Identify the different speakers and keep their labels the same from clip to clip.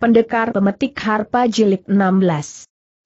Speaker 1: Pendekar Pemetik Harpa Jilid 16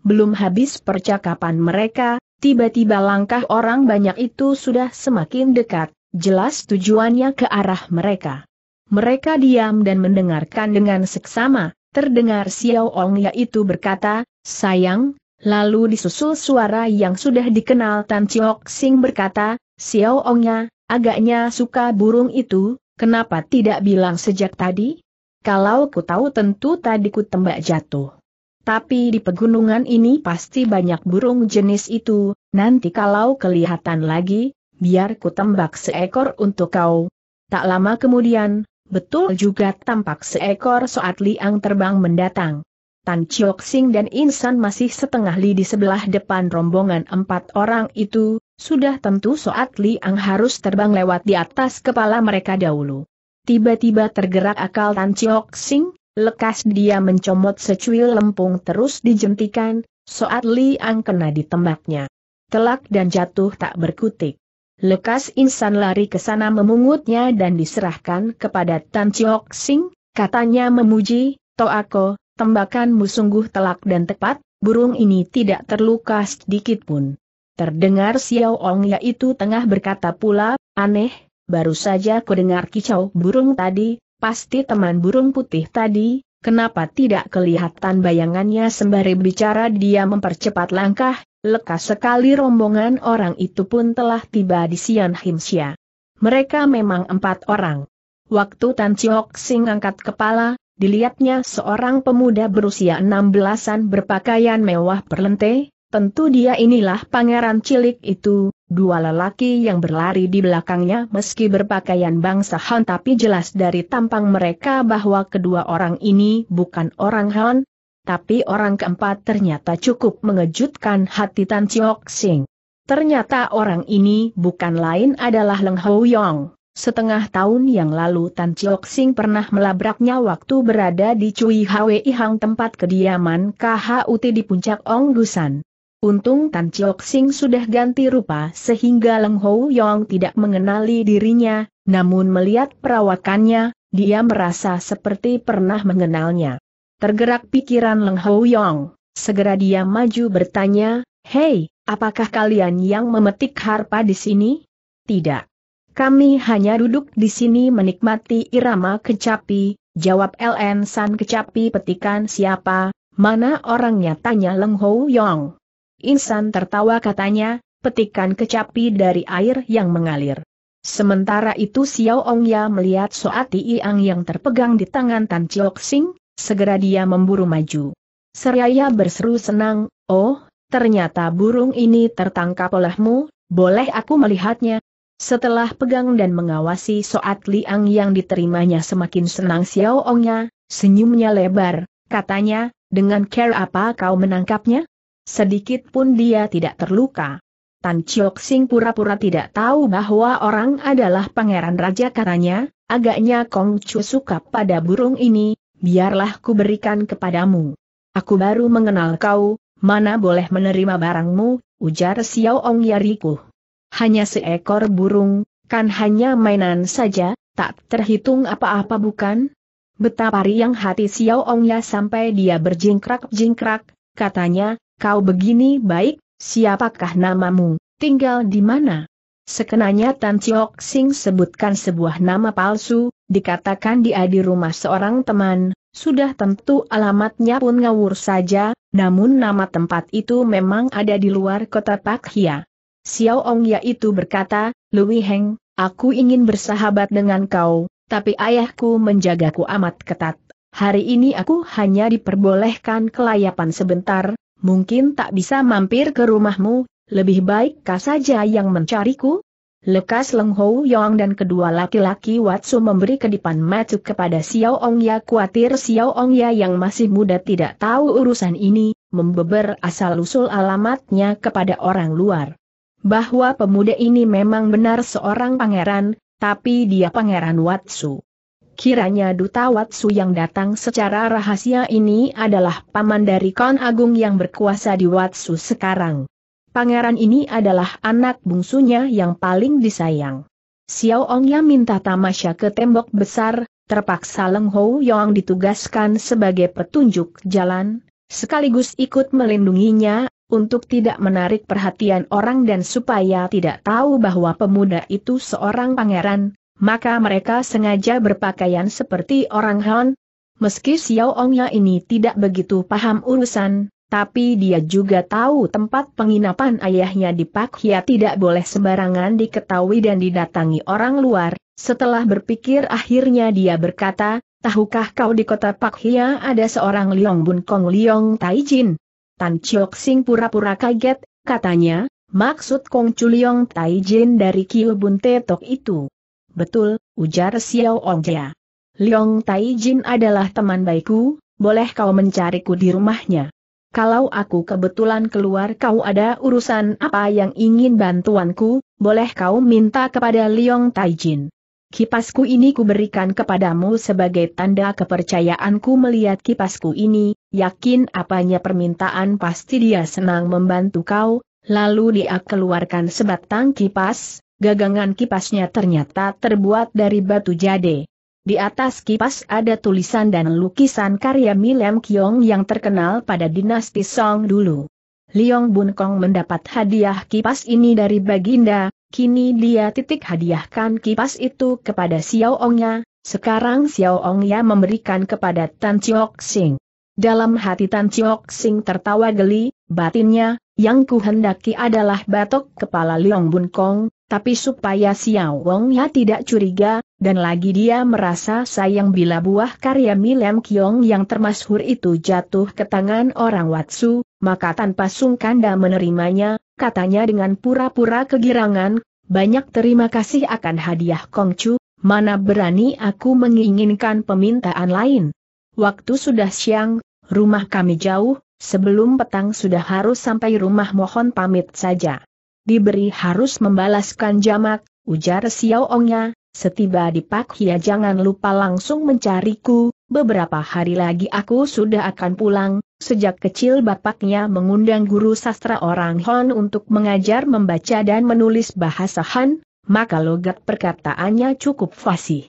Speaker 1: Belum habis percakapan mereka, tiba-tiba langkah orang banyak itu sudah semakin dekat, jelas tujuannya ke arah mereka. Mereka diam dan mendengarkan dengan seksama, terdengar Xiao Ong yaitu berkata, Sayang, lalu disusul suara yang sudah dikenal Tan Chiok Sing berkata, Xiao Ongnya, agaknya suka burung itu, kenapa tidak bilang sejak tadi? Kalau ku tahu tentu tadi ku tembak jatuh. Tapi di pegunungan ini pasti banyak burung jenis itu, nanti kalau kelihatan lagi, biar ku tembak seekor untuk kau. Tak lama kemudian, betul juga tampak seekor soat liang terbang mendatang. Tan Chiok Sing dan Insan masih setengah li di sebelah depan rombongan empat orang itu, sudah tentu soat liang harus terbang lewat di atas kepala mereka dahulu. Tiba-tiba tergerak akal Tan Chiok Sing, lekas dia mencomot secuil lempung terus dijentikan, soat Liang kena ditembaknya. Telak dan jatuh tak berkutik. Lekas insan lari ke sana memungutnya dan diserahkan kepada Tan Chiok Sing, katanya memuji, Toako, tembakanmu sungguh telak dan tepat, burung ini tidak terluka sedikit pun. Terdengar Xiao Ong yaitu tengah berkata pula, aneh, baru saja kudengar kicau burung tadi, pasti teman burung putih tadi, kenapa tidak kelihatan bayangannya sembari bicara dia mempercepat langkah, lekas sekali rombongan orang itu pun telah tiba di Sian Himsia. Mereka memang empat orang. Waktu Tan Chiok Sing angkat kepala, dilihatnya seorang pemuda berusia enam belasan berpakaian mewah perlente, Tentu dia inilah pangeran cilik itu, dua lelaki yang berlari di belakangnya meski berpakaian bangsa Han tapi jelas dari tampang mereka bahwa kedua orang ini bukan orang Han, tapi orang keempat ternyata cukup mengejutkan hati Tan Chiok Sing. Ternyata orang ini bukan lain adalah Leng Ho Yong. Setengah tahun yang lalu Tan Chiok Sing pernah melabraknya waktu berada di Cui Hang tempat kediaman KHUT di puncak Onggusan. Untung Tan Chok Sing sudah ganti rupa sehingga Leng Hou Yong tidak mengenali dirinya, namun melihat perawakannya, dia merasa seperti pernah mengenalnya. Tergerak pikiran Leng Hou Yong, segera dia maju bertanya, Hei, apakah kalian yang memetik harpa di sini? Tidak. Kami hanya duduk di sini menikmati irama kecapi, jawab LN San kecapi petikan siapa, mana orangnya tanya Leng Hou Yong. Insan tertawa katanya, petikan kecapi dari air yang mengalir. Sementara itu Xiao Ong Ya melihat Soati Iang yang terpegang di tangan Tan Chiok Sing, segera dia memburu maju. Seraya berseru senang, oh, ternyata burung ini tertangkap olehmu, boleh aku melihatnya? Setelah pegang dan mengawasi Soat Liang yang diterimanya semakin senang Xiao Ongnya, senyumnya lebar, katanya, dengan care apa kau menangkapnya? Sedikit pun dia tidak terluka. Tan Chiok Sing pura-pura tidak tahu bahwa orang adalah pangeran raja karanya, agaknya Kong Chu suka pada burung ini, biarlah ku berikan kepadamu. Aku baru mengenal kau, mana boleh menerima barangmu, ujar Xiao Ong Yariku. Hanya seekor burung, kan hanya mainan saja, tak terhitung apa-apa bukan? Betapa riang hati Xiao Ong Ya sampai dia berjingkrak-jingkrak, katanya, kau begini baik, siapakah namamu, tinggal di mana? Sekenanya Tan Chiok Sing sebutkan sebuah nama palsu, dikatakan dia di rumah seorang teman, sudah tentu alamatnya pun ngawur saja, namun nama tempat itu memang ada di luar kota Pak Hia. Xiao Ong yaitu berkata, Lui Heng, aku ingin bersahabat dengan kau, tapi ayahku menjagaku amat ketat. Hari ini aku hanya diperbolehkan kelayapan sebentar, mungkin tak bisa mampir ke rumahmu, lebih baik kau saja yang mencariku? Lekas Leng Hou Yong dan kedua laki-laki Watsu memberi kedipan mata kepada Xiao Ong Ya khawatir Xiao Ong Ya yang masih muda tidak tahu urusan ini, membeber asal-usul alamatnya kepada orang luar. Bahwa pemuda ini memang benar seorang pangeran, tapi dia pangeran Watsu. Kiranya Duta Watsu yang datang secara rahasia ini adalah paman dari Kon Agung yang berkuasa di Watsu sekarang. Pangeran ini adalah anak bungsunya yang paling disayang. Xiao yang minta tamasya ke tembok besar, terpaksa Leng Hou Yong ditugaskan sebagai petunjuk jalan, sekaligus ikut melindunginya, untuk tidak menarik perhatian orang dan supaya tidak tahu bahwa pemuda itu seorang pangeran, maka mereka sengaja berpakaian seperti orang Han. Meski Xiao Ongnya ini tidak begitu paham urusan, tapi dia juga tahu tempat penginapan ayahnya di Pak Hia tidak boleh sembarangan diketahui dan didatangi orang luar. Setelah berpikir akhirnya dia berkata, tahukah kau di kota Pak Hia ada seorang Liong Bun Kong Liong Jin? Tan Chiok Sing pura-pura kaget, katanya, maksud Kong Chu Liong Jin dari Kiu Bun Tetok itu. Betul, ujar Xiao Ongjia. Liong Taijin adalah teman baikku, boleh kau mencariku di rumahnya. Kalau aku kebetulan keluar kau ada urusan apa yang ingin bantuanku, boleh kau minta kepada Liong Taijin. Kipasku ini kuberikan kepadamu sebagai tanda kepercayaanku melihat kipasku ini, yakin apanya permintaan pasti dia senang membantu kau, lalu dia keluarkan sebatang kipas, gagangan kipasnya ternyata terbuat dari batu jade. Di atas kipas ada tulisan dan lukisan karya Milem Kiong yang terkenal pada dinasti Song dulu. Liong Bun Kong mendapat hadiah kipas ini dari Baginda, kini dia titik hadiahkan kipas itu kepada Xiao Ongnya, sekarang Xiao Ongnya memberikan kepada Tan Chiok Sing. Dalam hati Tan Chiok Sing tertawa geli, batinnya, yang ku hendaki adalah batok kepala Liong Bun Kong, tapi supaya Xiao Wong Ya tidak curiga, dan lagi dia merasa sayang bila buah karya Milem Kiong yang termasyhur itu jatuh ke tangan orang Watsu, maka tanpa sungkan dan menerimanya, katanya dengan pura-pura kegirangan, banyak terima kasih akan hadiah Kongcu, mana berani aku menginginkan permintaan lain. Waktu sudah siang, rumah kami jauh, sebelum petang sudah harus sampai rumah mohon pamit saja diberi harus membalaskan jamak, ujar Xiao Ongnya, setiba di Pak Hia jangan lupa langsung mencariku, beberapa hari lagi aku sudah akan pulang, sejak kecil bapaknya mengundang guru sastra orang Hon untuk mengajar membaca dan menulis bahasa Han, maka logat perkataannya cukup fasih.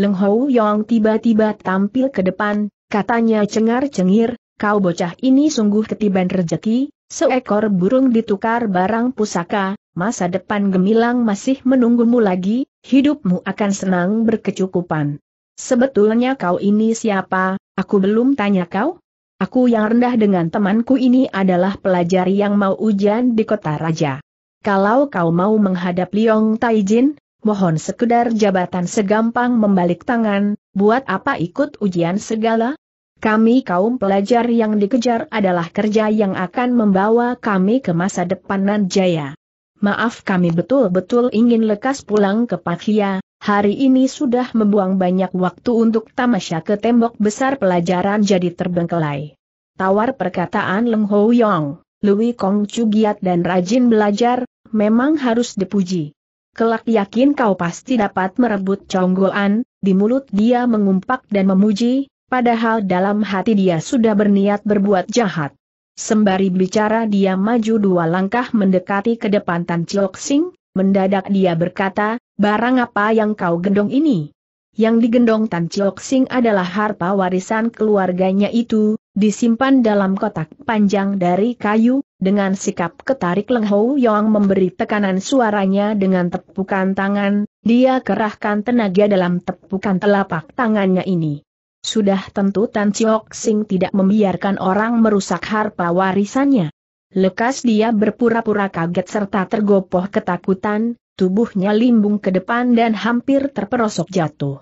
Speaker 1: Leng Hou Yong tiba-tiba tampil ke depan, katanya cengar-cengir, kau bocah ini sungguh ketiban rejeki, Seekor burung ditukar barang pusaka, masa depan gemilang masih menunggumu lagi, hidupmu akan senang berkecukupan. Sebetulnya kau ini siapa, aku belum tanya kau? Aku yang rendah dengan temanku ini adalah pelajar yang mau ujian di kota raja. Kalau kau mau menghadap Liong Taijin, mohon sekedar jabatan segampang membalik tangan, buat apa ikut ujian segala? Kami kaum pelajar yang dikejar adalah kerja yang akan membawa kami ke masa depan nan jaya. Maaf kami betul-betul ingin lekas pulang ke Pakhia, hari ini sudah membuang banyak waktu untuk tamasya ke tembok besar pelajaran jadi terbengkelai. Tawar perkataan Leng Ho Yong, Lui Kong Chu giat dan rajin belajar, memang harus dipuji. Kelak yakin kau pasti dapat merebut conggolan, di mulut dia mengumpak dan memuji, padahal dalam hati dia sudah berniat berbuat jahat. Sembari bicara dia maju dua langkah mendekati ke depan Tan Chiok Sing, mendadak dia berkata, barang apa yang kau gendong ini? Yang digendong Tan Chiok Sing adalah harpa warisan keluarganya itu, disimpan dalam kotak panjang dari kayu, dengan sikap ketarik Leng Hou Yong memberi tekanan suaranya dengan tepukan tangan, dia kerahkan tenaga dalam tepukan telapak tangannya ini. Sudah tentu Tan Chiok Sing tidak membiarkan orang merusak harpa warisannya. Lekas dia berpura-pura kaget serta tergopoh ketakutan, tubuhnya limbung ke depan dan hampir terperosok jatuh.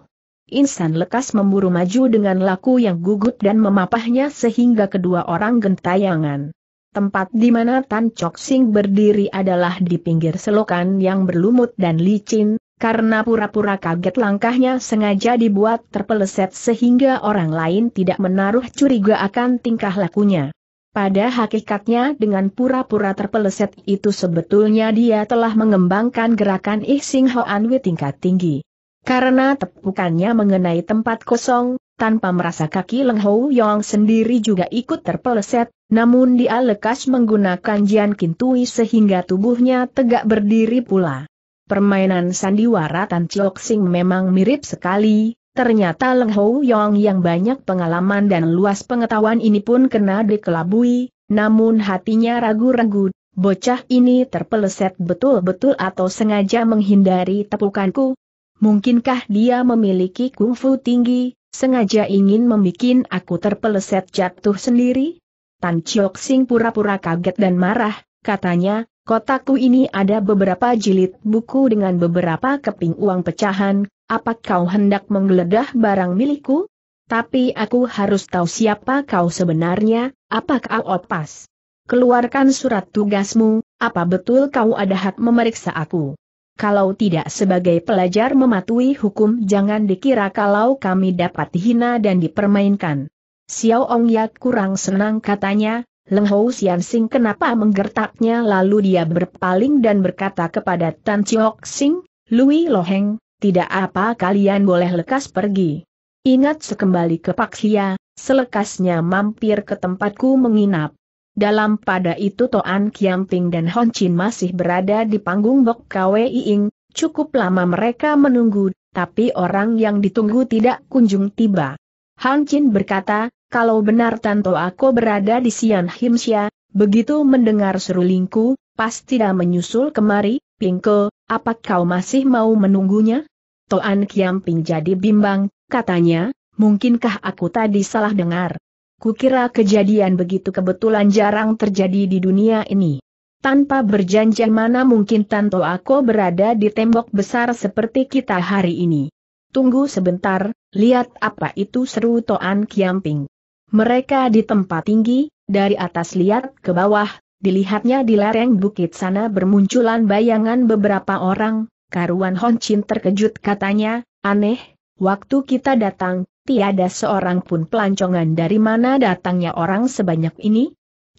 Speaker 1: Insan lekas memburu maju dengan laku yang gugup dan memapahnya sehingga kedua orang gentayangan. Tempat di mana Tan Chok Sing berdiri adalah di pinggir selokan yang berlumut dan licin, karena pura-pura kaget langkahnya sengaja dibuat terpeleset sehingga orang lain tidak menaruh curiga akan tingkah lakunya. Pada hakikatnya dengan pura-pura terpeleset itu sebetulnya dia telah mengembangkan gerakan Ih Sing Hoan tingkat tinggi. Karena tepukannya mengenai tempat kosong, tanpa merasa kaki Leng Hou Yong sendiri juga ikut terpeleset, namun dia lekas menggunakan Jian Kintui sehingga tubuhnya tegak berdiri pula. Permainan sandiwara Tan Chiok Sing memang mirip sekali, ternyata Leng Ho Yong yang banyak pengalaman dan luas pengetahuan ini pun kena dikelabui, namun hatinya ragu-ragu, bocah ini terpeleset betul-betul atau sengaja menghindari tepukanku. Mungkinkah dia memiliki kungfu tinggi, sengaja ingin membuat aku terpeleset jatuh sendiri? Tan Chiok Sing pura-pura kaget dan marah, katanya, Kotaku ini ada beberapa jilid buku dengan beberapa keping uang pecahan, apa kau hendak menggeledah barang milikku? Tapi aku harus tahu siapa kau sebenarnya, Apakah kau opas? Keluarkan surat tugasmu, apa betul kau ada hak memeriksa aku? Kalau tidak sebagai pelajar mematuhi hukum jangan dikira kalau kami dapat hina dan dipermainkan. Xiao Ong Yak kurang senang katanya, Leng Hou Sing kenapa menggertaknya lalu dia berpaling dan berkata kepada Tan Chiok Sing, Lui Loheng, tidak apa kalian boleh lekas pergi. Ingat sekembali ke Hia, selekasnya mampir ke tempatku menginap. Dalam pada itu Toan Ping dan Hon Chin masih berada di panggung Bok Kwe Ing, cukup lama mereka menunggu, tapi orang yang ditunggu tidak kunjung tiba. Hong Chin berkata, kalau benar Tanto aku berada di Sian Himsya, begitu mendengar serulingku, pasti dah menyusul kemari, Pingko, apa kau masih mau menunggunya? Toan Kiamping jadi bimbang, katanya, mungkinkah aku tadi salah dengar? Kukira kejadian begitu kebetulan jarang terjadi di dunia ini. Tanpa berjanji mana mungkin Tanto aku berada di tembok besar seperti kita hari ini. Tunggu sebentar, lihat apa itu seru Toan Kiamping. Mereka di tempat tinggi, dari atas lihat ke bawah, dilihatnya di lereng bukit sana bermunculan bayangan beberapa orang, karuan Chin terkejut katanya, aneh, waktu kita datang, tiada seorang pun pelancongan dari mana datangnya orang sebanyak ini.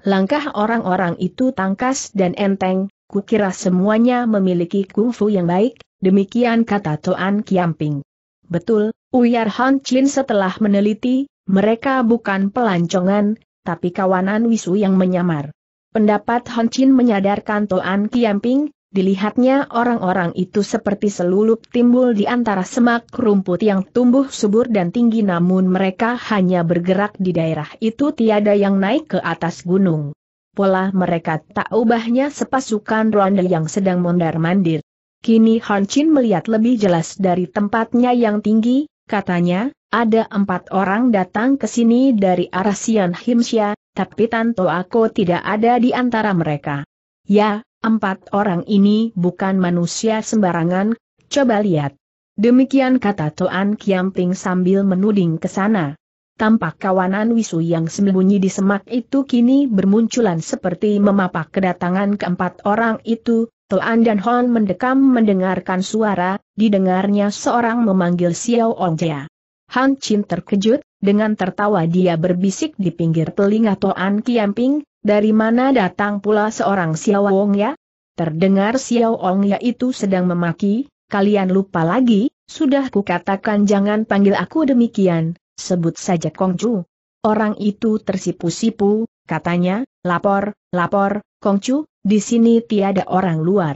Speaker 1: Langkah orang-orang itu tangkas dan enteng, kukira semuanya memiliki kungfu yang baik, demikian kata Toan Kiamping. Betul, Uyar Han Chin setelah meneliti, mereka bukan pelancongan, tapi kawanan wisu yang menyamar. Pendapat Hon Chin menyadarkan Toan Kiamping, dilihatnya orang-orang itu seperti selulup timbul di antara semak rumput yang tumbuh subur dan tinggi namun mereka hanya bergerak di daerah itu tiada yang naik ke atas gunung. Pola mereka tak ubahnya sepasukan ronde yang sedang mondar-mandir. Kini Hon Chin melihat lebih jelas dari tempatnya yang tinggi, katanya, ada empat orang datang ke sini dari arah Sian Himsya, tapi Tanto Ako tidak ada di antara mereka. Ya, empat orang ini bukan manusia sembarangan, coba lihat. Demikian kata Toan Kiamping sambil menuding ke sana. Tampak kawanan wisu yang sembunyi di semak itu kini bermunculan seperti memapak kedatangan keempat orang itu, Toan dan Hon mendekam mendengarkan suara, didengarnya seorang memanggil Xiao Ongjia. Han Chin terkejut, dengan tertawa dia berbisik di pinggir telinga Toan Kiamping, dari mana datang pula seorang Xiao Wong ya? Terdengar Xiao Wong ya itu sedang memaki, kalian lupa lagi, sudah kukatakan jangan panggil aku demikian, sebut saja Kong Chu. Orang itu tersipu-sipu, katanya, lapor, lapor, Kong Chu, di sini tiada orang luar.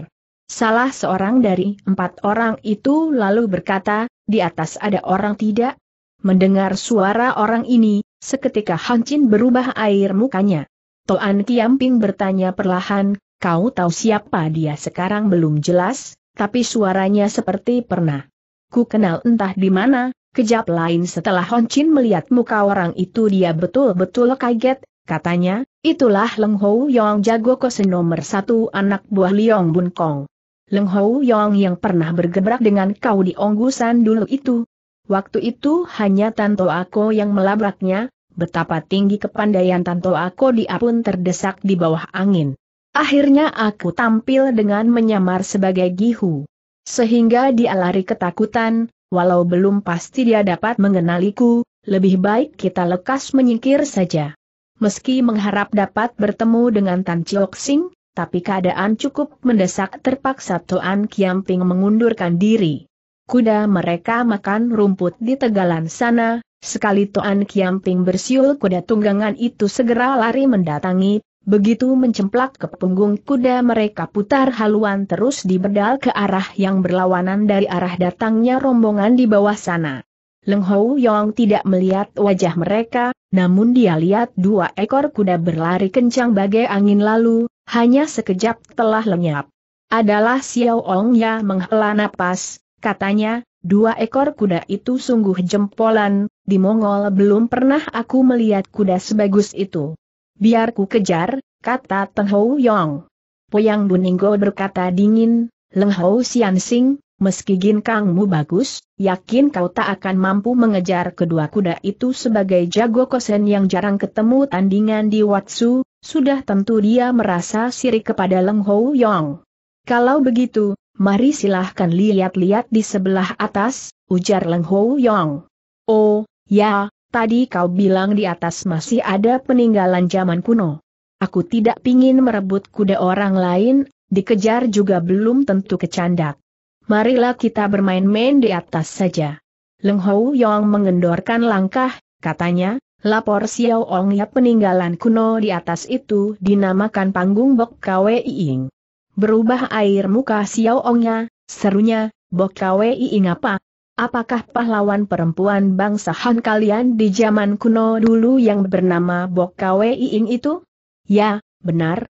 Speaker 1: Salah seorang dari empat orang itu lalu berkata, di atas ada orang tidak, Mendengar suara orang ini, seketika Chin berubah air mukanya. Toan Kiamping bertanya perlahan, kau tahu siapa dia sekarang belum jelas, tapi suaranya seperti pernah. Ku kenal entah di mana, kejap lain setelah Chin melihat muka orang itu dia betul-betul kaget, katanya, itulah Leng Hou Yong jago kosen nomor satu anak buah Liong Bun Kong. Leng Hou Yong yang pernah bergebrak dengan kau di Onggusan dulu itu, Waktu itu hanya Tanto Ako yang melabraknya, betapa tinggi kepandaian Tanto Ako dia pun terdesak di bawah angin. Akhirnya aku tampil dengan menyamar sebagai Gihu. Sehingga dia lari ketakutan, walau belum pasti dia dapat mengenaliku, lebih baik kita lekas menyingkir saja. Meski mengharap dapat bertemu dengan Tan Chiok Sing, tapi keadaan cukup mendesak terpaksa Tuan Kiamping mengundurkan diri. Kuda mereka makan rumput di tegalan sana, sekali Toan Kiamping bersiul kuda tunggangan itu segera lari mendatangi, begitu mencemplak ke punggung kuda mereka putar haluan terus diberdal ke arah yang berlawanan dari arah datangnya rombongan di bawah sana. Leng Hou Yong tidak melihat wajah mereka, namun dia lihat dua ekor kuda berlari kencang bagai angin lalu, hanya sekejap telah lenyap. Adalah Xiao Ong Ya menghela napas, Katanya, dua ekor kuda itu sungguh jempolan, di Mongol belum pernah aku melihat kuda sebagus itu. Biar ku kejar, kata Teng Hou Yong. Poyang Buninggo berkata dingin, Leng Hou Sian Sing, meski ginkangmu bagus, yakin kau tak akan mampu mengejar kedua kuda itu sebagai jago kosen yang jarang ketemu tandingan di Watsu, sudah tentu dia merasa sirik kepada Leng Hou Yong. Kalau begitu, mari silahkan lihat-lihat di sebelah atas, ujar Leng Ho Yong. Oh, ya, tadi kau bilang di atas masih ada peninggalan zaman kuno. Aku tidak pingin merebut kuda orang lain, dikejar juga belum tentu kecandak. Marilah kita bermain-main di atas saja. Leng Ho Yong mengendorkan langkah, katanya, Lapor Xiao Ong ya peninggalan kuno di atas itu dinamakan panggung Bok Kwe Iing. Berubah air muka Xiao Ongnya, serunya, Bokawei apa? Apakah pahlawan perempuan bangsa Han kalian di zaman kuno dulu yang bernama Bokawei Ing itu? Ya, benar,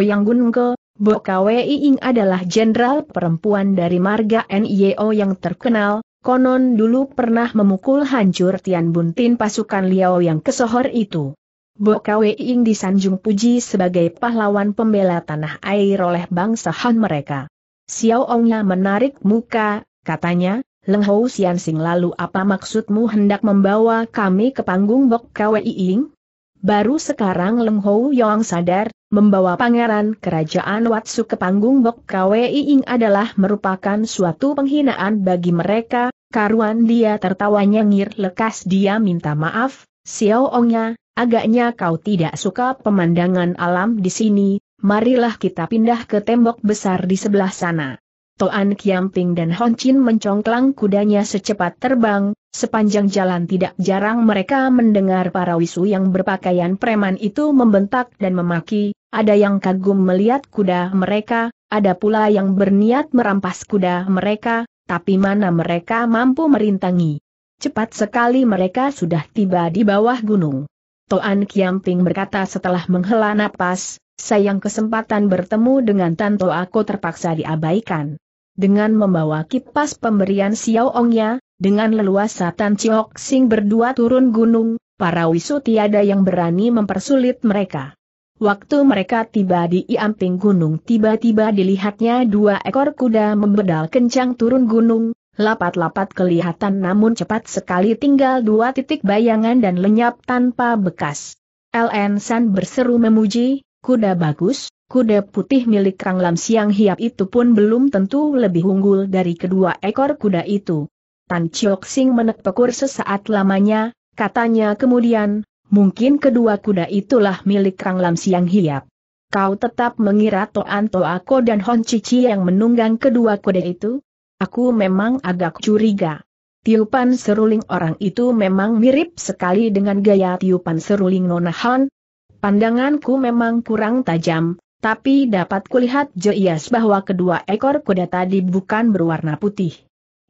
Speaker 1: yang gunge, Bokawei Ing adalah jenderal perempuan dari marga NIO yang terkenal, konon dulu pernah memukul hancur Tian Buntin pasukan Liao yang kesohor itu. Bokawe Ing disanjung puji sebagai pahlawan pembela tanah air oleh bangsa Han mereka. Xiao Ongnya menarik muka, katanya, Leng Hou lalu apa maksudmu hendak membawa kami ke panggung Bokawe Ing? Baru sekarang Leng Hou Yong sadar, membawa pangeran kerajaan Watsu ke panggung Bokawe Ing adalah merupakan suatu penghinaan bagi mereka, karuan dia tertawa nyengir lekas dia minta maaf, Xiao Ongnya, Agaknya kau tidak suka pemandangan alam di sini, marilah kita pindah ke tembok besar di sebelah sana. Toan Kiamping dan Hon Chin mencongklang kudanya secepat terbang, sepanjang jalan tidak jarang mereka mendengar para wisu yang berpakaian preman itu membentak dan memaki, ada yang kagum melihat kuda mereka, ada pula yang berniat merampas kuda mereka, tapi mana mereka mampu merintangi. Cepat sekali mereka sudah tiba di bawah gunung. Toan Kiamping berkata setelah menghela napas, sayang kesempatan bertemu dengan Tanto aku terpaksa diabaikan. Dengan membawa kipas pemberian Xiao Ongnya, dengan leluasa Tan Chiok Sing berdua turun gunung, para wisu tiada yang berani mempersulit mereka. Waktu mereka tiba di Iamping Gunung tiba-tiba dilihatnya dua ekor kuda membedal kencang turun gunung, Lapat-lapat kelihatan namun cepat sekali tinggal dua titik bayangan dan lenyap tanpa bekas. LN San berseru memuji, kuda bagus, kuda putih milik Kang Lam Siang Hiap itu pun belum tentu lebih unggul dari kedua ekor kuda itu. Tan Chiok Sing menekpekur sesaat lamanya, katanya kemudian, mungkin kedua kuda itulah milik Kang Lam Siang Hiap. Kau tetap mengira Toan Toako dan Hon Cici yang menunggang kedua kuda itu? Aku memang agak curiga. Tiupan seruling orang itu memang mirip sekali dengan gaya tiupan seruling Nona Han. Pandanganku memang kurang tajam, tapi dapat kulihat jelas bahwa kedua ekor kuda tadi bukan berwarna putih.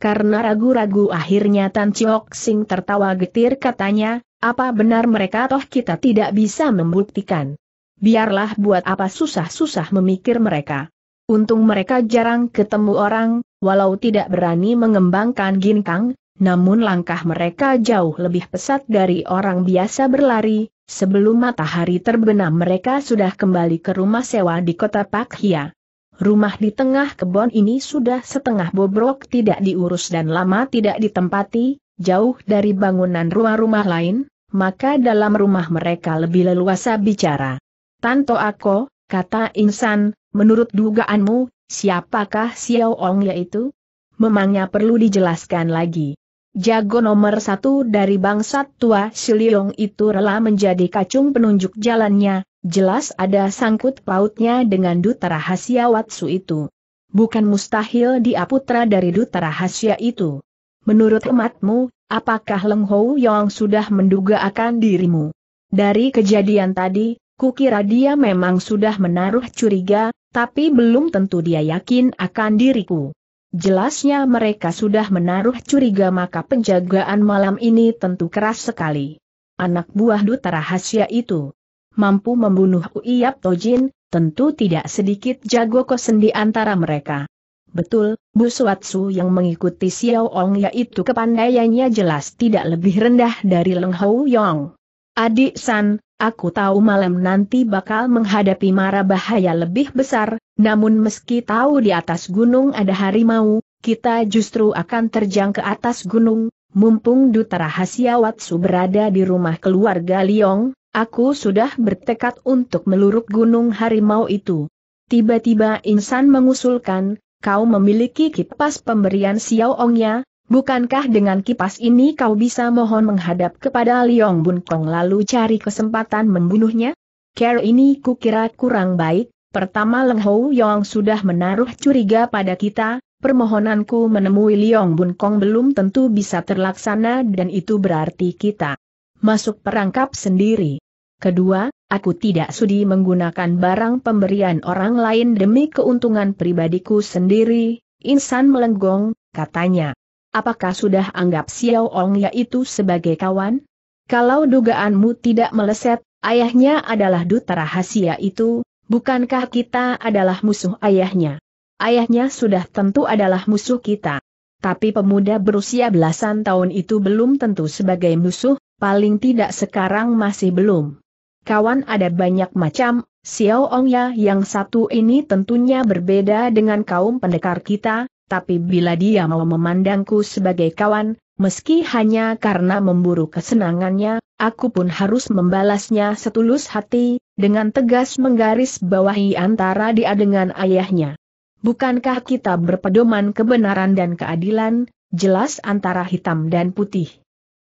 Speaker 1: Karena ragu-ragu akhirnya Tan Chiok Sing tertawa getir katanya, apa benar mereka toh kita tidak bisa membuktikan. Biarlah buat apa susah-susah memikir mereka. Untung mereka jarang ketemu orang, Walau tidak berani mengembangkan ginkang, namun langkah mereka jauh lebih pesat dari orang biasa berlari, sebelum matahari terbenam mereka sudah kembali ke rumah sewa di kota Pakhia. Rumah di tengah kebon ini sudah setengah bobrok tidak diurus dan lama tidak ditempati, jauh dari bangunan rumah-rumah lain, maka dalam rumah mereka lebih leluasa bicara. Tanto Ako, kata Insan, menurut dugaanmu, Siapakah Xiao Ong yaitu? Memangnya perlu dijelaskan lagi. Jago nomor satu dari bangsa tua Siliong itu rela menjadi kacung penunjuk jalannya, jelas ada sangkut pautnya dengan duta rahasia Watsu itu. Bukan mustahil dia putra dari duta rahasia itu. Menurut umatmu, apakah Leng Hou Yong sudah menduga akan dirimu? Dari kejadian tadi, Kukira dia memang sudah menaruh curiga, tapi belum tentu dia yakin akan diriku. Jelasnya mereka sudah menaruh curiga maka penjagaan malam ini tentu keras sekali. Anak buah duta rahasia itu mampu membunuh Uiap Tojin, tentu tidak sedikit jago kosen di antara mereka. Betul, Bu Suatsu yang mengikuti Xiao Ong yaitu kepandaiannya jelas tidak lebih rendah dari Leng Hou Yong. Adik San, Aku tahu malam nanti bakal menghadapi mara bahaya lebih besar, namun meski tahu di atas gunung ada harimau, kita justru akan terjang ke atas gunung, mumpung Duta Rahasia Watsu berada di rumah keluarga Liong, aku sudah bertekad untuk meluruk gunung harimau itu. Tiba-tiba Insan mengusulkan, kau memiliki kipas pemberian Xiaoongnya, Bukankah dengan kipas ini kau bisa mohon menghadap kepada Liong Bun Kong lalu cari kesempatan membunuhnya? Care ini kukira kurang baik, pertama Leng Hou Yong sudah menaruh curiga pada kita, permohonanku menemui Liong Bun Kong belum tentu bisa terlaksana dan itu berarti kita masuk perangkap sendiri. Kedua, aku tidak sudi menggunakan barang pemberian orang lain demi keuntungan pribadiku sendiri, insan melenggong, katanya. Apakah sudah anggap Xiao ya itu sebagai kawan? Kalau dugaanmu tidak meleset, ayahnya adalah duta rahasia itu, bukankah kita adalah musuh ayahnya? Ayahnya sudah tentu adalah musuh kita. Tapi pemuda berusia belasan tahun itu belum tentu sebagai musuh, paling tidak sekarang masih belum. Kawan ada banyak macam, Xiao Ong ya yang satu ini tentunya berbeda dengan kaum pendekar kita, tapi bila dia mau memandangku sebagai kawan, meski hanya karena memburu kesenangannya, aku pun harus membalasnya setulus hati, dengan tegas menggaris bawahi antara dia dengan ayahnya. Bukankah kita berpedoman kebenaran dan keadilan, jelas antara hitam dan putih?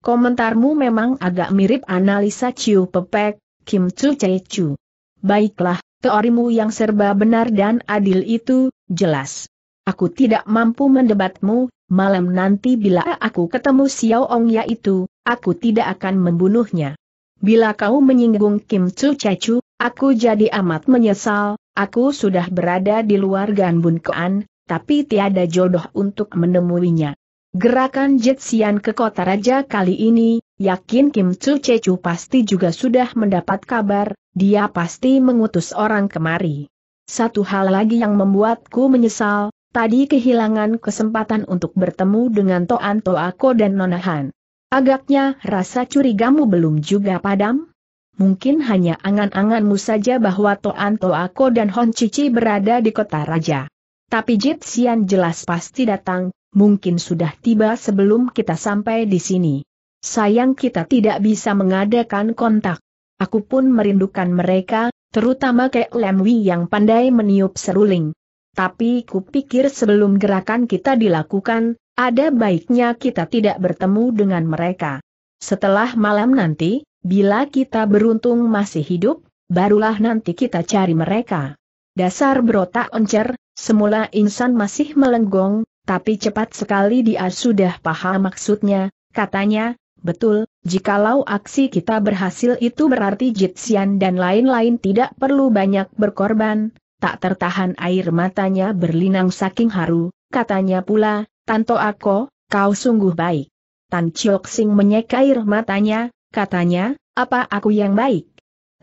Speaker 1: Komentarmu memang agak mirip analisa Ciu Pepek, Kim Chu Chee Chu. Baiklah, teorimu yang serba benar dan adil itu, jelas. Aku tidak mampu mendebatmu, malam nanti bila aku ketemu Xiao Ong itu, aku tidak akan membunuhnya. Bila kau menyinggung Kim Chu aku jadi amat menyesal, aku sudah berada di luar Ganbun Kean, tapi tiada jodoh untuk menemuinya. Gerakan Jetsian ke kota raja kali ini, yakin Kim Chu pasti juga sudah mendapat kabar, dia pasti mengutus orang kemari. Satu hal lagi yang membuatku menyesal, Tadi kehilangan kesempatan untuk bertemu dengan Toan Toako dan Nonahan. Agaknya rasa curigamu belum juga padam? Mungkin hanya angan-anganmu saja bahwa Toan Toako dan Hon Cici berada di kota raja. Tapi Jit Xian jelas pasti datang, mungkin sudah tiba sebelum kita sampai di sini. Sayang kita tidak bisa mengadakan kontak. Aku pun merindukan mereka, terutama kayak Lemwi yang pandai meniup seruling. Tapi kupikir sebelum gerakan kita dilakukan, ada baiknya kita tidak bertemu dengan mereka. Setelah malam nanti, bila kita beruntung masih hidup, barulah nanti kita cari mereka. Dasar berotak encer, semula insan masih melenggong, tapi cepat sekali dia sudah paham maksudnya, katanya, betul, jikalau aksi kita berhasil itu berarti Jitsian dan lain-lain tidak perlu banyak berkorban, tak tertahan air matanya berlinang saking haru, katanya pula, Tanto Ako, kau sungguh baik. Tan Chiok Sing menyek air matanya, katanya, apa aku yang baik?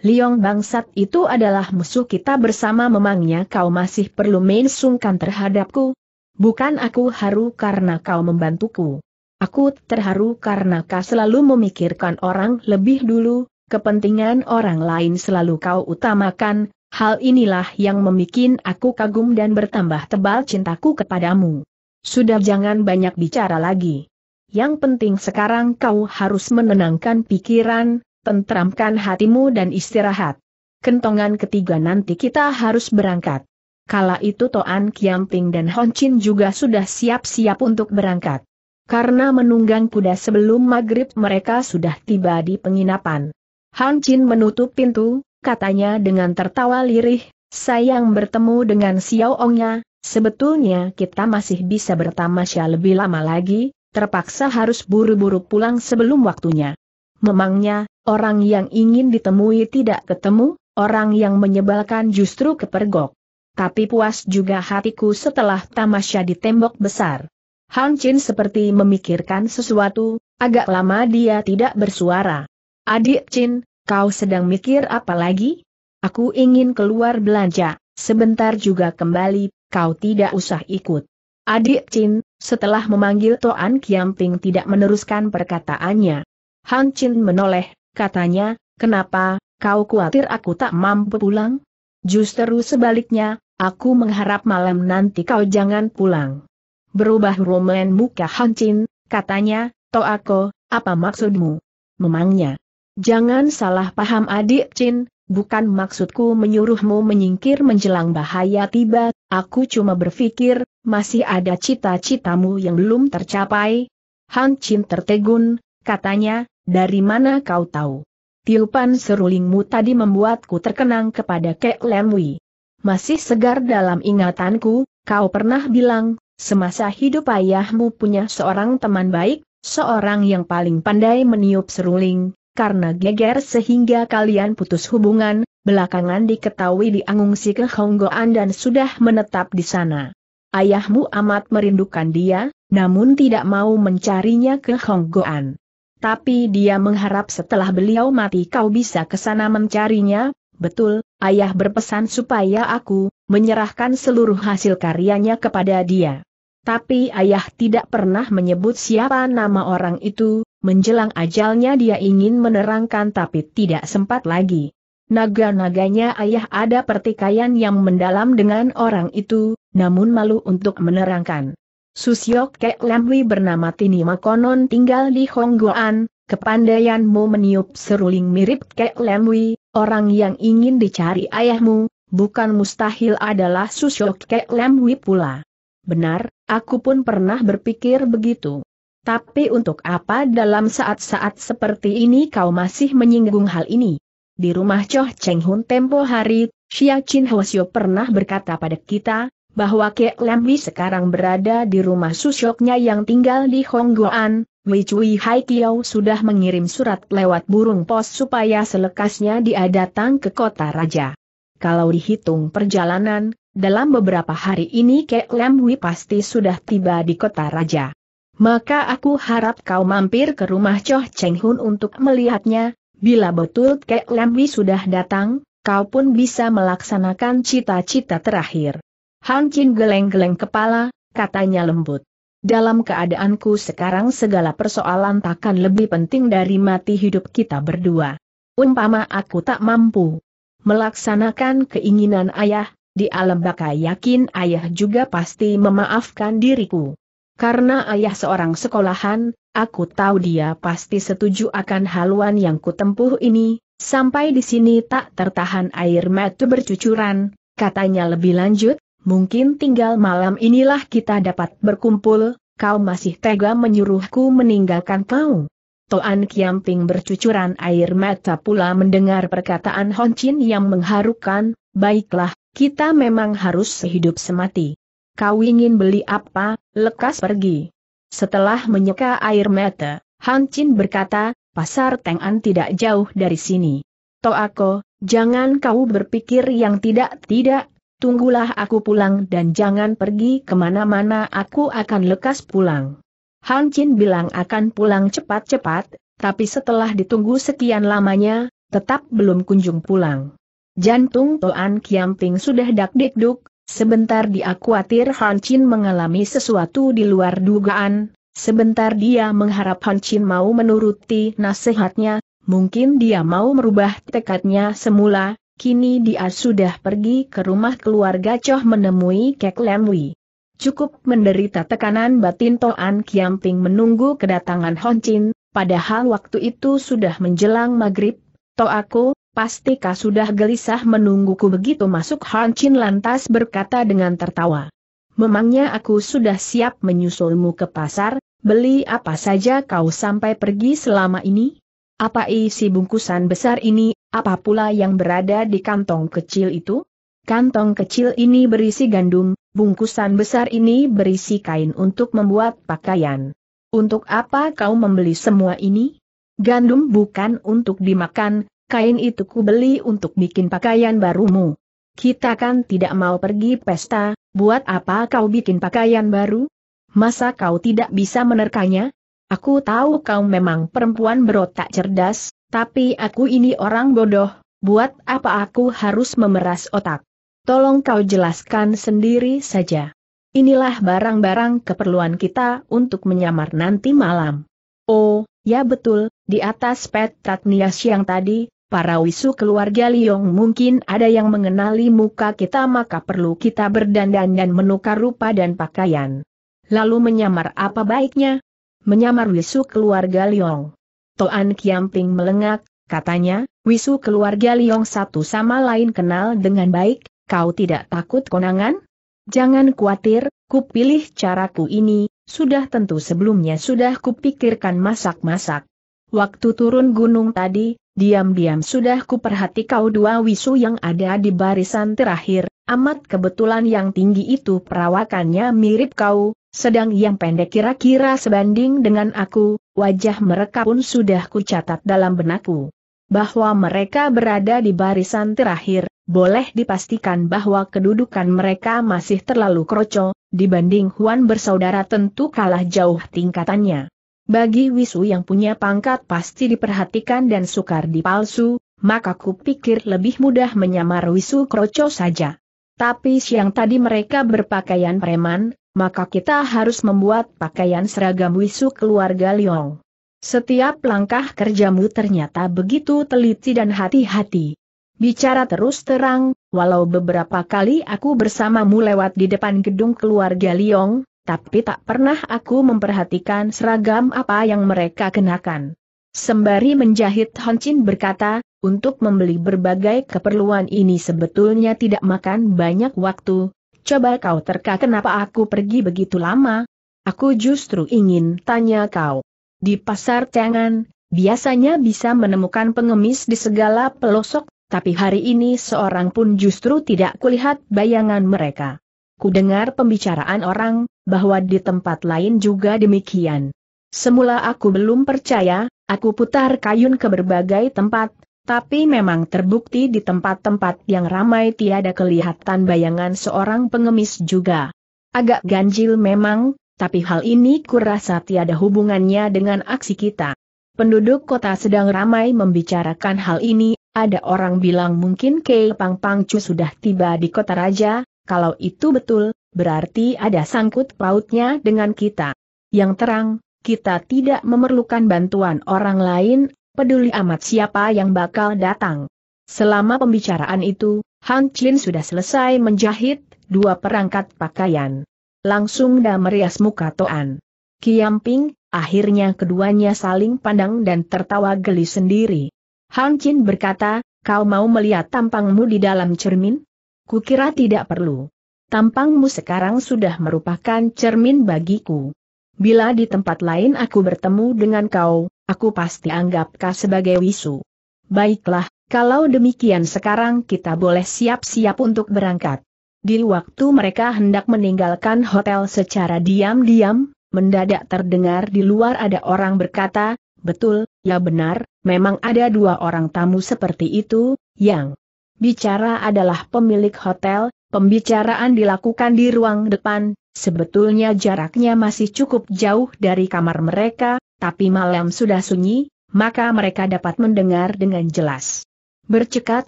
Speaker 1: Liong bangsat itu adalah musuh kita bersama memangnya kau masih perlu main sungkan terhadapku? Bukan aku haru karena kau membantuku. Aku terharu karena kau selalu memikirkan orang lebih dulu, kepentingan orang lain selalu kau utamakan, Hal inilah yang membuat aku kagum dan bertambah tebal cintaku kepadamu. Sudah jangan banyak bicara lagi. Yang penting sekarang kau harus menenangkan pikiran, tentramkan hatimu dan istirahat. Kentongan ketiga nanti kita harus berangkat. Kala itu Toan Kiamping dan Hon Chin juga sudah siap-siap untuk berangkat. Karena menunggang kuda sebelum maghrib mereka sudah tiba di penginapan. Han Chin menutup pintu, katanya dengan tertawa lirih, sayang bertemu dengan Xiao Ongnya, sebetulnya kita masih bisa bertamasya lebih lama lagi, terpaksa harus buru-buru pulang sebelum waktunya. Memangnya, orang yang ingin ditemui tidak ketemu, orang yang menyebalkan justru kepergok. Tapi puas juga hatiku setelah tamasya di tembok besar. Han Chin seperti memikirkan sesuatu, agak lama dia tidak bersuara. Adik Chin, Kau sedang mikir apa lagi? Aku ingin keluar belanja, sebentar juga kembali, kau tidak usah ikut. Adik Chin, setelah memanggil Toan Kiamping tidak meneruskan perkataannya. Han Chin menoleh, katanya, kenapa, kau khawatir aku tak mampu pulang? Justru sebaliknya, aku mengharap malam nanti kau jangan pulang. Berubah roman muka Han Chin, katanya, Toako, apa maksudmu? Memangnya, Jangan salah paham adik Chin, bukan maksudku menyuruhmu menyingkir menjelang bahaya tiba, aku cuma berpikir, masih ada cita-citamu yang belum tercapai. Han Chin tertegun, katanya, dari mana kau tahu? Tiupan serulingmu tadi membuatku terkenang kepada Kek Lemwi. Masih segar dalam ingatanku, kau pernah bilang, semasa hidup ayahmu punya seorang teman baik, seorang yang paling pandai meniup seruling, karena geger sehingga kalian putus hubungan, belakangan diketahui diangungsi ke Honggoan dan sudah menetap di sana. Ayahmu amat merindukan dia, namun tidak mau mencarinya ke Honggoan. Tapi dia mengharap setelah beliau mati kau bisa ke sana mencarinya, betul, ayah berpesan supaya aku, menyerahkan seluruh hasil karyanya kepada dia. Tapi ayah tidak pernah menyebut siapa nama orang itu, menjelang ajalnya dia ingin menerangkan tapi tidak sempat lagi. Naga-naganya ayah ada pertikaian yang mendalam dengan orang itu, namun malu untuk menerangkan. Susyok Kek Lamwi bernama Tini konon tinggal di Hongguan. kepandaianmu meniup seruling mirip Kek Lamwi, orang yang ingin dicari ayahmu, bukan mustahil adalah Susyok Kek Lamwi pula. Benar, aku pun pernah berpikir begitu. Tapi untuk apa dalam saat-saat seperti ini kau masih menyinggung hal ini? Di rumah Choh Cheng Hun tempo hari, Xia Chin Hwasyo pernah berkata pada kita, bahwa Kek Wi sekarang berada di rumah susyoknya yang tinggal di Hongguan. Wei Cui Hai Kiao sudah mengirim surat lewat burung pos supaya selekasnya dia datang ke kota raja. Kalau dihitung perjalanan, dalam beberapa hari ini Kek Lam Wi pasti sudah tiba di kota raja. Maka aku harap kau mampir ke rumah Choh Cheng Hun untuk melihatnya, bila betul Kek Wi sudah datang, kau pun bisa melaksanakan cita-cita terakhir. Han Chin geleng-geleng kepala, katanya lembut. Dalam keadaanku sekarang segala persoalan takkan lebih penting dari mati hidup kita berdua. Umpama aku tak mampu melaksanakan keinginan ayah, di alam baka yakin ayah juga pasti memaafkan diriku. Karena ayah seorang sekolahan, aku tahu dia pasti setuju akan haluan yang kutempuh ini, sampai di sini tak tertahan air mata bercucuran, katanya lebih lanjut, mungkin tinggal malam inilah kita dapat berkumpul, kau masih tega menyuruhku meninggalkan kau. Toan Kiamping bercucuran air mata pula mendengar perkataan Hon Chin yang mengharukan, baiklah, kita memang harus sehidup semati kau ingin beli apa, lekas pergi. Setelah menyeka air mata, Han Chin berkata, pasar Teng'an tidak jauh dari sini. Toako, jangan kau berpikir yang tidak-tidak, tunggulah aku pulang dan jangan pergi kemana-mana aku akan lekas pulang. Han Chin bilang akan pulang cepat-cepat, tapi setelah ditunggu sekian lamanya, tetap belum kunjung pulang. Jantung Toan Kiamping sudah dakdikduk, Sebentar dia khawatir Han Chin mengalami sesuatu di luar dugaan, sebentar dia mengharap Han Chin mau menuruti nasihatnya, mungkin dia mau merubah tekadnya semula, kini dia sudah pergi ke rumah keluarga Choh menemui Kek Lam Wei. Cukup menderita tekanan batin Toan Kiamping menunggu kedatangan Han Chin, padahal waktu itu sudah menjelang maghrib, aku? pastikah sudah gelisah menungguku begitu masuk Han Chin lantas berkata dengan tertawa. Memangnya aku sudah siap menyusulmu ke pasar, beli apa saja kau sampai pergi selama ini? Apa isi bungkusan besar ini, apa pula yang berada di kantong kecil itu? Kantong kecil ini berisi gandum, bungkusan besar ini berisi kain untuk membuat pakaian. Untuk apa kau membeli semua ini? Gandum bukan untuk dimakan, kain itu ku beli untuk bikin pakaian barumu. Kita kan tidak mau pergi pesta, buat apa kau bikin pakaian baru? Masa kau tidak bisa menerkanya? Aku tahu kau memang perempuan berotak cerdas, tapi aku ini orang bodoh, buat apa aku harus memeras otak? Tolong kau jelaskan sendiri saja. Inilah barang-barang keperluan kita untuk menyamar nanti malam. Oh, ya betul, di atas pet Nias yang tadi, para wisu keluarga Liong mungkin ada yang mengenali muka kita maka perlu kita berdandan dan menukar rupa dan pakaian. Lalu menyamar apa baiknya? Menyamar wisu keluarga Liong. Toan Kiamping melengak, katanya, wisu keluarga Liong satu sama lain kenal dengan baik, kau tidak takut konangan? Jangan khawatir, kupilih caraku ini, sudah tentu sebelumnya sudah kupikirkan masak-masak. Waktu turun gunung tadi, Diam-diam sudah kuperhati kau dua wisu yang ada di barisan terakhir, amat kebetulan yang tinggi itu perawakannya mirip kau, sedang yang pendek kira-kira sebanding dengan aku, wajah mereka pun sudah kucatat dalam benakku. Bahwa mereka berada di barisan terakhir, boleh dipastikan bahwa kedudukan mereka masih terlalu kroco, dibanding Huan bersaudara tentu kalah jauh tingkatannya. Bagi Wisu yang punya pangkat pasti diperhatikan dan sukar dipalsu, maka kupikir lebih mudah menyamar Wisu Kroco saja. Tapi siang tadi mereka berpakaian preman, maka kita harus membuat pakaian seragam Wisu keluarga Liong. Setiap langkah kerjamu ternyata begitu teliti dan hati-hati. Bicara terus terang, walau beberapa kali aku bersamamu lewat di depan gedung keluarga Liong, tapi tak pernah aku memperhatikan seragam apa yang mereka kenakan. Sembari menjahit Honcin berkata, untuk membeli berbagai keperluan ini sebetulnya tidak makan banyak waktu, coba kau terka kenapa aku pergi begitu lama? Aku justru ingin tanya kau. Di pasar Tengan, biasanya bisa menemukan pengemis di segala pelosok, tapi hari ini seorang pun justru tidak kulihat bayangan mereka. Kudengar pembicaraan orang, bahwa di tempat lain juga demikian. Semula aku belum percaya, aku putar kayun ke berbagai tempat, tapi memang terbukti di tempat-tempat yang ramai tiada kelihatan bayangan seorang pengemis juga. Agak ganjil memang, tapi hal ini kurasa tiada hubungannya dengan aksi kita. Penduduk kota sedang ramai membicarakan hal ini, ada orang bilang mungkin Kei Pang Pangcu sudah tiba di kota raja, kalau itu betul, berarti ada sangkut pautnya dengan kita. Yang terang, kita tidak memerlukan bantuan orang lain, peduli amat siapa yang bakal datang. Selama pembicaraan itu, Han Chin sudah selesai menjahit dua perangkat pakaian. Langsung dah merias muka Toan. Kiamping, akhirnya keduanya saling pandang dan tertawa geli sendiri. Han Chin berkata, kau mau melihat tampangmu di dalam cermin? Kukira tidak perlu tampangmu sekarang sudah merupakan cermin bagiku. Bila di tempat lain aku bertemu dengan kau, aku pasti anggap kau sebagai wisu. Baiklah, kalau demikian sekarang kita boleh siap-siap untuk berangkat. Di waktu mereka hendak meninggalkan hotel secara diam-diam, mendadak terdengar di luar ada orang berkata, betul, ya benar, memang ada dua orang tamu seperti itu, yang bicara adalah pemilik hotel, Pembicaraan dilakukan di ruang depan, sebetulnya jaraknya masih cukup jauh dari kamar mereka, tapi malam sudah sunyi, maka mereka dapat mendengar dengan jelas. Bercekat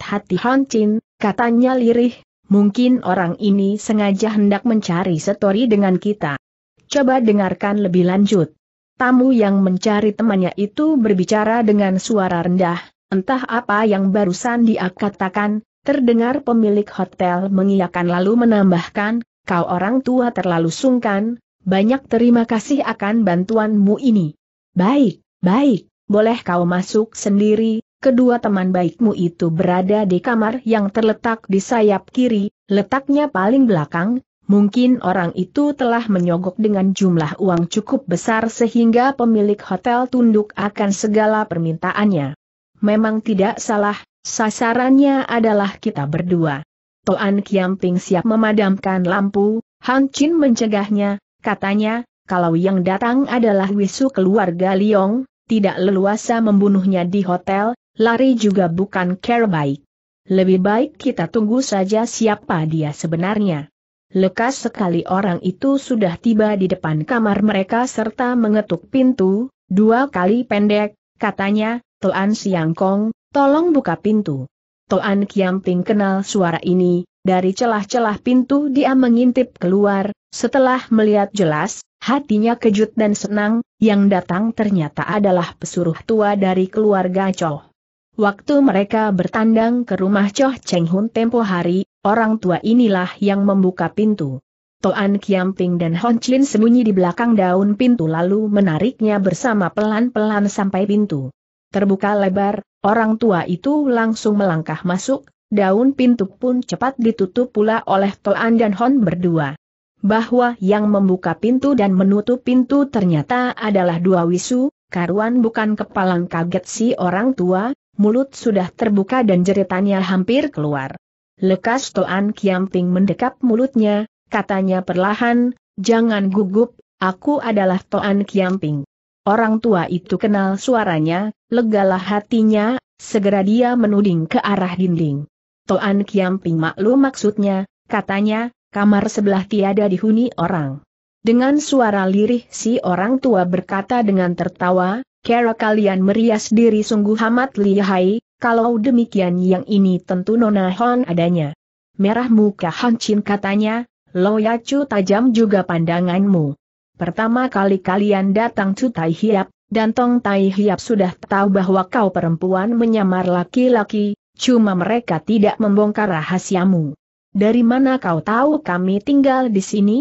Speaker 1: hati Han Chin, katanya lirih, mungkin orang ini sengaja hendak mencari setori dengan kita. Coba dengarkan lebih lanjut. Tamu yang mencari temannya itu berbicara dengan suara rendah, entah apa yang barusan dia katakan, Terdengar pemilik hotel mengiyakan lalu menambahkan, kau orang tua terlalu sungkan, banyak terima kasih akan bantuanmu ini. Baik, baik, boleh kau masuk sendiri, kedua teman baikmu itu berada di kamar yang terletak di sayap kiri, letaknya paling belakang, mungkin orang itu telah menyogok dengan jumlah uang cukup besar sehingga pemilik hotel tunduk akan segala permintaannya. Memang tidak salah, Sasarannya adalah kita berdua. Toan Kiamping siap memadamkan lampu, Han Chin mencegahnya, katanya, kalau yang datang adalah wisu keluarga Liong, tidak leluasa membunuhnya di hotel, lari juga bukan care baik. Lebih baik kita tunggu saja siapa dia sebenarnya. Lekas sekali orang itu sudah tiba di depan kamar mereka serta mengetuk pintu, dua kali pendek, katanya, Toan Siangkong, Tolong buka pintu. Toan Kiamping kenal suara ini, dari celah-celah pintu dia mengintip keluar, setelah melihat jelas, hatinya kejut dan senang, yang datang ternyata adalah pesuruh tua dari keluarga Choh. Waktu mereka bertandang ke rumah Choh Cheng Hun tempo hari, orang tua inilah yang membuka pintu. Toan Kiamping dan Hon Chin sembunyi di belakang daun pintu lalu menariknya bersama pelan-pelan sampai pintu. Terbuka lebar, Orang tua itu langsung melangkah masuk, daun pintu pun cepat ditutup pula oleh Toan dan Hon berdua. Bahwa yang membuka pintu dan menutup pintu ternyata adalah dua wisu, karuan bukan kepalang kaget si orang tua, mulut sudah terbuka dan jeritannya hampir keluar. Lekas Toan Kiamping mendekap mulutnya, katanya perlahan, jangan gugup, aku adalah Toan Kiamping. Orang tua itu kenal suaranya, legalah hatinya, segera dia menuding ke arah dinding. Toan Kiamping maklum maksudnya, katanya, kamar sebelah tiada dihuni orang. Dengan suara lirih si orang tua berkata dengan tertawa, kera kalian merias diri sungguh amat lihai, kalau demikian yang ini tentu Nona Hon adanya. Merah muka Hancin katanya, Loyacu tajam juga pandanganmu. Pertama kali kalian datang Cu Tai Hiap, dan Tong Tai Hiap sudah tahu bahwa kau perempuan menyamar laki-laki, cuma mereka tidak membongkar rahasiamu. Dari mana kau tahu kami tinggal di sini?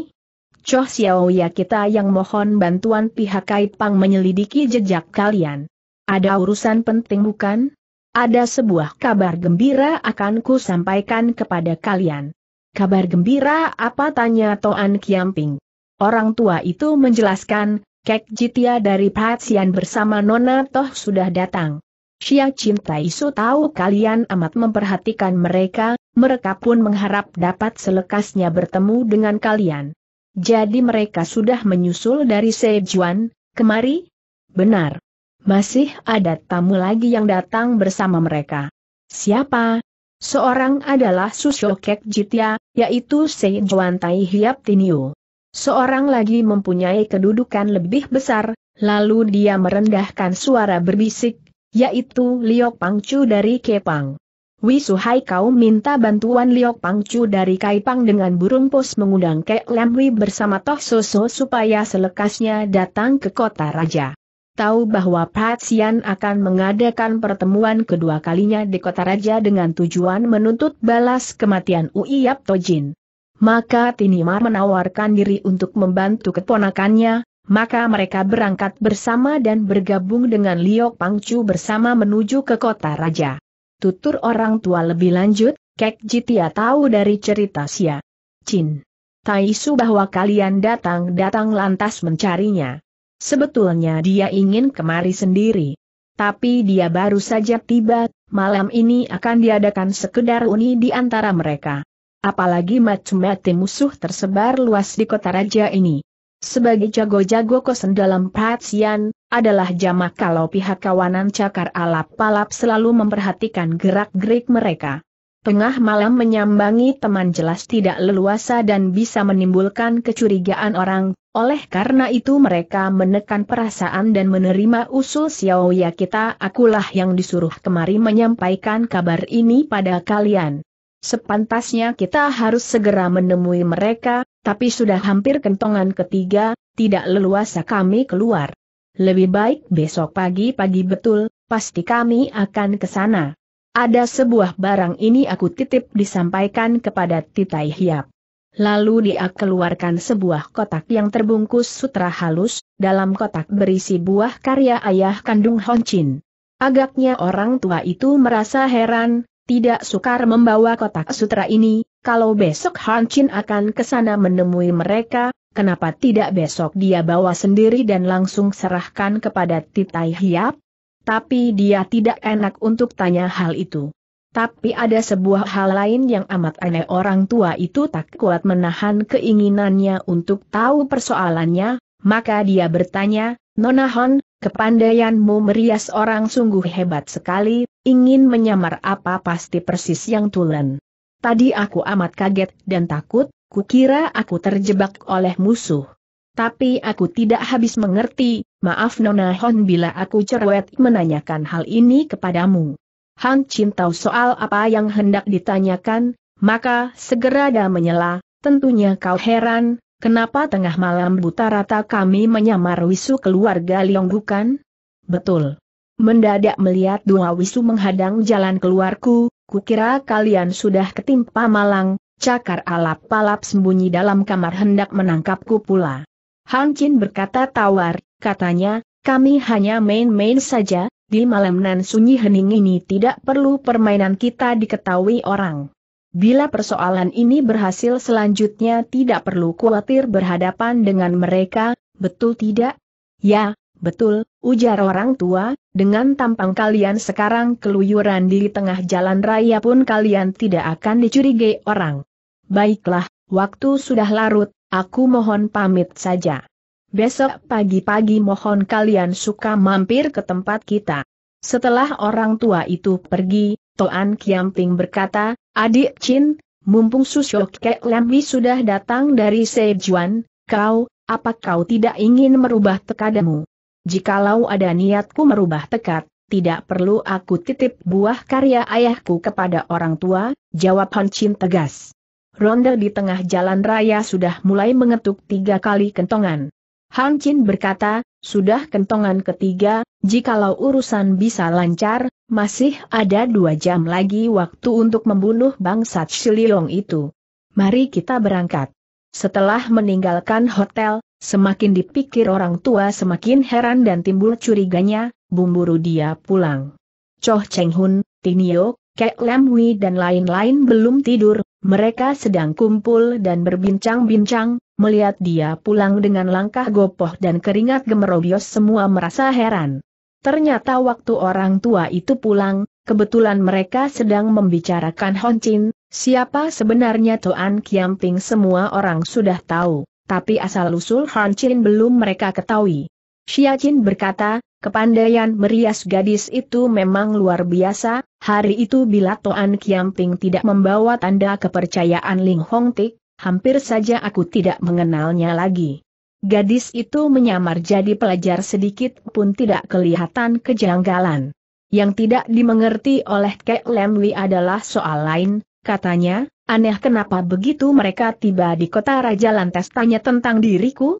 Speaker 1: Choh Xiao ya kita yang mohon bantuan pihak Kaipang menyelidiki jejak kalian. Ada urusan penting bukan? Ada sebuah kabar gembira akan ku sampaikan kepada kalian. Kabar gembira apa tanya Toan Kiamping? Orang tua itu menjelaskan, Kek Jitia dari Patsian bersama Nona Toh sudah datang. Xia Cinta Isu tahu kalian amat memperhatikan mereka, mereka pun mengharap dapat selekasnya bertemu dengan kalian. Jadi mereka sudah menyusul dari Sejuan, kemari? Benar. Masih ada tamu lagi yang datang bersama mereka. Siapa? Seorang adalah kek Jitia, yaitu Sejuan Tai Hiap Tiniu. Seorang lagi mempunyai kedudukan lebih besar, lalu dia merendahkan suara berbisik, yaitu Liok Pangcu dari Kepang. Wisu Hai kau minta bantuan Liok Pangcu dari Kaipang dengan burung pos mengundang Kek Lemwi bersama Toh Soso supaya selekasnya datang ke kota raja. Tahu bahwa Sian akan mengadakan pertemuan kedua kalinya di kota raja dengan tujuan menuntut balas kematian Uiyap Tojin maka Tinimar menawarkan diri untuk membantu keponakannya, maka mereka berangkat bersama dan bergabung dengan Liok Pangcu bersama menuju ke kota raja. Tutur orang tua lebih lanjut, Kek Jitia tahu dari cerita Sia. Chin. Taisu bahwa kalian datang-datang lantas mencarinya. Sebetulnya dia ingin kemari sendiri. Tapi dia baru saja tiba, malam ini akan diadakan sekedar uni di antara mereka apalagi macam-macam musuh tersebar luas di kota raja ini. Sebagai jago-jago kosen dalam perhatian, adalah jamak kalau pihak kawanan cakar alap-alap selalu memperhatikan gerak-gerik mereka. Tengah malam menyambangi teman jelas tidak leluasa dan bisa menimbulkan kecurigaan orang, oleh karena itu mereka menekan perasaan dan menerima usul Xiao Ya kita akulah yang disuruh kemari menyampaikan kabar ini pada kalian. Sepantasnya kita harus segera menemui mereka, tapi sudah hampir kentongan ketiga, tidak leluasa kami keluar. Lebih baik besok pagi-pagi betul, pasti kami akan ke sana. Ada sebuah barang ini aku titip disampaikan kepada Titai Hiap. Lalu dia keluarkan sebuah kotak yang terbungkus sutra halus, dalam kotak berisi buah karya ayah kandung Honchin. Agaknya orang tua itu merasa heran, tidak sukar membawa kotak sutra ini, kalau besok Han Chin akan ke sana menemui mereka, kenapa tidak besok dia bawa sendiri dan langsung serahkan kepada Titai Hiap? Tapi dia tidak enak untuk tanya hal itu. Tapi ada sebuah hal lain yang amat aneh orang tua itu tak kuat menahan keinginannya untuk tahu persoalannya, maka dia bertanya, Nona Hon, Kepandaianmu merias orang sungguh hebat sekali, ingin menyamar apa pasti persis yang tulen. Tadi aku amat kaget dan takut, kukira aku terjebak oleh musuh. Tapi aku tidak habis mengerti, maaf Nona Hon bila aku cerewet menanyakan hal ini kepadamu. Han Chin tahu soal apa yang hendak ditanyakan, maka segera dia menyela, tentunya kau heran, Kenapa tengah malam buta rata kami menyamar wisu keluarga Liong bukan? Betul. Mendadak melihat dua wisu menghadang jalan keluarku, kukira kalian sudah ketimpa malang, cakar alap-alap sembunyi dalam kamar hendak menangkapku pula. Han Chin berkata tawar, katanya, kami hanya main-main saja, di malam nan sunyi hening ini tidak perlu permainan kita diketahui orang. Bila persoalan ini berhasil selanjutnya tidak perlu khawatir berhadapan dengan mereka, betul tidak? Ya, betul, ujar orang tua, dengan tampang kalian sekarang keluyuran di tengah jalan raya pun kalian tidak akan dicurigai orang. Baiklah, waktu sudah larut, aku mohon pamit saja. Besok pagi-pagi mohon kalian suka mampir ke tempat kita. Setelah orang tua itu pergi, Toan Kiamping berkata, Adik Chin, mumpung Susyo Kek Lemwi sudah datang dari Sejuan, kau, apa kau tidak ingin merubah tekadamu? Jikalau ada niatku merubah tekad, tidak perlu aku titip buah karya ayahku kepada orang tua, jawab Han Chin tegas. Ronda di tengah jalan raya sudah mulai mengetuk tiga kali kentongan. Han Chin berkata, sudah kentongan ketiga, jikalau urusan bisa lancar, masih ada dua jam lagi waktu untuk membunuh bangsa Shililong itu. Mari kita berangkat. Setelah meninggalkan hotel, semakin dipikir orang tua semakin heran dan timbul curiganya, bumburu dia pulang. Choh Cheng Hun, Tinio, Kek Lam Hui dan lain-lain belum tidur, mereka sedang kumpul dan berbincang-bincang, melihat dia pulang dengan langkah gopoh dan keringat gemerobios semua merasa heran. Ternyata waktu orang tua itu pulang, kebetulan mereka sedang membicarakan Honcin, siapa sebenarnya Toan Kiamping semua orang sudah tahu, tapi asal-usul Honcin belum mereka ketahui. Xia Chin berkata, Kepandaian merias gadis itu memang luar biasa, hari itu bila Toan Kiamping tidak membawa tanda kepercayaan Ling Hong Tik, hampir saja aku tidak mengenalnya lagi. Gadis itu menyamar jadi pelajar sedikit pun tidak kelihatan kejanggalan. Yang tidak dimengerti oleh Kek Lemwi adalah soal lain, katanya, aneh kenapa begitu mereka tiba di kota Raja lantas tanya tentang diriku?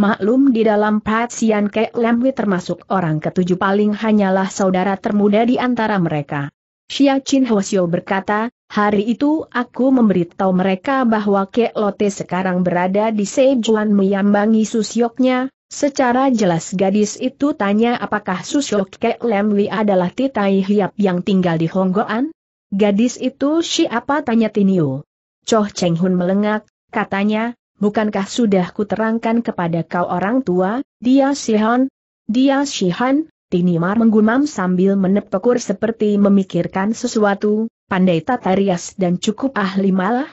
Speaker 1: Maklum di dalam Patsian Kek Lemwi termasuk orang ketujuh paling hanyalah saudara termuda di antara mereka. Xia Chin Hwasyo berkata, hari itu aku memberitahu mereka bahwa Kek Lote sekarang berada di Sejuan menyambangi susyoknya, Secara jelas gadis itu tanya apakah Susyok Kek Lemwi adalah Titai Hiap yang tinggal di Honggoan? Gadis itu siapa tanya Tinio. Choh Cheng Hun melengak, katanya, Bukankah sudah kuterangkan kepada kau orang tua, dia Sihon? Dia Sihon, Tinimar menggumam sambil menepekur seperti memikirkan sesuatu, pandai tata rias dan cukup ahli malah.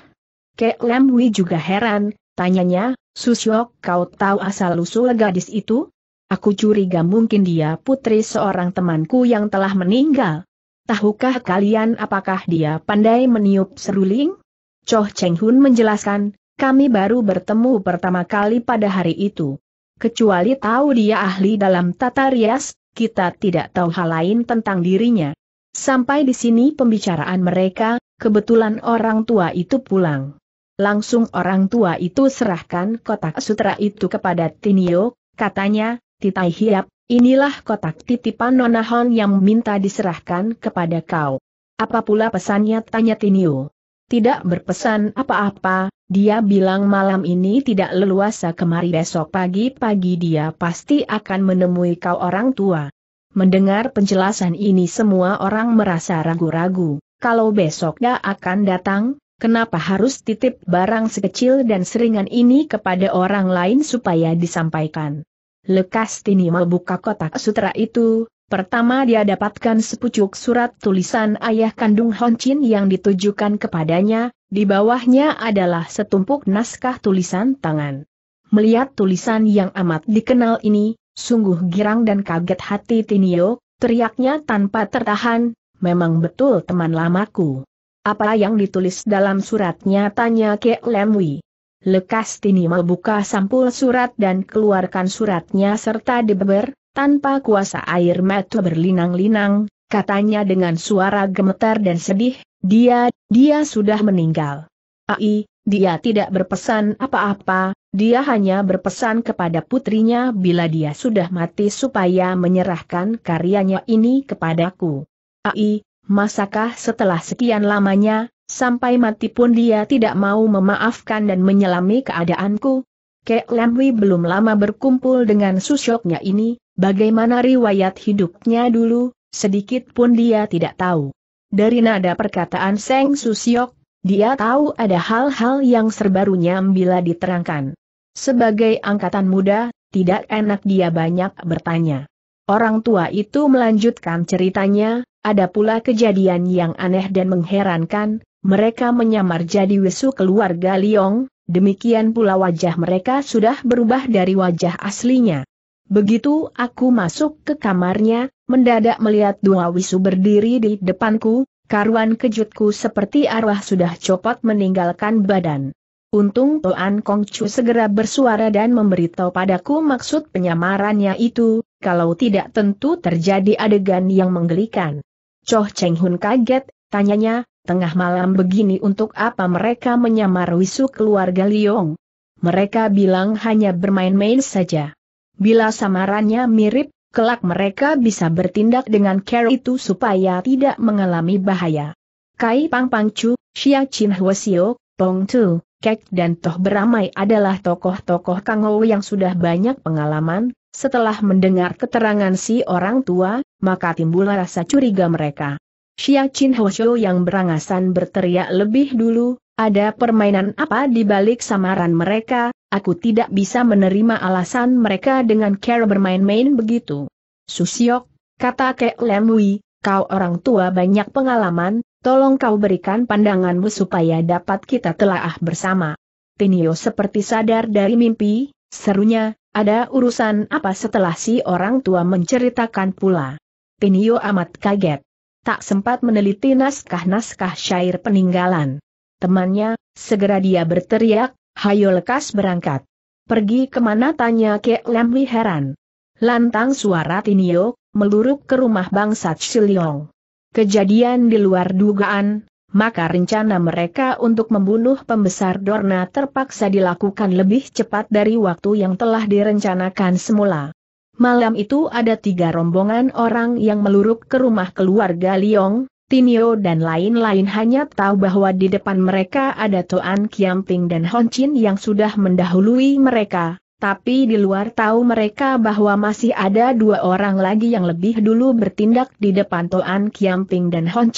Speaker 1: Kek Lemwi juga heran, tanyanya, Susyok kau tahu asal-usul gadis itu? Aku curiga mungkin dia putri seorang temanku yang telah meninggal. Tahukah kalian apakah dia pandai meniup seruling? Choh Cheng Hun menjelaskan, kami baru bertemu pertama kali pada hari itu. Kecuali tahu dia ahli dalam tata rias, kita tidak tahu hal lain tentang dirinya. Sampai di sini pembicaraan mereka, kebetulan orang tua itu pulang. Langsung orang tua itu serahkan kotak sutra itu kepada Tinio, katanya, Titai Hiap, inilah kotak titipan Nona Hon yang minta diserahkan kepada kau. Apa pula pesannya tanya Tinio? Tidak berpesan apa-apa, dia bilang malam ini tidak leluasa kemari besok pagi-pagi dia pasti akan menemui kau orang tua. Mendengar penjelasan ini semua orang merasa ragu-ragu, kalau besok dia akan datang, kenapa harus titip barang sekecil dan seringan ini kepada orang lain supaya disampaikan. Lekas Tini membuka kotak sutra itu, pertama dia dapatkan sepucuk surat tulisan ayah kandung Hon Chin yang ditujukan kepadanya, di bawahnya adalah setumpuk naskah tulisan tangan. Melihat tulisan yang amat dikenal ini, sungguh girang dan kaget hati Tinio, teriaknya tanpa tertahan, memang betul teman lamaku. Apa yang ditulis dalam suratnya tanya Ke Lemwi. Lekas Tini membuka sampul surat dan keluarkan suratnya serta dibeber, tanpa kuasa air mata berlinang-linang, katanya dengan suara gemetar dan sedih, dia, dia sudah meninggal. Ai, dia tidak berpesan apa-apa, dia hanya berpesan kepada putrinya bila dia sudah mati supaya menyerahkan karyanya ini kepadaku. Ai, masakah setelah sekian lamanya, sampai mati pun dia tidak mau memaafkan dan menyelami keadaanku? Kek Lemwi belum lama berkumpul dengan susyoknya ini, bagaimana riwayat hidupnya dulu, sedikit pun dia tidak tahu. Dari nada perkataan Seng Susiok, dia tahu ada hal-hal yang serbarunya bila diterangkan. Sebagai angkatan muda, tidak enak dia banyak bertanya. Orang tua itu melanjutkan ceritanya, ada pula kejadian yang aneh dan mengherankan, mereka menyamar jadi wesu keluarga Liong, demikian pula wajah mereka sudah berubah dari wajah aslinya. Begitu aku masuk ke kamarnya, Mendadak melihat dua wisu berdiri di depanku, karuan kejutku seperti arwah sudah copot meninggalkan badan. Untung Toan Kong Chu segera bersuara dan memberitahu padaku maksud penyamarannya itu, kalau tidak tentu terjadi adegan yang menggelikan. Choh Cheng Hun kaget, tanyanya, tengah malam begini untuk apa mereka menyamar wisu keluarga Liong? Mereka bilang hanya bermain-main saja. Bila samarannya mirip, kelak mereka bisa bertindak dengan care itu supaya tidak mengalami bahaya. Kai Pang Pang Chu, Xia Chin Huasio, Tong Tu, Kek dan Toh Beramai adalah tokoh-tokoh Kangou yang sudah banyak pengalaman, setelah mendengar keterangan si orang tua, maka timbul rasa curiga mereka. Xia Chin Huasio yang berangasan berteriak lebih dulu, ada permainan apa di balik samaran mereka, Aku tidak bisa menerima alasan mereka dengan cara bermain-main begitu. Susiok, kata Kek Lemui, kau orang tua banyak pengalaman, tolong kau berikan pandanganmu supaya dapat kita telaah bersama. Tinio seperti sadar dari mimpi, serunya, ada urusan apa setelah si orang tua menceritakan pula. Tinio amat kaget. Tak sempat meneliti naskah-naskah syair peninggalan. Temannya, segera dia berteriak, Hayo lekas berangkat. Pergi kemana tanya Kek Lemwi heran. Lantang suara Tinio, meluruk ke rumah bangsa Chiliong. Kejadian di luar dugaan, maka rencana mereka untuk membunuh pembesar Dorna terpaksa dilakukan lebih cepat dari waktu yang telah direncanakan semula. Malam itu ada tiga rombongan orang yang meluruk ke rumah keluarga Liong, Tinio dan lain-lain hanya tahu bahwa di depan mereka ada Toan Kiamping dan Hon yang sudah mendahului mereka, tapi di luar tahu mereka bahwa masih ada dua orang lagi yang lebih dulu bertindak di depan Toan Kiamping dan Hon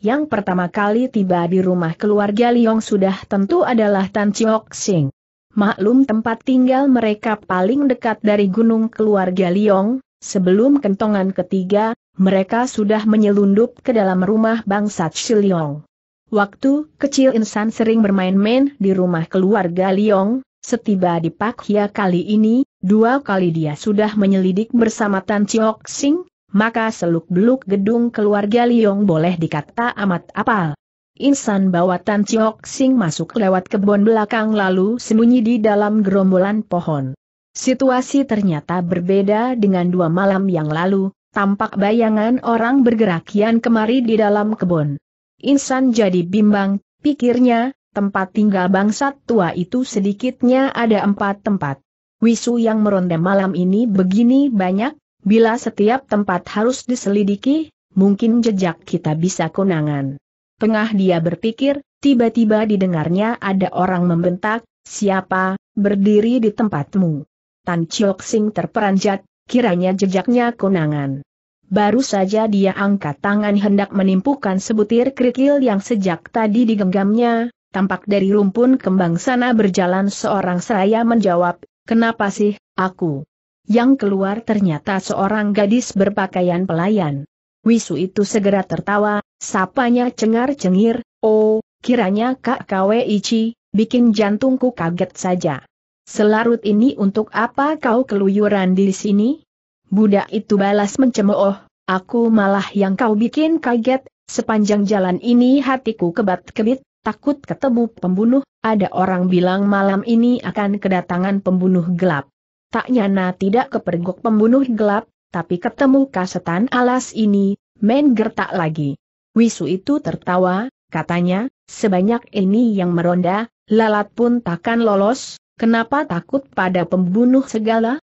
Speaker 1: Yang pertama kali tiba di rumah keluarga Liong sudah tentu adalah Tan Chiok Sing. Maklum tempat tinggal mereka paling dekat dari gunung keluarga Liong, Sebelum kentongan ketiga, mereka sudah menyelundup ke dalam rumah bangsa Chiliong. Waktu kecil Insan sering bermain-main di rumah keluarga Liong, setiba di Pakhia kali ini, dua kali dia sudah menyelidik bersama Tan Chiok Sing, maka seluk-beluk gedung keluarga Liong boleh dikata amat apal. Insan bawa Tan Chiok Sing masuk lewat kebun belakang lalu sembunyi di dalam gerombolan pohon. Situasi ternyata berbeda dengan dua malam yang lalu, tampak bayangan orang bergerak kian kemari di dalam kebun. Insan jadi bimbang, pikirnya, tempat tinggal bangsat tua itu sedikitnya ada empat tempat. Wisu yang meronda malam ini begini banyak, bila setiap tempat harus diselidiki, mungkin jejak kita bisa konangan. Tengah dia berpikir, tiba-tiba didengarnya ada orang membentak, siapa, berdiri di tempatmu. Tan Chiok Sing terperanjat, kiranya jejaknya konangan. Baru saja dia angkat tangan hendak menimpukan sebutir kerikil yang sejak tadi digenggamnya, tampak dari rumpun kembang sana berjalan seorang seraya menjawab, kenapa sih, aku? Yang keluar ternyata seorang gadis berpakaian pelayan. Wisu itu segera tertawa, sapanya cengar-cengir, oh, kiranya Kak Kwe Ichi, bikin jantungku kaget saja. Selarut ini untuk apa kau keluyuran di sini? Budak itu balas mencemooh, aku malah yang kau bikin kaget, sepanjang jalan ini hatiku kebat-kebit, takut ketemu pembunuh, ada orang bilang malam ini akan kedatangan pembunuh gelap. Tak nyana tidak kepergok pembunuh gelap, tapi ketemu kasetan alas ini, men gertak lagi. Wisu itu tertawa, katanya, sebanyak ini yang meronda, lalat pun takkan lolos, Kenapa takut pada pembunuh segala?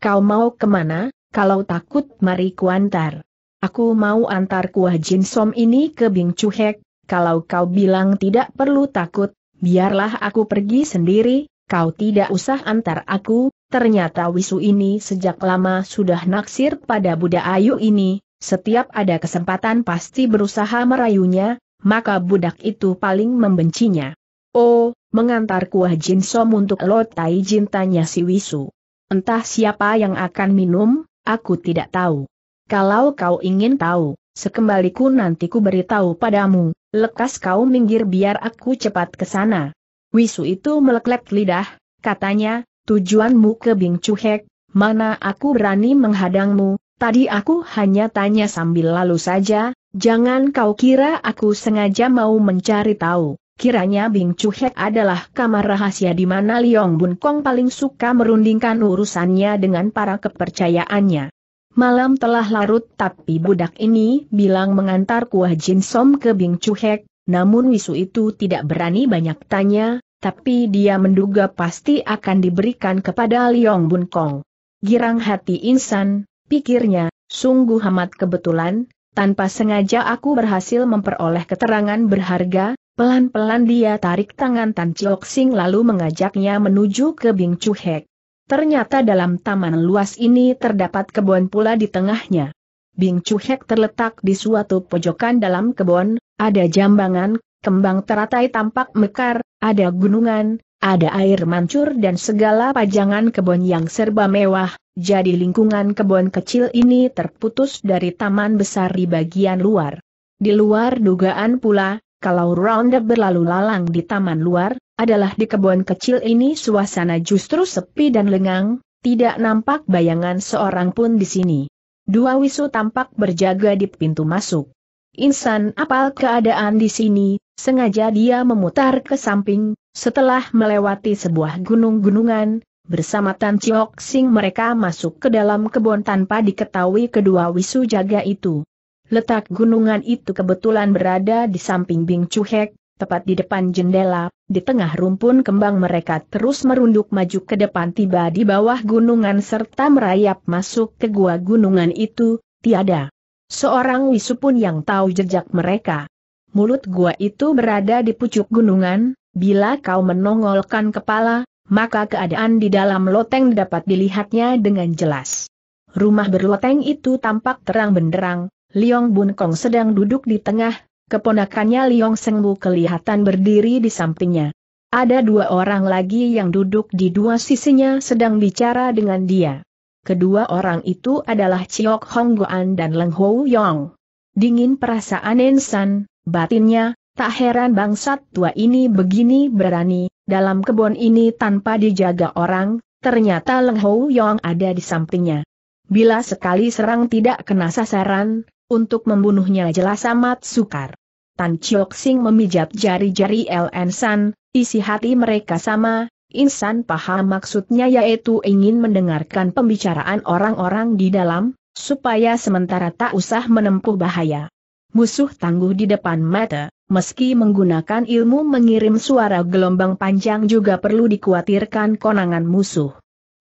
Speaker 1: Kau mau kemana, kalau takut mari kuantar. Aku mau antar kuah jinsom ini ke Bing Cuhek, kalau kau bilang tidak perlu takut, biarlah aku pergi sendiri, kau tidak usah antar aku, ternyata wisu ini sejak lama sudah naksir pada Buddha Ayu ini, setiap ada kesempatan pasti berusaha merayunya, maka budak itu paling membencinya. Oh, mengantar kuah jinsom untuk lotai jintanya si Wisu. Entah siapa yang akan minum, aku tidak tahu. Kalau kau ingin tahu, sekembaliku nanti ku beritahu padamu, lekas kau minggir biar aku cepat ke sana. Wisu itu meleklek lidah, katanya, tujuanmu ke Bing Cuhek, mana aku berani menghadangmu, tadi aku hanya tanya sambil lalu saja, jangan kau kira aku sengaja mau mencari tahu. Kiranya Bing Chuhek adalah kamar rahasia di mana Liong Bun Kong paling suka merundingkan urusannya dengan para kepercayaannya. Malam telah larut tapi budak ini bilang mengantar kuah Jin Som ke Bing Chuhek, namun Wisu itu tidak berani banyak tanya, tapi dia menduga pasti akan diberikan kepada Liong Bun Kong. Girang hati insan, pikirnya, sungguh amat kebetulan, tanpa sengaja aku berhasil memperoleh keterangan berharga, Pelan-pelan dia tarik tangan Tan Chiok Sing lalu mengajaknya menuju ke Bing Chu Hek. Ternyata dalam taman luas ini terdapat kebun pula di tengahnya. Bing Chu Hek terletak di suatu pojokan dalam kebun, ada jambangan, kembang teratai tampak mekar, ada gunungan, ada air mancur dan segala pajangan kebun yang serba mewah, jadi lingkungan kebun kecil ini terputus dari taman besar di bagian luar. Di luar dugaan pula, kalau Roundup berlalu lalang di taman luar, adalah di kebun kecil ini suasana justru sepi dan lengang, tidak nampak bayangan seorang pun di sini. Dua wisu tampak berjaga di pintu masuk. Insan apal keadaan di sini, sengaja dia memutar ke samping, setelah melewati sebuah gunung-gunungan, bersama Tan Chiok Sing mereka masuk ke dalam kebun tanpa diketahui kedua wisu jaga itu. Letak gunungan itu kebetulan berada di samping Bing Cuhek, tepat di depan jendela, di tengah rumpun kembang mereka terus merunduk maju ke depan tiba di bawah gunungan serta merayap masuk ke gua gunungan itu, tiada. Seorang wisu pun yang tahu jejak mereka. Mulut gua itu berada di pucuk gunungan, bila kau menongolkan kepala, maka keadaan di dalam loteng dapat dilihatnya dengan jelas. Rumah berloteng itu tampak terang benderang, Liong Bun Kong sedang duduk di tengah, keponakannya Liong Seng Bu kelihatan berdiri di sampingnya. Ada dua orang lagi yang duduk di dua sisinya sedang bicara dengan dia. Kedua orang itu adalah Chiok Hong Goan dan Leng Hou Yong. Dingin perasaan Ensan, batinnya, tak heran bangsat tua ini begini berani, dalam kebun ini tanpa dijaga orang, ternyata Leng Hou Yong ada di sampingnya. Bila sekali serang tidak kena sasaran, untuk membunuhnya jelas amat sukar. Tan Chiok Sing memijat jari-jari El Ensan, isi hati mereka sama, Insan paham maksudnya yaitu ingin mendengarkan pembicaraan orang-orang di dalam, supaya sementara tak usah menempuh bahaya. Musuh tangguh di depan mata, meski menggunakan ilmu mengirim suara gelombang panjang juga perlu dikhawatirkan konangan musuh.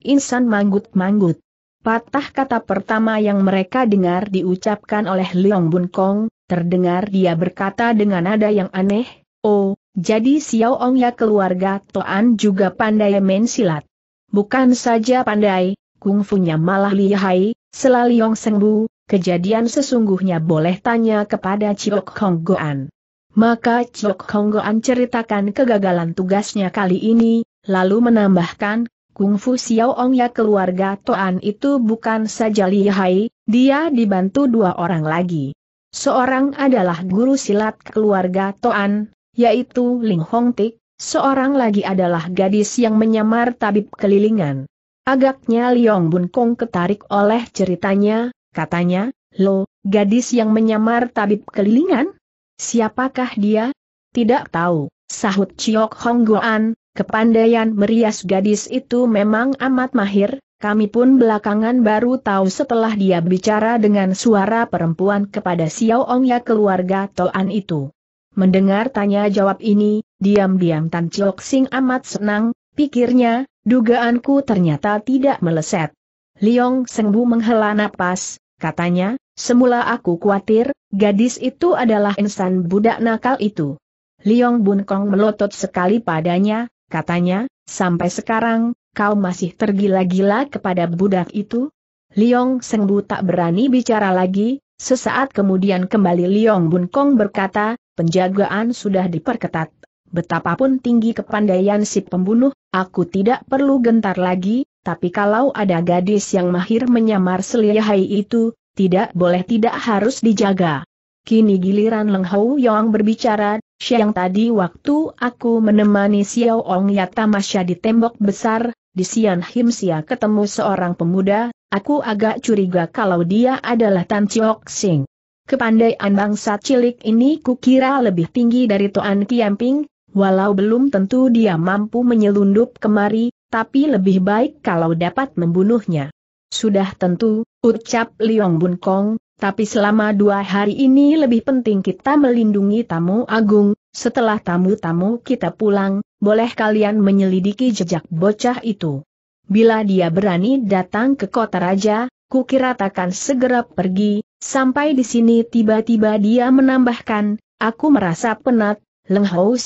Speaker 1: Insan manggut-manggut, Patah kata pertama yang mereka dengar diucapkan oleh Leong Bun Kong, terdengar dia berkata dengan nada yang aneh, Oh, jadi Xiao Ong ya keluarga Toan juga pandai main silat. Bukan saja pandai, kungfunya malah lihai, selalu selaliong sengbu, kejadian sesungguhnya boleh tanya kepada Chiok Hong Goan. Maka Chiok Hong Goan ceritakan kegagalan tugasnya kali ini, lalu menambahkan, Kung Fu ya keluarga Toan itu bukan saja lihai, dia dibantu dua orang lagi. Seorang adalah guru silat keluarga Toan, yaitu Ling Hong Tik, seorang lagi adalah gadis yang menyamar tabib kelilingan. Agaknya Liong Bun Kong ketarik oleh ceritanya, katanya, Lo, gadis yang menyamar tabib kelilingan? Siapakah dia? Tidak tahu, sahut Chiok Hong Goan, Kepandaian merias gadis itu memang amat mahir, kami pun belakangan baru tahu setelah dia bicara dengan suara perempuan kepada Xiao Ong ya keluarga Toan itu. Mendengar tanya jawab ini, diam-diam Tan Chok Sing amat senang, pikirnya, dugaanku ternyata tidak meleset. Liong Sengbu menghela napas, katanya, semula aku khawatir, gadis itu adalah insan budak nakal itu. Liong Bun Kong melotot sekali padanya, katanya, sampai sekarang, kau masih tergila-gila kepada budak itu? Liong Sengbu tak berani bicara lagi, sesaat kemudian kembali Liong Bun Kong berkata, penjagaan sudah diperketat. Betapapun tinggi kepandaian si pembunuh, aku tidak perlu gentar lagi, tapi kalau ada gadis yang mahir menyamar selihai itu, tidak boleh tidak harus dijaga. Kini giliran Leng Hou Yong berbicara, Siang tadi waktu aku menemani Xiao Ong Ya Tamasya di tembok besar, di Sian Him Sia ketemu seorang pemuda, aku agak curiga kalau dia adalah Tan Chiok Sing. Kepandaian bangsa cilik ini kukira lebih tinggi dari Toan Kiamping, walau belum tentu dia mampu menyelundup kemari, tapi lebih baik kalau dapat membunuhnya. Sudah tentu, ucap Liong Bun Kong, tapi selama dua hari ini lebih penting kita melindungi tamu agung, setelah tamu-tamu kita pulang, boleh kalian menyelidiki jejak bocah itu. Bila dia berani datang ke kota raja, kukira takkan segera pergi, sampai di sini tiba-tiba dia menambahkan, aku merasa penat, Leng Hou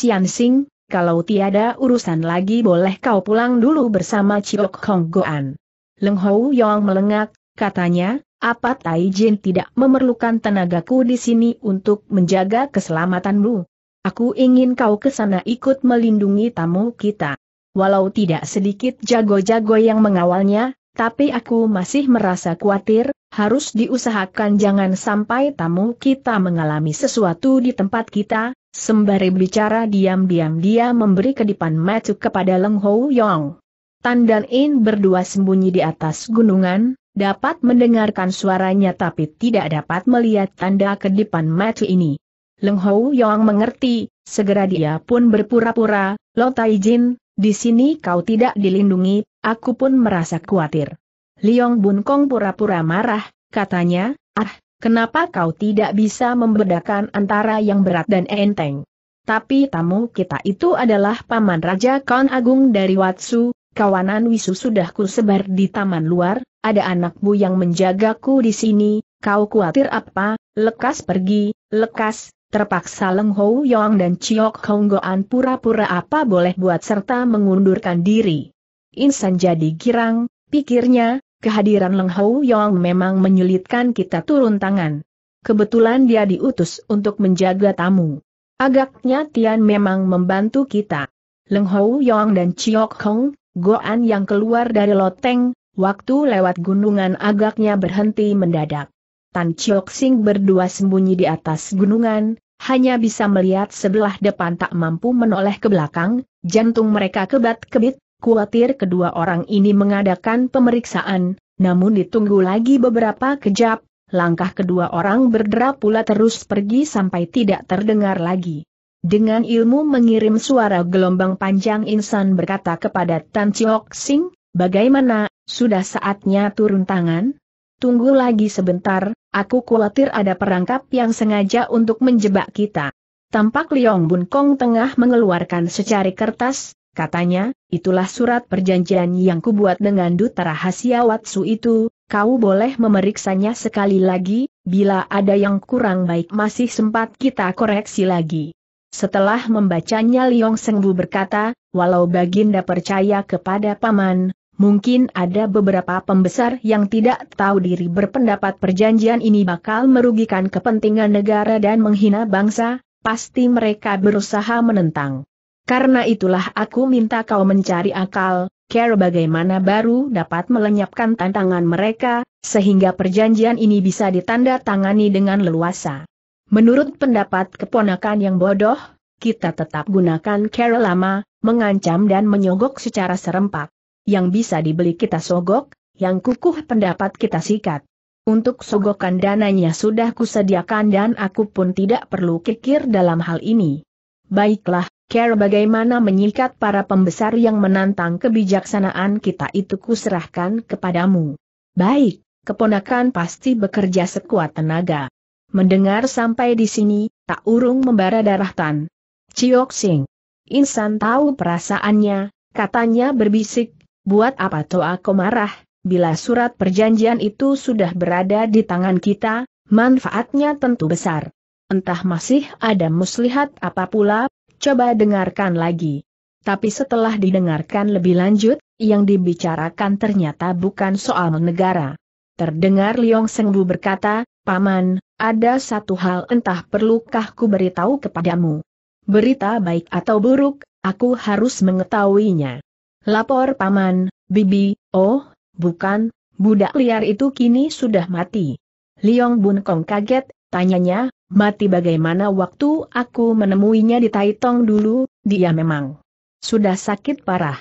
Speaker 1: kalau tiada urusan lagi boleh kau pulang dulu bersama Chiok Hong Goan. Leng Hou Yong melengak, katanya, apa Tai Jin tidak memerlukan tenagaku di sini untuk menjaga keselamatanmu? Aku ingin kau ke sana ikut melindungi tamu kita. Walau tidak sedikit jago-jago yang mengawalnya, tapi aku masih merasa khawatir, harus diusahakan jangan sampai tamu kita mengalami sesuatu di tempat kita, sembari bicara diam-diam dia memberi kedipan matuk kepada Leng Hou Yong. Tan dan In berdua sembunyi di atas gunungan, dapat mendengarkan suaranya tapi tidak dapat melihat tanda kedipan mata ini. Leng Hou Yong mengerti, segera dia pun berpura-pura, Lo Tai Jin, di sini kau tidak dilindungi, aku pun merasa khawatir. Liong Bun Kong pura-pura marah, katanya, ah, kenapa kau tidak bisa membedakan antara yang berat dan enteng? Tapi tamu kita itu adalah Paman Raja Kon Agung dari Watsu, kawanan Wisu sudah kusebar di taman luar, ada anakmu yang menjagaku di sini, kau khawatir apa, lekas pergi, lekas, terpaksa Leng Hou Yong dan Chiok Konggoan pura-pura apa boleh buat serta mengundurkan diri. Insan jadi girang, pikirnya, kehadiran Leng Hou Yong memang menyulitkan kita turun tangan. Kebetulan dia diutus untuk menjaga tamu. Agaknya Tian memang membantu kita. Leng Hou Yong dan Chiok Hong, Goan yang keluar dari loteng, Waktu lewat gunungan agaknya berhenti mendadak. Tan Chiok Sing berdua sembunyi di atas gunungan, hanya bisa melihat sebelah depan tak mampu menoleh ke belakang, jantung mereka kebat-kebit, khawatir kedua orang ini mengadakan pemeriksaan, namun ditunggu lagi beberapa kejap, langkah kedua orang berderap pula terus pergi sampai tidak terdengar lagi. Dengan ilmu mengirim suara gelombang panjang insan berkata kepada Tan Chiok Sing, Bagaimana, sudah saatnya turun tangan? Tunggu lagi sebentar, aku khawatir ada perangkap yang sengaja untuk menjebak kita. Tampak Liong Bun Kong tengah mengeluarkan secari kertas, katanya, itulah surat perjanjian yang kubuat dengan duta rahasia Watsu itu, kau boleh memeriksanya sekali lagi, bila ada yang kurang baik masih sempat kita koreksi lagi. Setelah membacanya Liong Sengbu berkata, walau Baginda percaya kepada Paman, Mungkin ada beberapa pembesar yang tidak tahu diri berpendapat perjanjian ini bakal merugikan kepentingan negara dan menghina bangsa, pasti mereka berusaha menentang. Karena itulah aku minta kau mencari akal, care bagaimana baru dapat melenyapkan tantangan mereka, sehingga perjanjian ini bisa ditandatangani dengan leluasa. Menurut pendapat keponakan yang bodoh, kita tetap gunakan care lama, mengancam dan menyogok secara serempak yang bisa dibeli kita sogok, yang kukuh pendapat kita sikat. Untuk sogokan dananya sudah kusediakan dan aku pun tidak perlu kikir dalam hal ini. Baiklah, care bagaimana menyikat para pembesar yang menantang kebijaksanaan kita itu kuserahkan kepadamu. Baik, keponakan pasti bekerja sekuat tenaga. Mendengar sampai di sini, tak urung membara darah Tan. Ciok Sing. Insan tahu perasaannya, katanya berbisik, buat apa toh aku marah, bila surat perjanjian itu sudah berada di tangan kita, manfaatnya tentu besar. Entah masih ada muslihat apa pula, coba dengarkan lagi. Tapi setelah didengarkan lebih lanjut, yang dibicarakan ternyata bukan soal negara. Terdengar Liong Sengbu berkata, Paman, ada satu hal entah perlukah ku beritahu kepadamu. Berita baik atau buruk, aku harus mengetahuinya. Lapor paman, bibi, oh, bukan, budak liar itu kini sudah mati. Liong Bun Kong kaget, tanyanya, mati bagaimana waktu aku menemuinya di Taitong dulu, dia memang sudah sakit parah.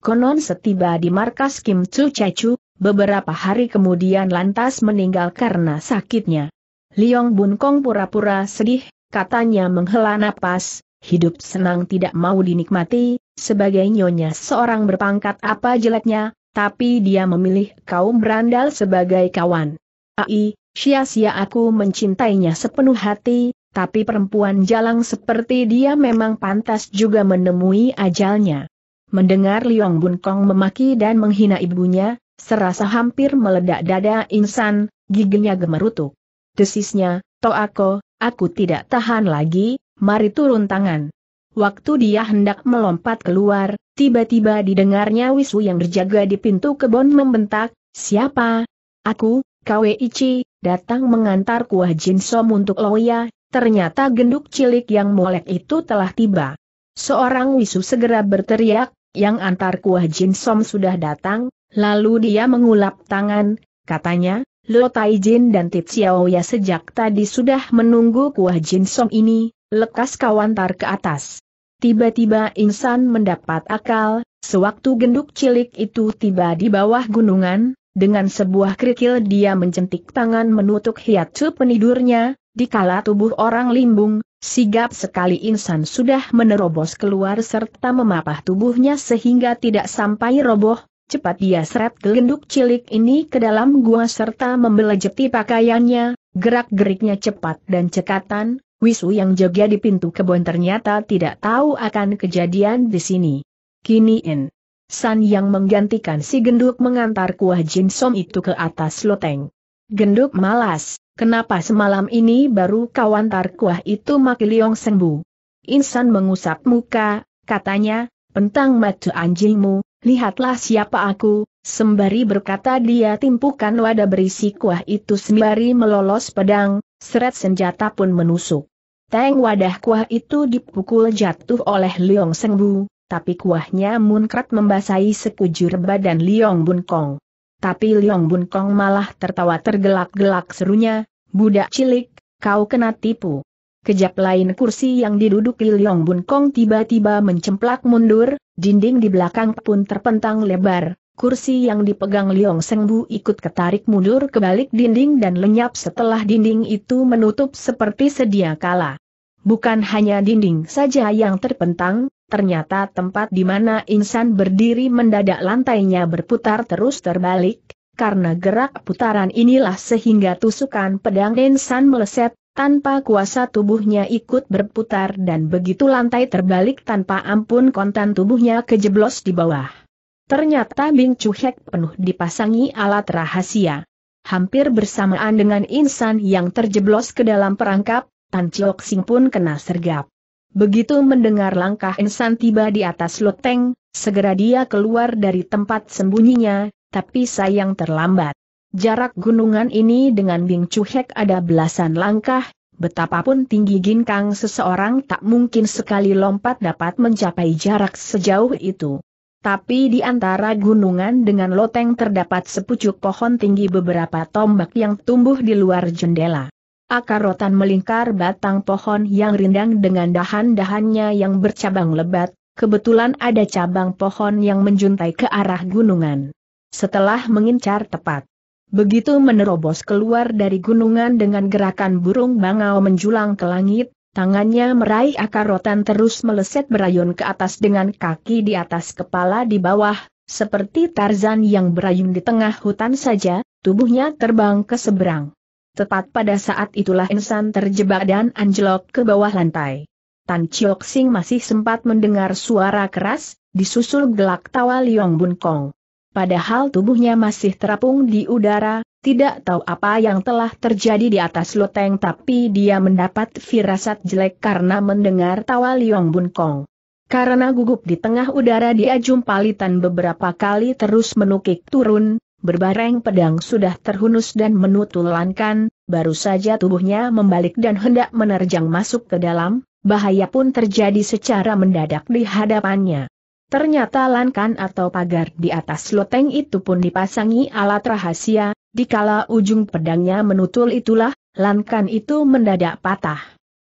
Speaker 1: Konon setiba di markas Kim Chu Chechu, beberapa hari kemudian lantas meninggal karena sakitnya. Liong Bun Kong pura-pura sedih, katanya menghela napas, hidup senang tidak mau dinikmati, sebagai nyonya seorang berpangkat apa jeleknya, tapi dia memilih kaum berandal sebagai kawan. Ai, sia-sia aku mencintainya sepenuh hati, tapi perempuan jalang seperti dia memang pantas juga menemui ajalnya. Mendengar Liong Bun Kong memaki dan menghina ibunya, serasa hampir meledak dada insan, giginya gemerutuk. Desisnya, aku, aku tidak tahan lagi, mari turun tangan. Waktu dia hendak melompat keluar, tiba-tiba didengarnya Wisu yang berjaga di pintu kebun membentak, Siapa? Aku, Kweichi, datang mengantar kuah jinsom untuk Loya, ternyata genduk cilik yang molek itu telah tiba. Seorang Wisu segera berteriak, yang antar kuah jinsom sudah datang, lalu dia mengulap tangan, katanya, Lo Taijin dan Titsiaoya sejak tadi sudah menunggu kuah jinsom ini, lekas kau antar ke atas. Tiba-tiba insan mendapat akal, sewaktu genduk cilik itu tiba di bawah gunungan, dengan sebuah kerikil dia mencentik tangan menutup hiatsu penidurnya, dikala tubuh orang limbung, sigap sekali insan sudah menerobos keluar serta memapah tubuhnya sehingga tidak sampai roboh, cepat dia seret genduk cilik ini ke dalam gua serta membelejeti pakaiannya, gerak-geriknya cepat dan cekatan, Wisu yang jaga di pintu kebun ternyata tidak tahu akan kejadian di sini. Kini In San yang menggantikan si genduk mengantar kuah jinsom itu ke atas loteng. Genduk malas, kenapa semalam ini baru kau antar kuah itu maki liong sembu. Insan mengusap muka, katanya, pentang matu anjingmu, lihatlah siapa aku, sembari berkata dia timpukan wadah berisi kuah itu sembari melolos pedang, Seret senjata pun menusuk. Teng wadah kuah itu dipukul jatuh oleh Liong Sengbu, tapi kuahnya munkrat membasahi sekujur badan Liong Bun Kong. Tapi Liong Bun Kong malah tertawa tergelak-gelak serunya, budak cilik, kau kena tipu. Kejap lain kursi yang diduduki Liong Bun Kong tiba-tiba mencemplak mundur, dinding di belakang pun terpentang lebar, kursi yang dipegang Liong Sengbu ikut ketarik mundur ke balik dinding dan lenyap setelah dinding itu menutup seperti sedia kala. Bukan hanya dinding saja yang terpentang, ternyata tempat di mana insan berdiri mendadak lantainya berputar terus terbalik, karena gerak putaran inilah sehingga tusukan pedang Insan meleset, tanpa kuasa tubuhnya ikut berputar dan begitu lantai terbalik tanpa ampun kontan tubuhnya kejeblos di bawah. Ternyata Bing Cuhek penuh dipasangi alat rahasia. Hampir bersamaan dengan insan yang terjeblos ke dalam perangkap, Tan Chiok Sing pun kena sergap. Begitu mendengar langkah insan tiba di atas loteng, segera dia keluar dari tempat sembunyinya, tapi sayang terlambat. Jarak gunungan ini dengan Bing Cuhek ada belasan langkah, betapapun tinggi ginkang seseorang tak mungkin sekali lompat dapat mencapai jarak sejauh itu tapi di antara gunungan dengan loteng terdapat sepucuk pohon tinggi beberapa tombak yang tumbuh di luar jendela. Akar rotan melingkar batang pohon yang rindang dengan dahan-dahannya yang bercabang lebat, kebetulan ada cabang pohon yang menjuntai ke arah gunungan. Setelah mengincar tepat, begitu menerobos keluar dari gunungan dengan gerakan burung bangau menjulang ke langit, Tangannya meraih akar rotan terus meleset berayun ke atas dengan kaki di atas kepala di bawah, seperti Tarzan yang berayun di tengah hutan saja, tubuhnya terbang ke seberang. Tepat pada saat itulah insan terjebak dan anjlok ke bawah lantai. Tan Chiok Sing masih sempat mendengar suara keras, disusul gelak tawa Liong Bun Kong. Padahal tubuhnya masih terapung di udara, tidak tahu apa yang telah terjadi di atas loteng tapi dia mendapat firasat jelek karena mendengar tawa Liong Bun Kong. Karena gugup di tengah udara dia jumpalitan beberapa kali terus menukik turun, berbareng pedang sudah terhunus dan menutulankan, baru saja tubuhnya membalik dan hendak menerjang masuk ke dalam, bahaya pun terjadi secara mendadak di hadapannya. Ternyata lankan atau pagar di atas loteng itu pun dipasangi alat rahasia, Dikala ujung pedangnya menutul itulah, lankan itu mendadak patah.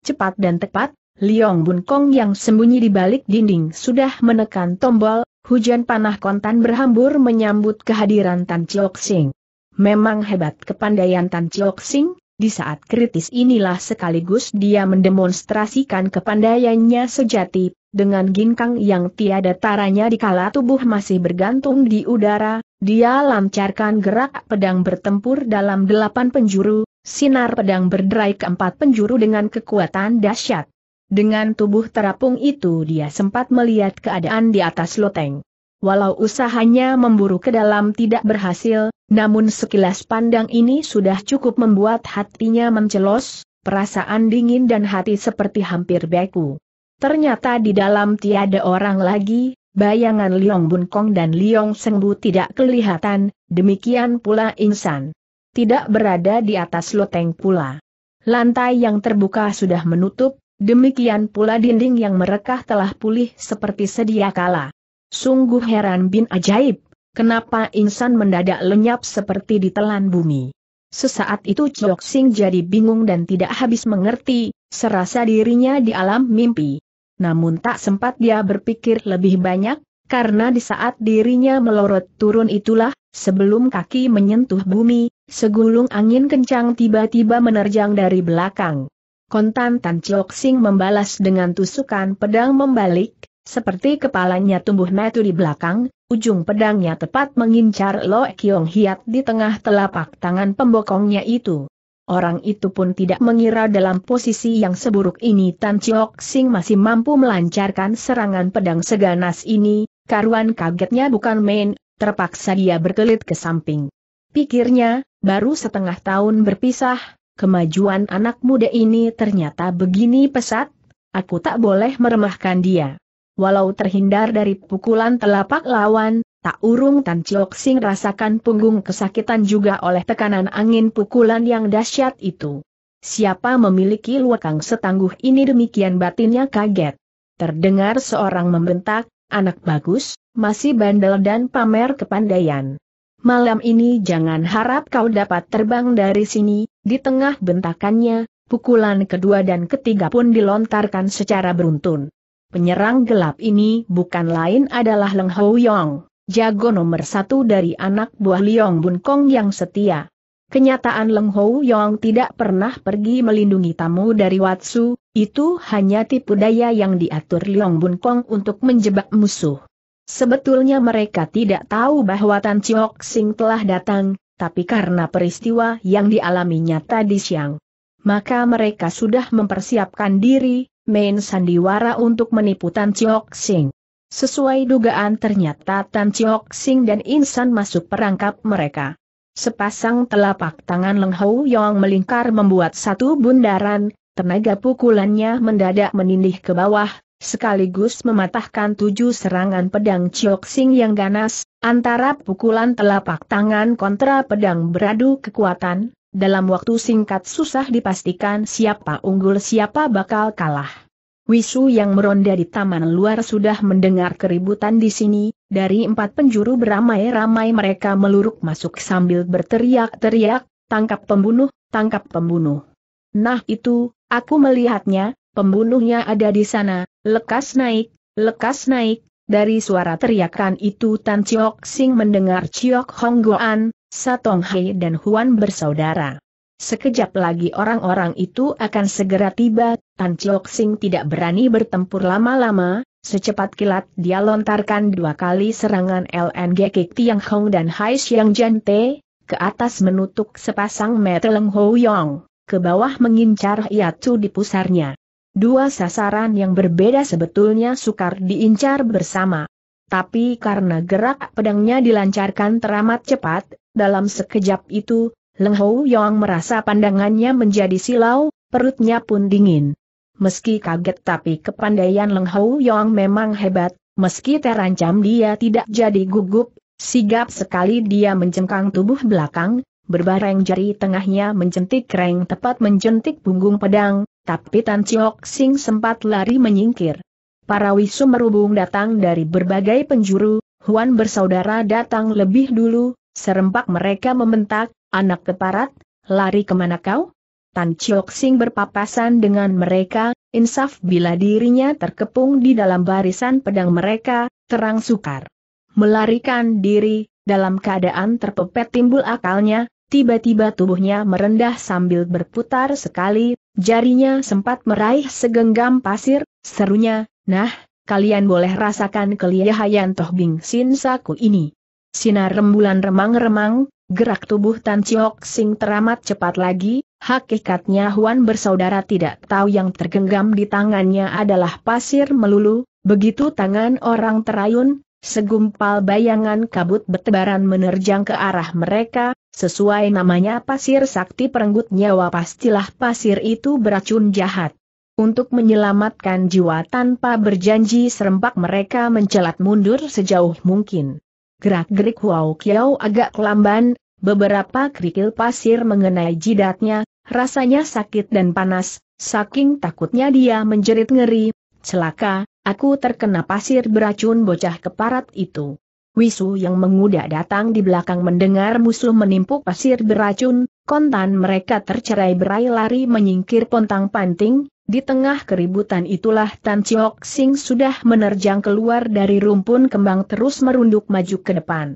Speaker 1: Cepat dan tepat, Liong Bun Kong yang sembunyi di balik dinding sudah menekan tombol, hujan panah kontan berhambur menyambut kehadiran Tan Chiok Sing. Memang hebat kepandaian Tan Chiok Sing, di saat kritis inilah sekaligus dia mendemonstrasikan kepandaiannya sejati, dengan ginkang yang tiada taranya dikala tubuh masih bergantung di udara, dia lancarkan gerak pedang bertempur dalam delapan penjuru, sinar pedang berderai keempat penjuru dengan kekuatan dahsyat. Dengan tubuh terapung itu dia sempat melihat keadaan di atas loteng. Walau usahanya memburu ke dalam tidak berhasil, namun sekilas pandang ini sudah cukup membuat hatinya mencelos, perasaan dingin dan hati seperti hampir beku. Ternyata di dalam tiada orang lagi, Bayangan Liong Bun Kong dan Liong Bu tidak kelihatan, demikian pula insan. Tidak berada di atas loteng pula. Lantai yang terbuka sudah menutup, demikian pula dinding yang merekah telah pulih seperti sedia kala. Sungguh heran bin ajaib, kenapa insan mendadak lenyap seperti ditelan bumi. Sesaat itu Chok Sing jadi bingung dan tidak habis mengerti, serasa dirinya di alam mimpi namun tak sempat dia berpikir lebih banyak, karena di saat dirinya melorot turun itulah, sebelum kaki menyentuh bumi, segulung angin kencang tiba-tiba menerjang dari belakang. Kontan Tan Chok Sing membalas dengan tusukan pedang membalik, seperti kepalanya tumbuh metu di belakang, ujung pedangnya tepat mengincar Lo Kiong Hiat di tengah telapak tangan pembokongnya itu. Orang itu pun tidak mengira dalam posisi yang seburuk ini Tan Chiok Sing masih mampu melancarkan serangan pedang seganas ini, karuan kagetnya bukan main, terpaksa dia berkelit ke samping. Pikirnya, baru setengah tahun berpisah, kemajuan anak muda ini ternyata begini pesat, aku tak boleh meremahkan dia. Walau terhindar dari pukulan telapak lawan, Tak urung Tan Chok Sing rasakan punggung kesakitan juga oleh tekanan angin pukulan yang dahsyat itu. Siapa memiliki luakang setangguh ini demikian batinnya kaget. Terdengar seorang membentak, anak bagus, masih bandel dan pamer kepandaian. Malam ini jangan harap kau dapat terbang dari sini, di tengah bentakannya, pukulan kedua dan ketiga pun dilontarkan secara beruntun. Penyerang gelap ini bukan lain adalah Leng Hou Yong jago nomor satu dari anak buah Liong Bun Kong yang setia. Kenyataan Leng Hou Yong tidak pernah pergi melindungi tamu dari Watsu, itu hanya tipu daya yang diatur Liong Bun Kong untuk menjebak musuh. Sebetulnya mereka tidak tahu bahwa Tan Chiok Sing telah datang, tapi karena peristiwa yang dialaminya tadi siang, maka mereka sudah mempersiapkan diri, main sandiwara untuk menipu Tan Chiok Sing. Sesuai dugaan ternyata Tan Chiok Sing dan Insan masuk perangkap mereka. Sepasang telapak tangan Leng Hou Yong melingkar membuat satu bundaran, tenaga pukulannya mendadak menindih ke bawah, sekaligus mematahkan tujuh serangan pedang Chiok Sing yang ganas, antara pukulan telapak tangan kontra pedang beradu kekuatan, dalam waktu singkat susah dipastikan siapa unggul siapa bakal kalah. Wisu yang meronda di taman luar sudah mendengar keributan di sini, dari empat penjuru beramai-ramai mereka meluruk masuk sambil berteriak-teriak, tangkap pembunuh, tangkap pembunuh. Nah itu, aku melihatnya, pembunuhnya ada di sana, lekas naik, lekas naik, dari suara teriakan itu Tan Chiok Sing mendengar Chiok Hong Goan, Satong Hei dan Huan bersaudara. Sekejap lagi orang-orang itu akan segera tiba, Tan Chok Sing tidak berani bertempur lama-lama, secepat kilat dia lontarkan dua kali serangan LNG Kik Tiang Hong dan Hai Xiang Te, ke atas menutup sepasang Leng Ho Yong, ke bawah mengincar Yatu di pusarnya. Dua sasaran yang berbeda sebetulnya sukar diincar bersama. Tapi karena gerak pedangnya dilancarkan teramat cepat, dalam sekejap itu, Leng Hou Yong merasa pandangannya menjadi silau, perutnya pun dingin. Meski kaget tapi kepandaian Leng Hou Yong memang hebat, meski terancam dia tidak jadi gugup, sigap sekali dia mencengkang tubuh belakang, berbareng jari tengahnya mencentik reng tepat mencentik punggung pedang, tapi Tan Chiok Sing sempat lari menyingkir. Para wisu merubung datang dari berbagai penjuru, Huan bersaudara datang lebih dulu, serempak mereka membentak, Anak keparat, lari kemana kau? Tan Chiok Sing berpapasan dengan mereka, insaf bila dirinya terkepung di dalam barisan pedang mereka, terang sukar. Melarikan diri, dalam keadaan terpepet timbul akalnya, tiba-tiba tubuhnya merendah sambil berputar sekali, jarinya sempat meraih segenggam pasir, serunya, nah, kalian boleh rasakan kelihayan Toh Bing Sin Saku ini. Sinar rembulan remang-remang, Gerak tubuh Tan Chiok Sing teramat cepat lagi, hakikatnya Huan bersaudara tidak tahu yang tergenggam di tangannya adalah pasir melulu, begitu tangan orang terayun, segumpal bayangan kabut bertebaran menerjang ke arah mereka, sesuai namanya pasir sakti perenggut nyawa pastilah pasir itu beracun jahat. Untuk menyelamatkan jiwa tanpa berjanji serempak mereka mencelat mundur sejauh mungkin. Gerak-gerik Huao Kiao agak kelamban, beberapa kerikil pasir mengenai jidatnya, rasanya sakit dan panas, saking takutnya dia menjerit ngeri, celaka, aku terkena pasir beracun bocah keparat itu. Wisu yang mengudak datang di belakang mendengar musuh menimpuk pasir beracun, kontan mereka tercerai berai lari menyingkir pontang panting, di tengah keributan itulah Tan Chiok Sing sudah menerjang keluar dari rumpun kembang terus merunduk maju ke depan.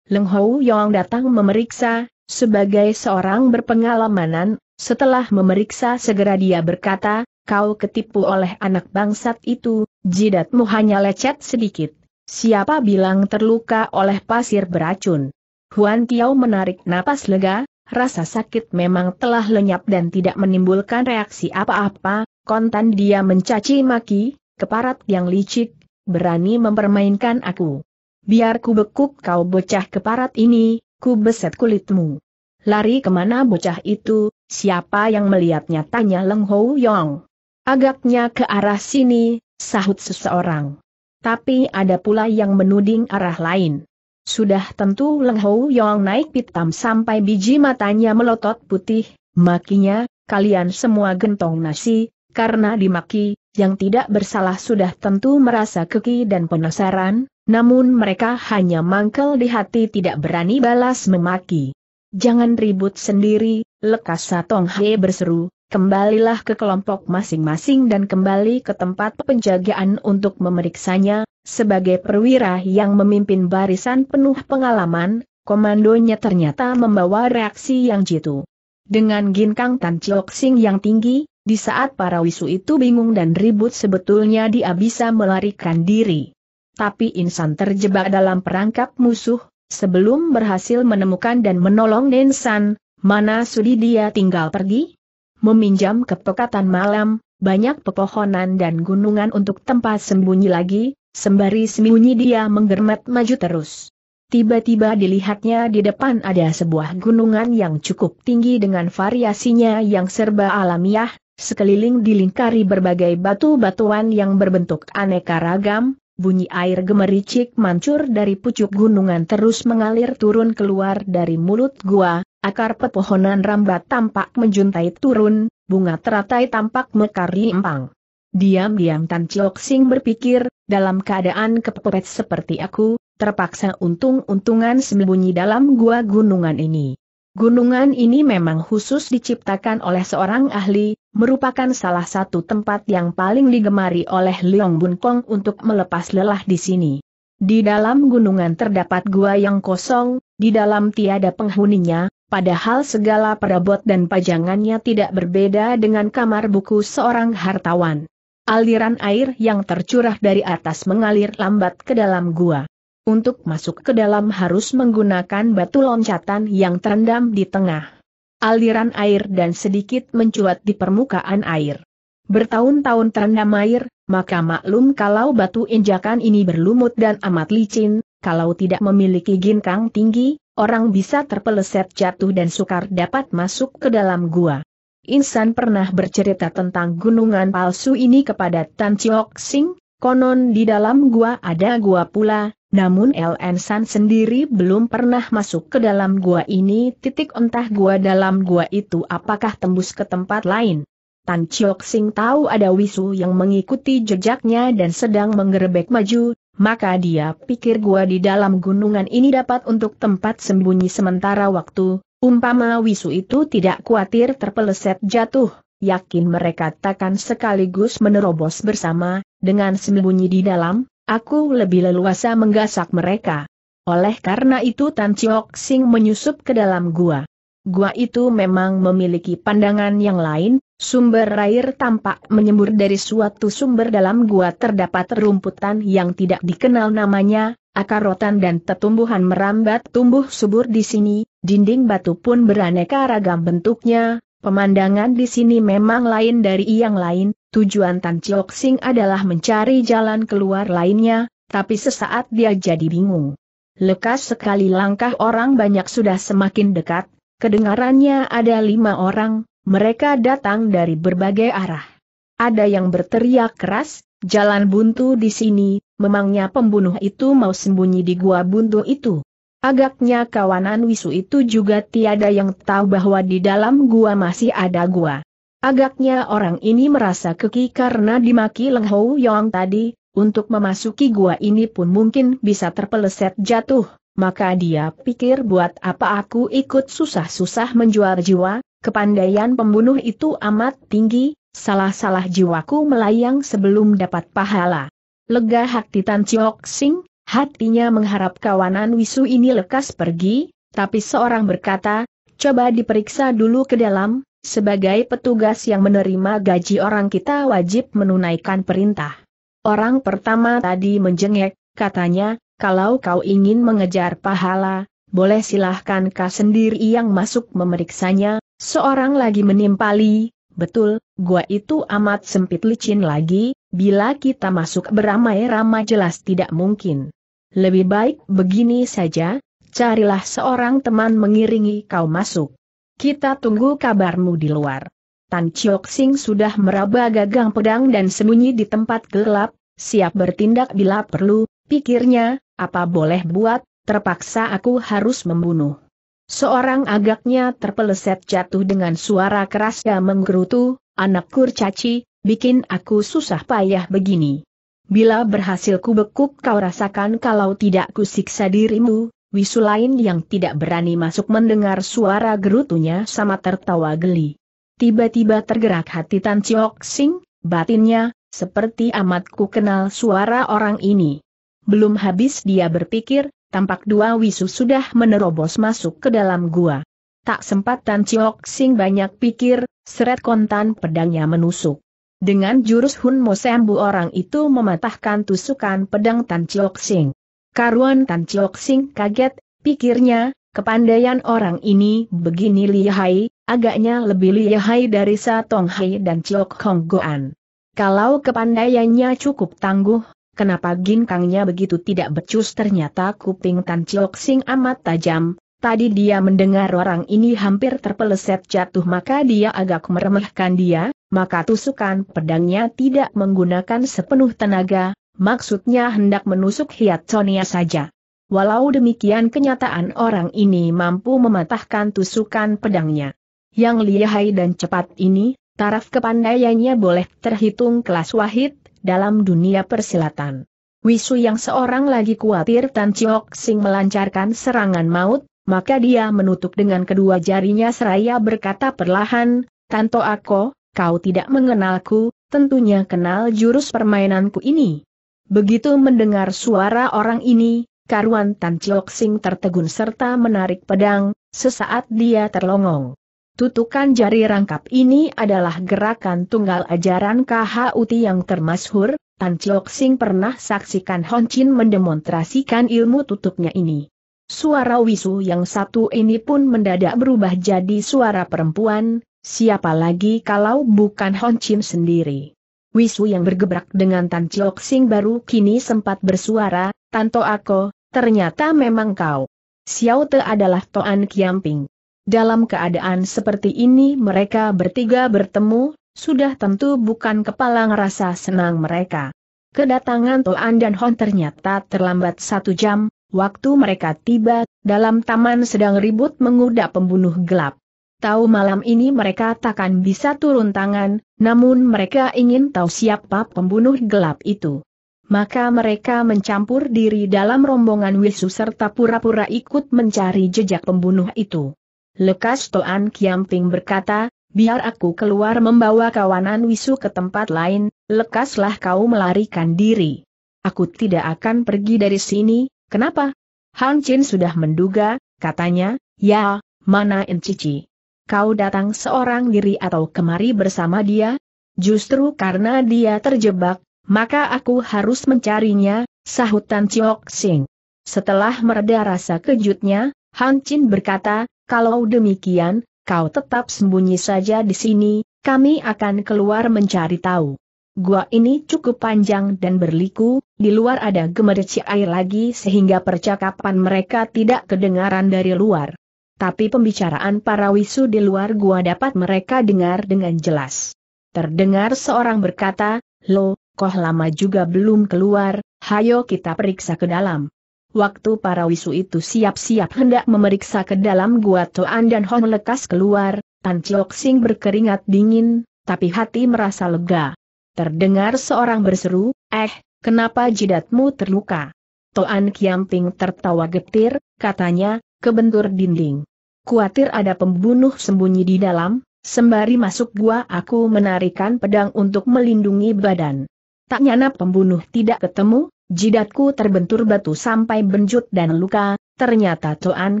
Speaker 1: Leng Hou Yong datang memeriksa, sebagai seorang berpengalamanan, setelah memeriksa segera dia berkata, kau ketipu oleh anak bangsat itu, jidatmu hanya lecet sedikit. Siapa bilang terluka oleh pasir beracun? Huan Tiao menarik napas lega, Rasa sakit memang telah lenyap dan tidak menimbulkan reaksi apa-apa, kontan dia mencaci maki, keparat yang licik, berani mempermainkan aku. Biar ku bekuk kau bocah keparat ini, ku beset kulitmu. Lari kemana bocah itu, siapa yang melihatnya tanya Leng Hou Yong. Agaknya ke arah sini, sahut seseorang. Tapi ada pula yang menuding arah lain. Sudah tentu Leng Hou Yong naik pitam sampai biji matanya melotot putih, makinya, kalian semua gentong nasi, karena dimaki, yang tidak bersalah sudah tentu merasa keki dan penasaran, namun mereka hanya mangkel di hati tidak berani balas memaki. Jangan ribut sendiri, lekas Satong Hye berseru, kembalilah ke kelompok masing-masing dan kembali ke tempat penjagaan untuk memeriksanya, sebagai perwira yang memimpin barisan penuh pengalaman, komandonya ternyata membawa reaksi yang jitu. Dengan ginkang Tan Chiok Sing yang tinggi, di saat para wisu itu bingung dan ribut sebetulnya dia bisa melarikan diri. Tapi insan terjebak dalam perangkap musuh, sebelum berhasil menemukan dan menolong Nensan, mana sudi dia tinggal pergi? meminjam kepekatan malam, banyak pepohonan dan gunungan untuk tempat sembunyi lagi, sembari sembunyi dia menggermet maju terus. Tiba-tiba dilihatnya di depan ada sebuah gunungan yang cukup tinggi dengan variasinya yang serba alamiah, sekeliling dilingkari berbagai batu-batuan yang berbentuk aneka ragam, Bunyi air gemericik mancur dari pucuk gunungan terus mengalir turun keluar dari mulut gua, akar pepohonan rambat tampak menjuntai turun, bunga teratai tampak mekar rimpang. Diam-diam Tan Chiok Sing berpikir, dalam keadaan kepepet seperti aku, terpaksa untung-untungan sembunyi dalam gua gunungan ini. Gunungan ini memang khusus diciptakan oleh seorang ahli, merupakan salah satu tempat yang paling digemari oleh Leong Bun Kong untuk melepas lelah di sini. Di dalam gunungan terdapat gua yang kosong, di dalam tiada penghuninya, padahal segala perabot dan pajangannya tidak berbeda dengan kamar buku seorang hartawan. Aliran air yang tercurah dari atas mengalir lambat ke dalam gua. Untuk masuk ke dalam harus menggunakan batu loncatan yang terendam di tengah aliran air dan sedikit mencuat di permukaan air. Bertahun-tahun terendam air, maka maklum kalau batu injakan ini berlumut dan amat licin, kalau tidak memiliki ginkang tinggi, orang bisa terpeleset jatuh dan sukar dapat masuk ke dalam gua. Insan pernah bercerita tentang gunungan palsu ini kepada Tan Chiok Sing, konon di dalam gua ada gua pula, namun El San sendiri belum pernah masuk ke dalam gua ini titik entah gua dalam gua itu apakah tembus ke tempat lain. Tan Chiok Sing tahu ada Wisu yang mengikuti jejaknya dan sedang menggerebek maju, maka dia pikir gua di dalam gunungan ini dapat untuk tempat sembunyi sementara waktu, umpama Wisu itu tidak khawatir terpeleset jatuh, yakin mereka takkan sekaligus menerobos bersama, dengan sembunyi di dalam, Aku lebih leluasa menggasak mereka. Oleh karena itu Tan Chiok Sing menyusup ke dalam gua. Gua itu memang memiliki pandangan yang lain, sumber air tampak menyembur dari suatu sumber dalam gua terdapat rumputan yang tidak dikenal namanya, akar rotan dan tetumbuhan merambat tumbuh subur di sini, dinding batu pun beraneka ragam bentuknya, pemandangan di sini memang lain dari yang lain, Tujuan Tan Chiok Sing adalah mencari jalan keluar lainnya, tapi sesaat dia jadi bingung. Lekas sekali langkah orang banyak sudah semakin dekat, kedengarannya ada lima orang, mereka datang dari berbagai arah. Ada yang berteriak keras, jalan buntu di sini, memangnya pembunuh itu mau sembunyi di gua buntu itu. Agaknya kawanan wisu itu juga tiada yang tahu bahwa di dalam gua masih ada gua. Agaknya orang ini merasa keki karena dimaki Leng Hou Yong tadi, untuk memasuki gua ini pun mungkin bisa terpeleset jatuh, maka dia pikir buat apa aku ikut susah-susah menjual jiwa, kepandaian pembunuh itu amat tinggi, salah-salah jiwaku melayang sebelum dapat pahala. Lega hati Tan Chiok Sing, hatinya mengharap kawanan wisu ini lekas pergi, tapi seorang berkata, coba diperiksa dulu ke dalam, sebagai petugas yang menerima gaji orang kita wajib menunaikan perintah. Orang pertama tadi menjengek, katanya, kalau kau ingin mengejar pahala, boleh silahkan kau sendiri yang masuk memeriksanya, seorang lagi menimpali, betul, gua itu amat sempit licin lagi, bila kita masuk beramai-ramai jelas tidak mungkin. Lebih baik begini saja, carilah seorang teman mengiringi kau masuk. Kita tunggu kabarmu di luar. Tan Chiok Sing sudah meraba gagang pedang dan sembunyi di tempat gelap, siap bertindak bila perlu, pikirnya, apa boleh buat, terpaksa aku harus membunuh. Seorang agaknya terpeleset jatuh dengan suara keras yang menggerutu, anak kurcaci, bikin aku susah payah begini. Bila berhasil kubekuk kau rasakan kalau tidak kusiksa dirimu, Wisu lain yang tidak berani masuk mendengar suara gerutunya sama tertawa geli. Tiba-tiba tergerak hati Tan Chiok Sing, batinnya, seperti amat ku kenal suara orang ini. Belum habis dia berpikir, tampak dua wisu sudah menerobos masuk ke dalam gua. Tak sempat Tan Chiok Sing banyak pikir, seret kontan pedangnya menusuk. Dengan jurus Hun Mo Mosembu orang itu mematahkan tusukan pedang Tan Chiok Sing. Karuan Tan Chok Sing kaget, pikirnya, kepandaian orang ini begini lihai, agaknya lebih lihai dari Satong Hai dan Chok Hong Goan. Kalau kepandaiannya cukup tangguh, kenapa ginkangnya begitu tidak becus ternyata kuping Tan Chok Sing amat tajam, Tadi dia mendengar orang ini hampir terpeleset jatuh maka dia agak meremehkan dia, maka tusukan pedangnya tidak menggunakan sepenuh tenaga, maksudnya hendak menusuk hiat Sonia saja. Walau demikian kenyataan orang ini mampu mematahkan tusukan pedangnya. Yang lihai dan cepat ini, taraf kepandaiannya boleh terhitung kelas wahid dalam dunia persilatan. Wisu yang seorang lagi khawatir Tan Chiok Sing melancarkan serangan maut, maka dia menutup dengan kedua jarinya seraya berkata perlahan, Tanto Ako, kau tidak mengenalku, tentunya kenal jurus permainanku ini. Begitu mendengar suara orang ini, karuan Tan Chiok Sing tertegun serta menarik pedang, sesaat dia terlongong. Tutukan jari rangkap ini adalah gerakan tunggal ajaran KHUT yang termasyhur, Tan Chiok Sing pernah saksikan Hon Chin mendemonstrasikan ilmu tutupnya ini. Suara wisu yang satu ini pun mendadak berubah jadi suara perempuan, siapa lagi kalau bukan Hon Chin sendiri. Wisu yang bergebrak dengan Tan Chiok Sing baru kini sempat bersuara, Tanto Ako, ternyata memang kau. Xiao Te adalah Toan Kiamping. Dalam keadaan seperti ini mereka bertiga bertemu, sudah tentu bukan kepala ngerasa senang mereka. Kedatangan Toan dan Hon ternyata terlambat satu jam, waktu mereka tiba, dalam taman sedang ribut mengudak pembunuh gelap tahu malam ini mereka takkan bisa turun tangan, namun mereka ingin tahu siapa pembunuh gelap itu. Maka mereka mencampur diri dalam rombongan Wisu serta pura-pura ikut mencari jejak pembunuh itu. Lekas Toan Kiamping berkata, biar aku keluar membawa kawanan Wisu ke tempat lain, lekaslah kau melarikan diri. Aku tidak akan pergi dari sini, kenapa? Han Chin sudah menduga, katanya, ya, mana Encici? kau datang seorang diri atau kemari bersama dia? Justru karena dia terjebak, maka aku harus mencarinya, sahutan Tan Chiok Sing. Setelah mereda rasa kejutnya, Han Chin berkata, kalau demikian, kau tetap sembunyi saja di sini, kami akan keluar mencari tahu. Gua ini cukup panjang dan berliku, di luar ada gemerci air lagi sehingga percakapan mereka tidak kedengaran dari luar tapi pembicaraan para wisu di luar gua dapat mereka dengar dengan jelas. Terdengar seorang berkata, Lo, koh lama juga belum keluar, hayo kita periksa ke dalam. Waktu para wisu itu siap-siap hendak memeriksa ke dalam gua Toan dan Hon lekas keluar, Tan Chiok Sing berkeringat dingin, tapi hati merasa lega. Terdengar seorang berseru, eh, kenapa jidatmu terluka? Toan Kiamping tertawa getir, katanya, kebentur dinding. Kuatir ada pembunuh sembunyi di dalam, sembari masuk gua aku menarikan pedang untuk melindungi badan. Tak nyana pembunuh tidak ketemu, jidatku terbentur batu sampai benjut dan luka, ternyata Tuan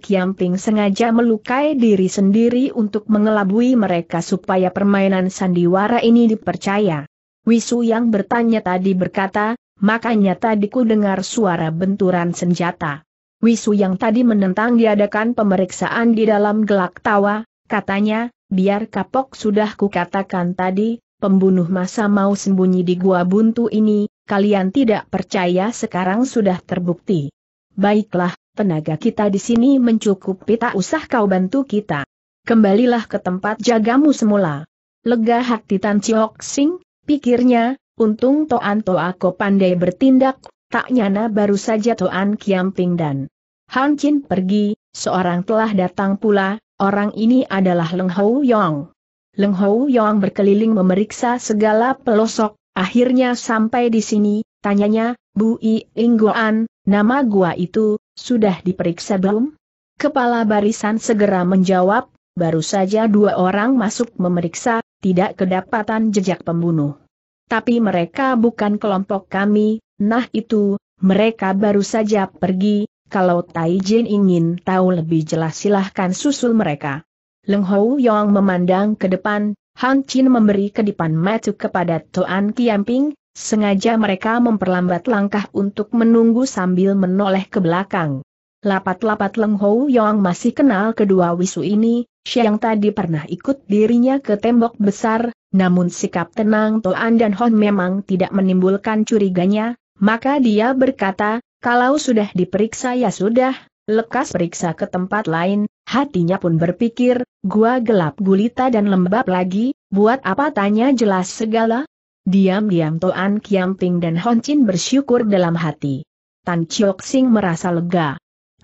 Speaker 1: Kiamping sengaja melukai diri sendiri untuk mengelabui mereka supaya permainan sandiwara ini dipercaya. Wisu yang bertanya tadi berkata, makanya tadi ku dengar suara benturan senjata. Wisu yang tadi menentang diadakan pemeriksaan di dalam gelak tawa, katanya, biar kapok sudah kukatakan tadi, pembunuh masa mau sembunyi di gua buntu ini, kalian tidak percaya sekarang sudah terbukti. Baiklah, tenaga kita di sini mencukupi tak usah kau bantu kita. Kembalilah ke tempat jagamu semula. Lega hati Tan Chiok Sing, pikirnya, untung Toan Toa kau pandai bertindak tak nyana baru saja Toan Kiamping dan Han Chin pergi, seorang telah datang pula, orang ini adalah Leng Hou Yong. Leng Hou Yong berkeliling memeriksa segala pelosok, akhirnya sampai di sini, tanyanya, Bu I ingguan, nama gua itu, sudah diperiksa belum? Kepala barisan segera menjawab, baru saja dua orang masuk memeriksa, tidak kedapatan jejak pembunuh. Tapi mereka bukan kelompok kami, Nah itu, mereka baru saja pergi, kalau Tai ingin tahu lebih jelas silahkan susul mereka. Leng Hou Yong memandang ke depan, Han Chin memberi kedipan mata kepada Toan Kiamping, sengaja mereka memperlambat langkah untuk menunggu sambil menoleh ke belakang. Lapat-lapat Leng Hou Yong masih kenal kedua wisu ini, Siang tadi pernah ikut dirinya ke tembok besar, namun sikap tenang Toan dan Hon memang tidak menimbulkan curiganya, maka dia berkata, kalau sudah diperiksa ya sudah, lekas periksa ke tempat lain, hatinya pun berpikir, gua gelap gulita dan lembab lagi, buat apa tanya jelas segala? Diam-diam Toan Kiamping dan Hon Chin bersyukur dalam hati. Tan Chiok Sing merasa lega.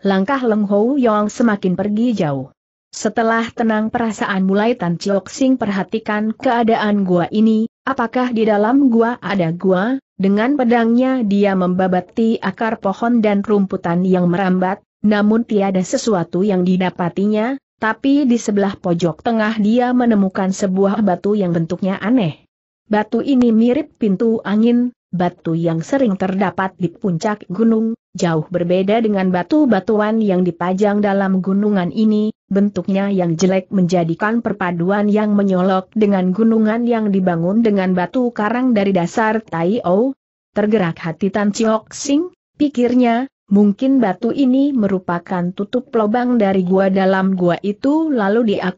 Speaker 1: Langkah Leng Hou Yong semakin pergi jauh. Setelah tenang perasaan mulai Tan Chiok Sing perhatikan keadaan gua ini, apakah di dalam gua ada gua, dengan pedangnya dia membabati akar pohon dan rumputan yang merambat, namun tiada sesuatu yang didapatinya, tapi di sebelah pojok tengah dia menemukan sebuah batu yang bentuknya aneh. Batu ini mirip pintu angin, batu yang sering terdapat di puncak gunung, jauh berbeda dengan batu-batuan yang dipajang dalam gunungan ini, bentuknya yang jelek menjadikan perpaduan yang menyolok dengan gunungan yang dibangun dengan batu karang dari dasar Tai O. Tergerak hati Tan Chiok Sing, pikirnya, mungkin batu ini merupakan tutup lubang dari gua dalam gua itu lalu dia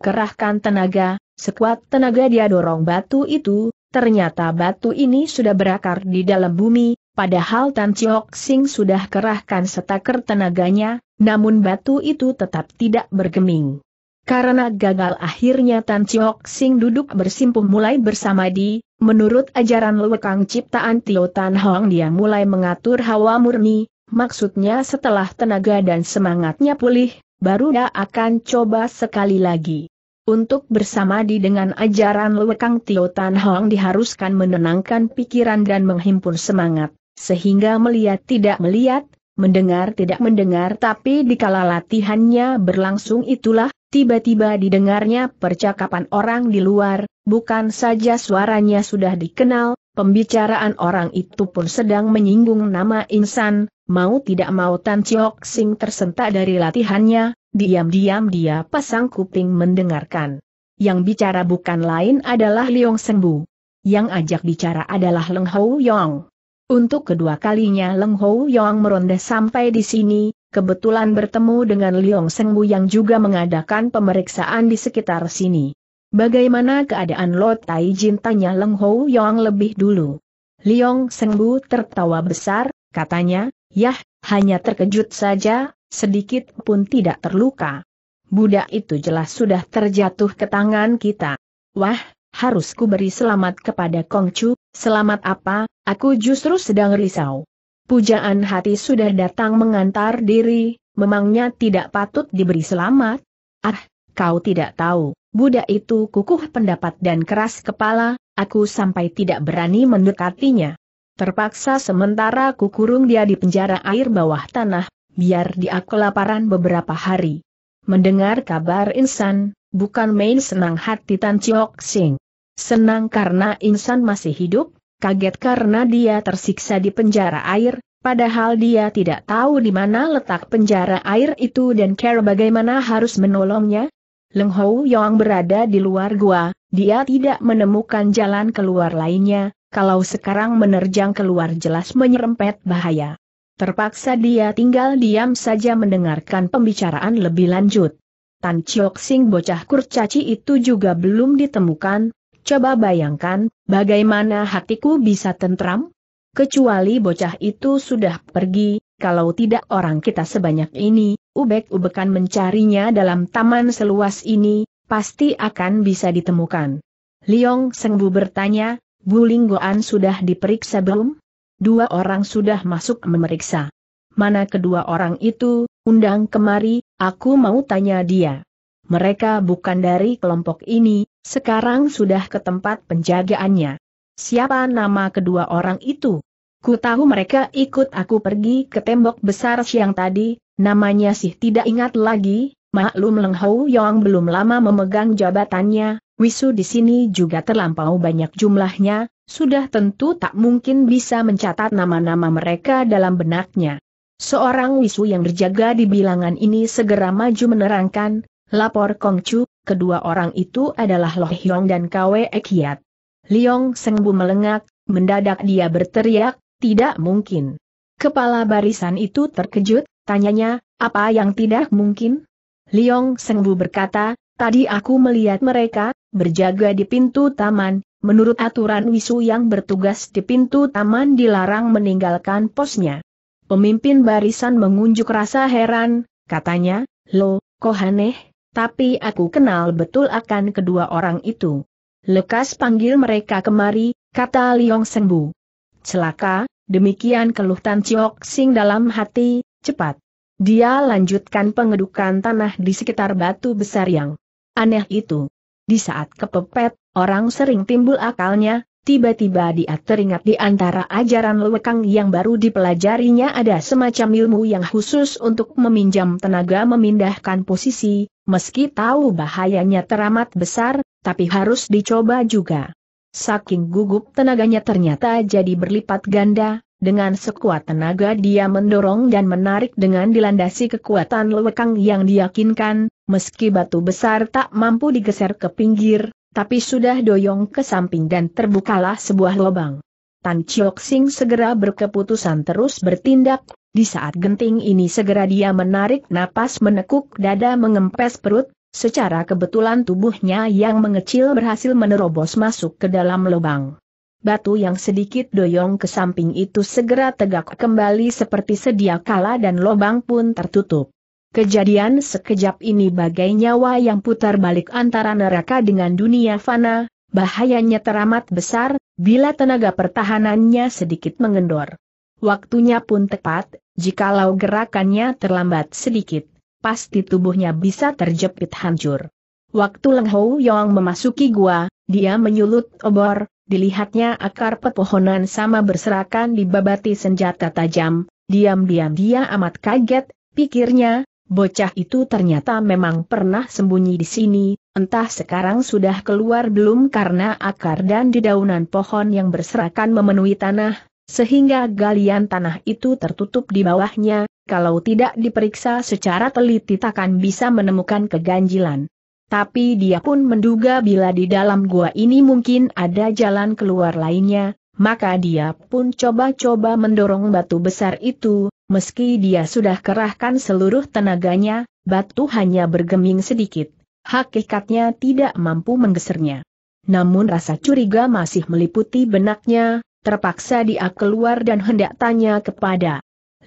Speaker 1: tenaga, sekuat tenaga dia dorong batu itu, ternyata batu ini sudah berakar di dalam bumi, Padahal Tan Chiok Sing sudah kerahkan setaker tenaganya, namun batu itu tetap tidak bergeming. Karena gagal akhirnya Tan Chiok Sing duduk bersimpuh mulai bersama di, menurut ajaran lewekang ciptaan Tio Tan Hong dia mulai mengatur hawa murni, maksudnya setelah tenaga dan semangatnya pulih, baru dia akan coba sekali lagi. Untuk bersama di dengan ajaran lewekang Tio Tan Hong diharuskan menenangkan pikiran dan menghimpun semangat. Sehingga melihat tidak melihat, mendengar tidak mendengar tapi dikala latihannya berlangsung itulah, tiba-tiba didengarnya percakapan orang di luar, bukan saja suaranya sudah dikenal, pembicaraan orang itu pun sedang menyinggung nama insan, mau tidak mau Tan Chiok Sing tersentak dari latihannya, diam-diam dia pasang kuping mendengarkan. Yang bicara bukan lain adalah Liong Sembu. Yang ajak bicara adalah Leng Hou Yong. Untuk kedua kalinya Leng Hou Yong meronda sampai di sini, kebetulan bertemu dengan Liong bu yang juga mengadakan pemeriksaan di sekitar sini. Bagaimana keadaan Lo Tai Jin tanya Leng Hou Yong lebih dulu. Liong bu tertawa besar, katanya, yah, hanya terkejut saja, sedikit pun tidak terluka. Budak itu jelas sudah terjatuh ke tangan kita. Wah, harus ku beri selamat kepada Kongcu, selamat apa, Aku justru sedang risau. Pujaan hati sudah datang mengantar diri, memangnya tidak patut diberi selamat? Ah, kau tidak tahu, budak itu kukuh pendapat dan keras kepala, aku sampai tidak berani mendekatinya. Terpaksa sementara kukurung dia di penjara air bawah tanah, biar dia kelaparan beberapa hari. Mendengar kabar insan, bukan main senang hati Tan Chiok Sing. Senang karena insan masih hidup, kaget karena dia tersiksa di penjara air, padahal dia tidak tahu di mana letak penjara air itu dan cara bagaimana harus menolongnya. Leng Hou Yong berada di luar gua, dia tidak menemukan jalan keluar lainnya, kalau sekarang menerjang keluar jelas menyerempet bahaya. Terpaksa dia tinggal diam saja mendengarkan pembicaraan lebih lanjut. Tan Chiok Sing bocah kurcaci itu juga belum ditemukan, Coba bayangkan, bagaimana hatiku bisa tentram? Kecuali bocah itu sudah pergi, kalau tidak orang kita sebanyak ini, ubek-ubekan mencarinya dalam taman seluas ini, pasti akan bisa ditemukan. Liong Sengbu bertanya, Bu Linggoan sudah diperiksa belum? Dua orang sudah masuk memeriksa. Mana kedua orang itu, undang kemari, aku mau tanya dia. Mereka bukan dari kelompok ini, sekarang sudah ke tempat penjagaannya. Siapa nama kedua orang itu? Ku tahu mereka ikut aku pergi ke tembok besar siang tadi, namanya sih tidak ingat lagi, maklum Leng Hou Yong belum lama memegang jabatannya, wisu di sini juga terlampau banyak jumlahnya, sudah tentu tak mungkin bisa mencatat nama-nama mereka dalam benaknya. Seorang wisu yang berjaga di bilangan ini segera maju menerangkan, Lapor Kong Chu, kedua orang itu adalah Loh Hyong dan Kwe Ekiat. Liong Sengbu melengak, mendadak dia berteriak, tidak mungkin. Kepala barisan itu terkejut, tanyanya, apa yang tidak mungkin? Liong Sengbu berkata, tadi aku melihat mereka, berjaga di pintu taman, menurut aturan Wisu yang bertugas di pintu taman dilarang meninggalkan posnya. Pemimpin barisan mengunjuk rasa heran, katanya, Lo, aneh tapi aku kenal betul akan kedua orang itu. Lekas panggil mereka kemari, kata Liong Sengbu. Celaka, demikian keluh Tan Chiok Sing dalam hati, cepat. Dia lanjutkan pengedukan tanah di sekitar batu besar yang aneh itu. Di saat kepepet, orang sering timbul akalnya, Tiba-tiba dia teringat di antara ajaran lewekang yang baru dipelajarinya ada semacam ilmu yang khusus untuk meminjam tenaga memindahkan posisi, meski tahu bahayanya teramat besar, tapi harus dicoba juga. Saking gugup tenaganya ternyata jadi berlipat ganda, dengan sekuat tenaga dia mendorong dan menarik dengan dilandasi kekuatan lewekang yang diyakinkan, meski batu besar tak mampu digeser ke pinggir, tapi sudah doyong ke samping dan terbukalah sebuah lubang. Tan Chiok Sing segera berkeputusan terus bertindak, di saat genting ini segera dia menarik napas menekuk dada mengempes perut, secara kebetulan tubuhnya yang mengecil berhasil menerobos masuk ke dalam lubang. Batu yang sedikit doyong ke samping itu segera tegak kembali seperti sedia kala dan lubang pun tertutup. Kejadian sekejap ini bagai nyawa yang putar balik antara neraka dengan dunia fana, bahayanya teramat besar, bila tenaga pertahanannya sedikit mengendor. Waktunya pun tepat, jikalau gerakannya terlambat sedikit, pasti tubuhnya bisa terjepit hancur. Waktu Leng Hou Yong memasuki gua, dia menyulut obor, dilihatnya akar pepohonan sama berserakan dibabati senjata tajam, diam-diam dia amat kaget, pikirnya, Bocah itu ternyata memang pernah sembunyi di sini, entah sekarang sudah keluar belum karena akar dan dedaunan pohon yang berserakan memenuhi tanah, sehingga galian tanah itu tertutup di bawahnya, kalau tidak diperiksa secara teliti takkan bisa menemukan keganjilan. Tapi dia pun menduga bila di dalam gua ini mungkin ada jalan keluar lainnya, maka dia pun coba-coba mendorong batu besar itu, meski dia sudah kerahkan seluruh tenaganya, batu hanya bergeming sedikit. Hakikatnya tidak mampu menggesernya. Namun rasa curiga masih meliputi benaknya, terpaksa dia keluar dan hendak tanya kepada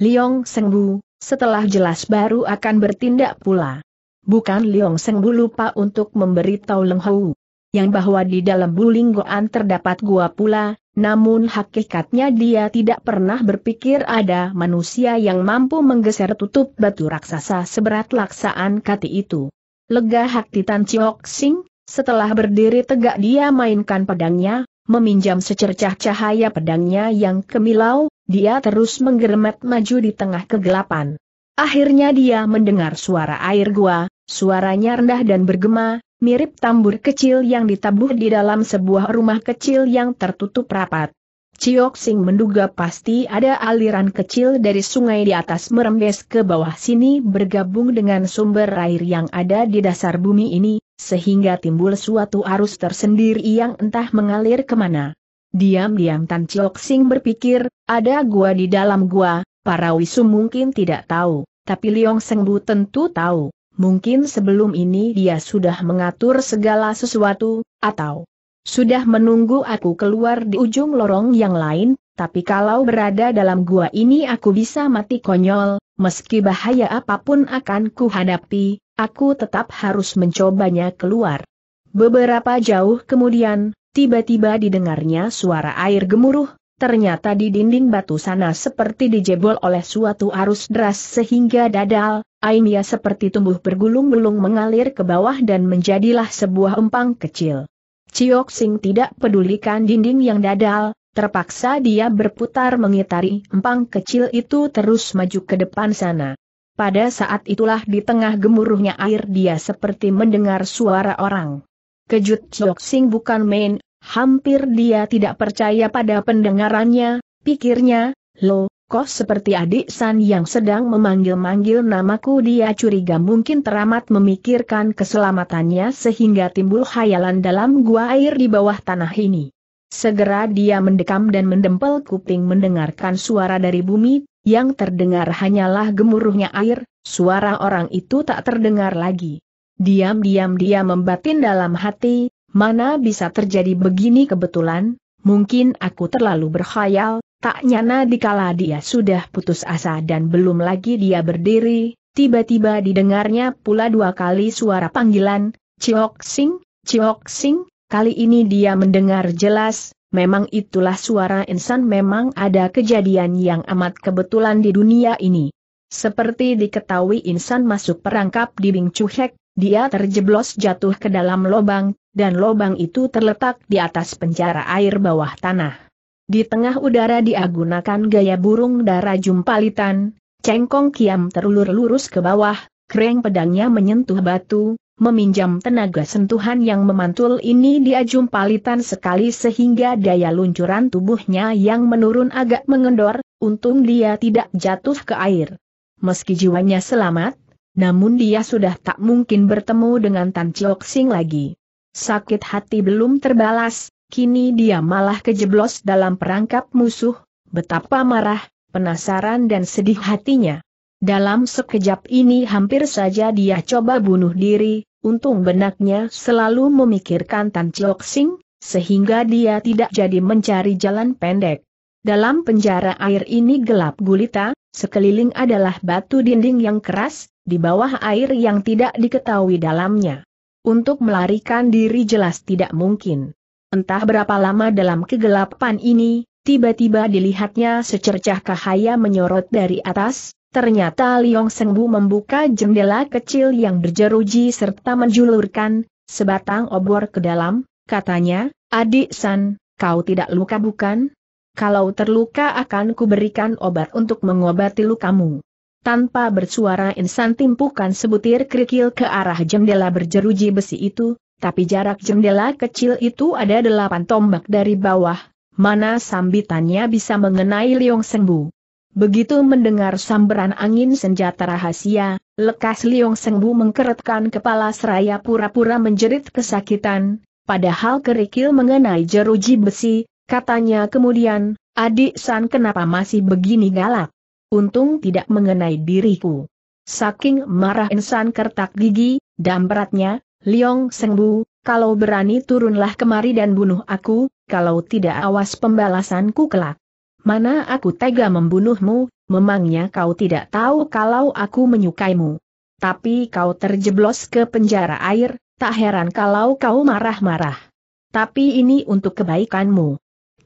Speaker 1: Liong Sengbu, setelah jelas baru akan bertindak pula. Bukan Liong Sengbu lupa untuk memberitahu Leng Hou yang bahwa di dalam Bulinggoan terdapat gua pula, namun hakikatnya dia tidak pernah berpikir ada manusia yang mampu menggeser tutup batu raksasa seberat laksaan kati itu. Lega hati Tan Chiok Sing, setelah berdiri tegak dia mainkan pedangnya, meminjam secercah cahaya pedangnya yang kemilau, dia terus menggeremet maju di tengah kegelapan. Akhirnya dia mendengar suara air gua, suaranya rendah dan bergema, Mirip tambur kecil yang ditabuh di dalam sebuah rumah kecil yang tertutup rapat. Ciok Sing menduga pasti ada aliran kecil dari sungai di atas merembes ke bawah sini bergabung dengan sumber air yang ada di dasar bumi ini, sehingga timbul suatu arus tersendiri yang entah mengalir kemana. Diam-diam Tan Ciok Sing berpikir, ada gua di dalam gua, para wisu mungkin tidak tahu, tapi Liong Sengbu tentu tahu. Mungkin sebelum ini dia sudah mengatur segala sesuatu, atau sudah menunggu aku keluar di ujung lorong yang lain, tapi kalau berada dalam gua ini aku bisa mati konyol, meski bahaya apapun akan kuhadapi, aku tetap harus mencobanya keluar. Beberapa jauh kemudian, tiba-tiba didengarnya suara air gemuruh, ternyata di dinding batu sana seperti dijebol oleh suatu arus deras sehingga dadal, Aimia seperti tumbuh bergulung-gulung mengalir ke bawah dan menjadilah sebuah empang kecil. Ciok Sing tidak pedulikan dinding yang dadal, terpaksa dia berputar mengitari empang kecil itu terus maju ke depan sana. Pada saat itulah di tengah gemuruhnya air dia seperti mendengar suara orang. Kejut Ciok Sing bukan main, hampir dia tidak percaya pada pendengarannya, pikirnya, Lo, kok seperti adik San yang sedang memanggil-manggil namaku dia curiga mungkin teramat memikirkan keselamatannya sehingga timbul khayalan dalam gua air di bawah tanah ini. Segera dia mendekam dan mendempel kuping mendengarkan suara dari bumi, yang terdengar hanyalah gemuruhnya air, suara orang itu tak terdengar lagi. Diam-diam dia membatin dalam hati, mana bisa terjadi begini kebetulan, mungkin aku terlalu berkhayal, Tak nyana dikala dia sudah putus asa dan belum lagi dia berdiri, tiba-tiba didengarnya pula dua kali suara panggilan, Ciok Sing, Ciok Sing, kali ini dia mendengar jelas, memang itulah suara insan memang ada kejadian yang amat kebetulan di dunia ini. Seperti diketahui insan masuk perangkap di Bing Chuhek, dia terjeblos jatuh ke dalam lobang, dan lobang itu terletak di atas penjara air bawah tanah. Di tengah udara dia gunakan gaya burung dara jumpalitan, cengkong kiam terulur lurus ke bawah, kreng pedangnya menyentuh batu, meminjam tenaga sentuhan yang memantul ini dia jumpalitan sekali sehingga daya luncuran tubuhnya yang menurun agak mengendor, untung dia tidak jatuh ke air. Meski jiwanya selamat, namun dia sudah tak mungkin bertemu dengan Tan Chiok Sing lagi. Sakit hati belum terbalas, kini dia malah kejeblos dalam perangkap musuh, betapa marah, penasaran dan sedih hatinya. Dalam sekejap ini hampir saja dia coba bunuh diri, untung benaknya selalu memikirkan Tan Chok Sing, sehingga dia tidak jadi mencari jalan pendek. Dalam penjara air ini gelap gulita, sekeliling adalah batu dinding yang keras, di bawah air yang tidak diketahui dalamnya. Untuk melarikan diri jelas tidak mungkin. Entah berapa lama dalam kegelapan ini, tiba-tiba dilihatnya secercah cahaya menyorot dari atas, ternyata Liong Sengbu membuka jendela kecil yang berjeruji serta menjulurkan, sebatang obor ke dalam, katanya, Adik San, kau tidak luka bukan? Kalau terluka akan kuberikan obat untuk mengobati lukamu. Tanpa bersuara insan timpukan sebutir kerikil ke arah jendela berjeruji besi itu, tapi jarak jendela kecil itu ada delapan tombak dari bawah, mana sambitannya bisa mengenai Liong Sengbu. Begitu mendengar samberan angin senjata rahasia, lekas Liong Sengbu mengkeretkan kepala seraya pura-pura menjerit kesakitan, padahal kerikil mengenai jeruji besi, katanya kemudian, adik San kenapa masih begini galak? Untung tidak mengenai diriku. Saking marah insan kertak gigi, dambratnya, Liong Sengbu, kalau berani turunlah kemari dan bunuh aku, kalau tidak awas pembalasanku kelak. Mana aku tega membunuhmu, memangnya kau tidak tahu kalau aku menyukaimu. Tapi kau terjeblos ke penjara air, tak heran kalau kau marah-marah. Tapi ini untuk kebaikanmu.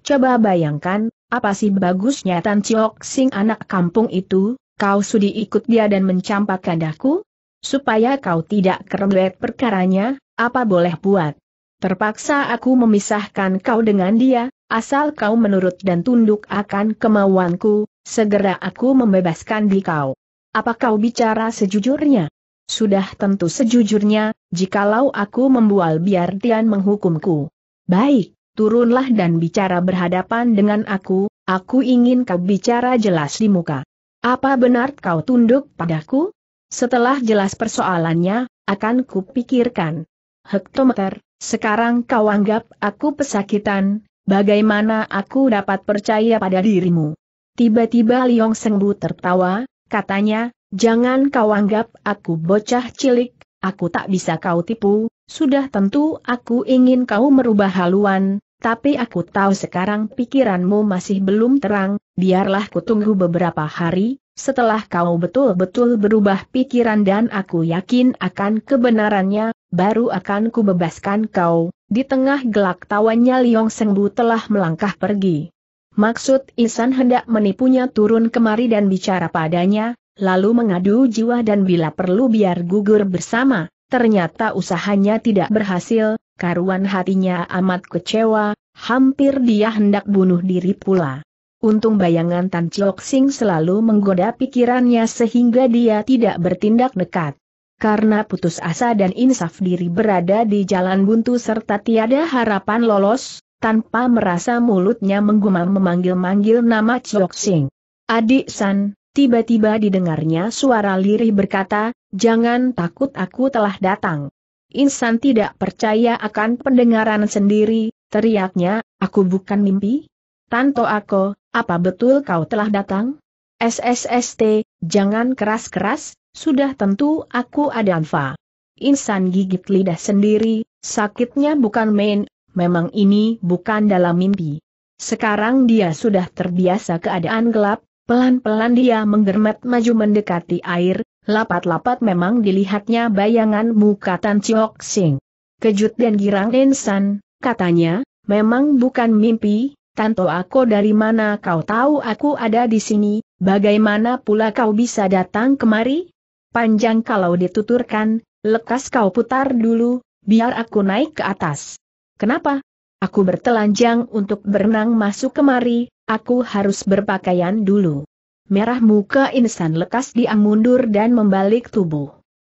Speaker 1: Coba bayangkan, apa sih bagusnya Tan Chiok Sing anak kampung itu, kau sudi ikut dia dan mencampakkan daku? Supaya kau tidak kerembet perkaranya, apa boleh buat? Terpaksa aku memisahkan kau dengan dia, asal kau menurut dan tunduk akan kemauanku, segera aku membebaskan di kau. Apa kau bicara sejujurnya? Sudah tentu sejujurnya, jikalau aku membual biar Tian menghukumku. Baik, turunlah dan bicara berhadapan dengan aku, aku ingin kau bicara jelas di muka. Apa benar kau tunduk padaku? Setelah jelas persoalannya, akan kupikirkan. Hektometer, sekarang kau anggap aku pesakitan, bagaimana aku dapat percaya pada dirimu? Tiba-tiba Liong Sengbu tertawa, katanya, jangan kau anggap aku bocah cilik, aku tak bisa kau tipu, sudah tentu aku ingin kau merubah haluan, tapi aku tahu sekarang pikiranmu masih belum terang, biarlah kutunggu beberapa hari, setelah kau betul-betul berubah pikiran dan aku yakin akan kebenarannya, baru akan kubebaskan kau, di tengah gelak tawanya Liong Sengbu telah melangkah pergi. Maksud Isan hendak menipunya turun kemari dan bicara padanya, lalu mengadu jiwa dan bila perlu biar gugur bersama, ternyata usahanya tidak berhasil, karuan hatinya amat kecewa, hampir dia hendak bunuh diri pula. Untung bayangan Tan Chok Sing selalu menggoda pikirannya sehingga dia tidak bertindak dekat. Karena putus asa dan insaf diri berada di jalan buntu serta tiada harapan lolos, tanpa merasa mulutnya menggumam memanggil-manggil nama Chok Sing. Adik San, tiba-tiba didengarnya suara lirih berkata, jangan takut aku telah datang. Insan tidak percaya akan pendengaran sendiri, teriaknya, aku bukan mimpi, Tanto aku, apa betul kau telah datang? SSST, jangan keras-keras, sudah tentu aku ada Anfa. Insan gigit lidah sendiri, sakitnya bukan main, memang ini bukan dalam mimpi. Sekarang dia sudah terbiasa keadaan gelap, pelan-pelan dia menggermet maju mendekati air, lapat-lapat memang dilihatnya bayangan muka Tan Chiok Sing. Kejut dan girang Insan, katanya, memang bukan mimpi, Tanto aku dari mana kau tahu aku ada di sini, bagaimana pula kau bisa datang kemari? Panjang kalau dituturkan, lekas kau putar dulu, biar aku naik ke atas. Kenapa? Aku bertelanjang untuk berenang masuk kemari, aku harus berpakaian dulu. Merah muka insan lekas dia mundur dan membalik tubuh.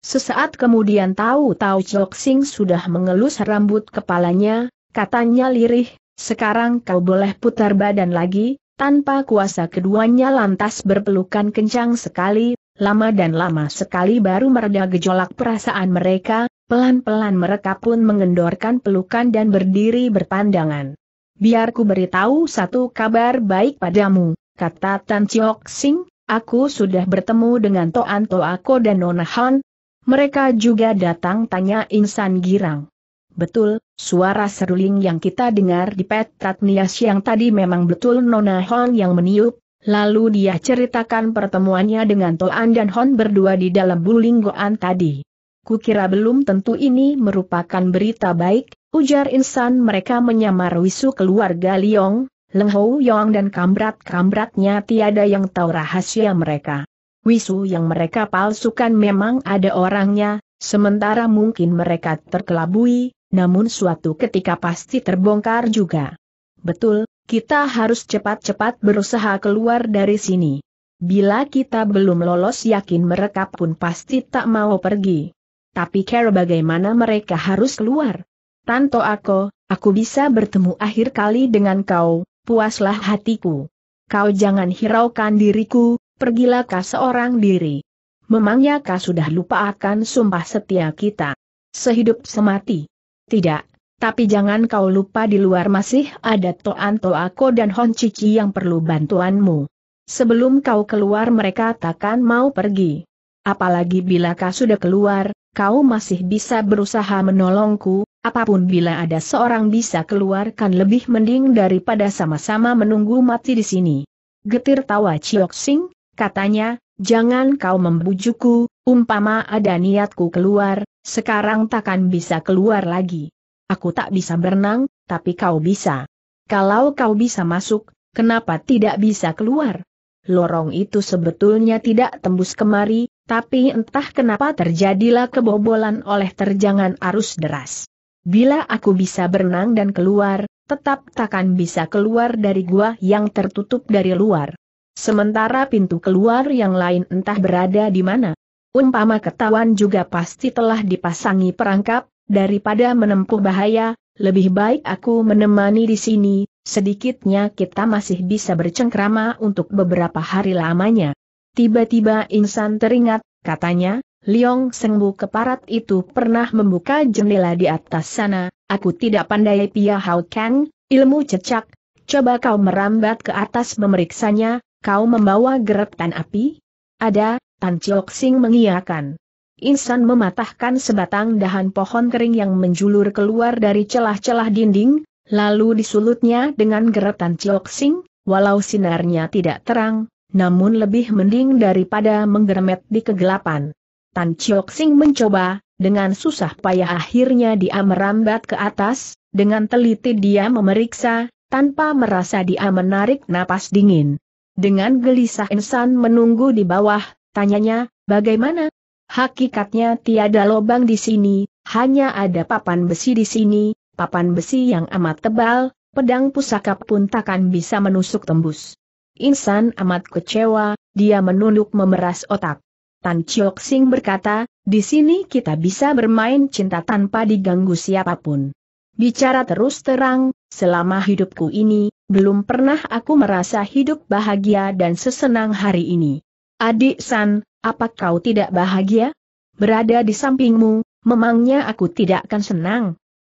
Speaker 1: Sesaat kemudian tahu-tahu Chok Sing sudah mengelus rambut kepalanya, katanya lirih, sekarang kau boleh putar badan lagi, tanpa kuasa keduanya lantas berpelukan kencang sekali, lama dan lama sekali baru mereda gejolak perasaan mereka, pelan-pelan mereka pun mengendorkan pelukan dan berdiri berpandangan. Biar ku beritahu satu kabar baik padamu, kata Tan Chiok Sing, aku sudah bertemu dengan Toan Toako dan Nona Han. Mereka juga datang tanya insan girang. Betul, Suara seruling yang kita dengar di Petrat Nias yang tadi memang betul Nona Hon yang meniup, lalu dia ceritakan pertemuannya dengan Toan dan Hon berdua di dalam buling Goan tadi. Kukira belum tentu ini merupakan berita baik, ujar insan mereka menyamar wisu keluarga Liong, Leng Hou Yong dan kamrat-kamratnya tiada yang tahu rahasia mereka. Wisu yang mereka palsukan memang ada orangnya, sementara mungkin mereka terkelabui, namun suatu ketika pasti terbongkar juga. Betul, kita harus cepat-cepat berusaha keluar dari sini. Bila kita belum lolos yakin mereka pun pasti tak mau pergi. Tapi care bagaimana mereka harus keluar? Tanto aku, aku bisa bertemu akhir kali dengan kau, puaslah hatiku. Kau jangan hiraukan diriku, pergilah kau seorang diri. Memangnya kau sudah lupa akan sumpah setia kita. Sehidup semati. Tidak, tapi jangan kau lupa di luar masih ada Toan Toako dan Hon Cici yang perlu bantuanmu. Sebelum kau keluar mereka takkan mau pergi. Apalagi bila kau sudah keluar, kau masih bisa berusaha menolongku, apapun bila ada seorang bisa keluarkan lebih mending daripada sama-sama menunggu mati di sini. Getir tawa Chiok Sing, katanya, jangan kau membujukku, Umpama ada niatku keluar, sekarang takkan bisa keluar lagi. Aku tak bisa berenang, tapi kau bisa. Kalau kau bisa masuk, kenapa tidak bisa keluar? Lorong itu sebetulnya tidak tembus kemari, tapi entah kenapa terjadilah kebobolan oleh terjangan arus deras. Bila aku bisa berenang dan keluar, tetap takkan bisa keluar dari gua yang tertutup dari luar. Sementara pintu keluar yang lain entah berada di mana. Umpama ketahuan juga pasti telah dipasangi perangkap, daripada menempuh bahaya, lebih baik aku menemani di sini, sedikitnya kita masih bisa bercengkrama untuk beberapa hari lamanya. Tiba-tiba insan teringat, katanya, Liong Sengbu keparat itu pernah membuka jendela di atas sana, aku tidak pandai Pia Hao Kang, ilmu cecak, coba kau merambat ke atas memeriksanya, kau membawa geretan api? Ada, Tan Chok Sing mengiakan. Insan mematahkan sebatang dahan pohon kering yang menjulur keluar dari celah-celah dinding, lalu disulutnya dengan geretan Chok Sing, walau sinarnya tidak terang, namun lebih mending daripada menggeremet di kegelapan. Tan Chok Sing mencoba, dengan susah payah akhirnya dia merambat ke atas, dengan teliti dia memeriksa, tanpa merasa dia menarik napas dingin. Dengan gelisah insan menunggu di bawah, Tanyanya, bagaimana? Hakikatnya tiada lobang di sini, hanya ada papan besi di sini, papan besi yang amat tebal, pedang pusaka pun takkan bisa menusuk tembus. Insan amat kecewa, dia menunduk memeras otak. Tan Chiok Sing berkata, di sini kita bisa bermain cinta tanpa diganggu siapapun. Bicara terus terang, selama hidupku ini, belum pernah aku merasa hidup bahagia dan sesenang hari ini. Adik San, apa kau tidak bahagia? Berada di sampingmu, memangnya aku tidak akan senang.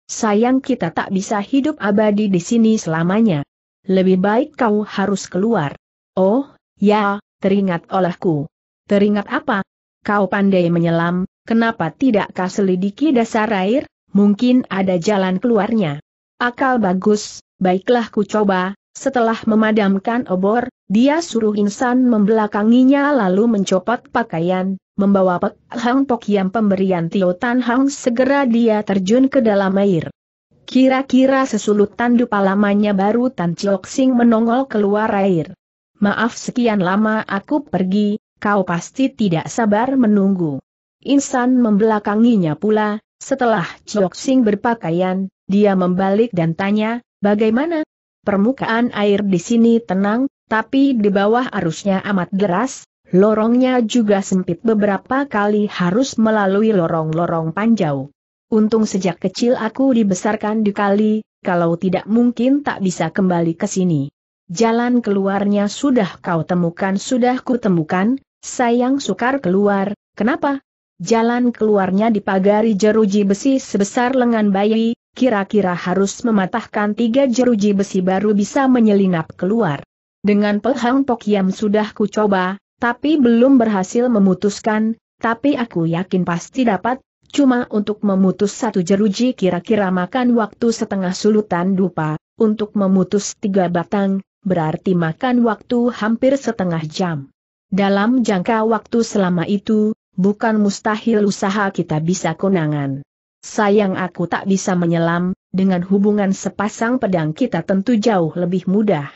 Speaker 1: Sayang kita tak bisa hidup abadi di sini selamanya. Lebih baik kau harus keluar. Oh, ya, teringat olehku. Teringat apa? Kau pandai menyelam, kenapa tidak kau selidiki dasar air? Mungkin ada jalan keluarnya. Akal bagus, baiklah ku coba, setelah memadamkan obor, dia suruh insan membelakanginya lalu mencopot pakaian, membawa Pek Hang Pok yang pemberian Tio Tan Hang segera dia terjun ke dalam air. Kira-kira sesulut tandu palamannya baru Tan Chok Sing menongol keluar air. Maaf sekian lama aku pergi, kau pasti tidak sabar menunggu. Insan membelakanginya pula, setelah Chok Sing berpakaian, dia membalik dan tanya, bagaimana, Permukaan air di sini tenang, tapi di bawah arusnya amat deras, lorongnya juga sempit beberapa kali harus melalui lorong-lorong panjau. Untung sejak kecil aku dibesarkan di kali, kalau tidak mungkin tak bisa kembali ke sini. Jalan keluarnya sudah kau temukan sudah kutemukan, sayang sukar keluar, kenapa? Jalan keluarnya dipagari jeruji besi sebesar lengan bayi, kira-kira harus mematahkan tiga jeruji besi baru bisa menyelinap keluar. Dengan Pelhang Pokiam sudah kucoba, tapi belum berhasil memutuskan, tapi aku yakin pasti dapat, cuma untuk memutus satu jeruji kira-kira makan waktu setengah sulutan dupa, untuk memutus tiga batang, berarti makan waktu hampir setengah jam. Dalam jangka waktu selama itu, bukan mustahil usaha kita bisa konangan. Sayang aku tak bisa menyelam, dengan hubungan sepasang pedang kita tentu jauh lebih mudah.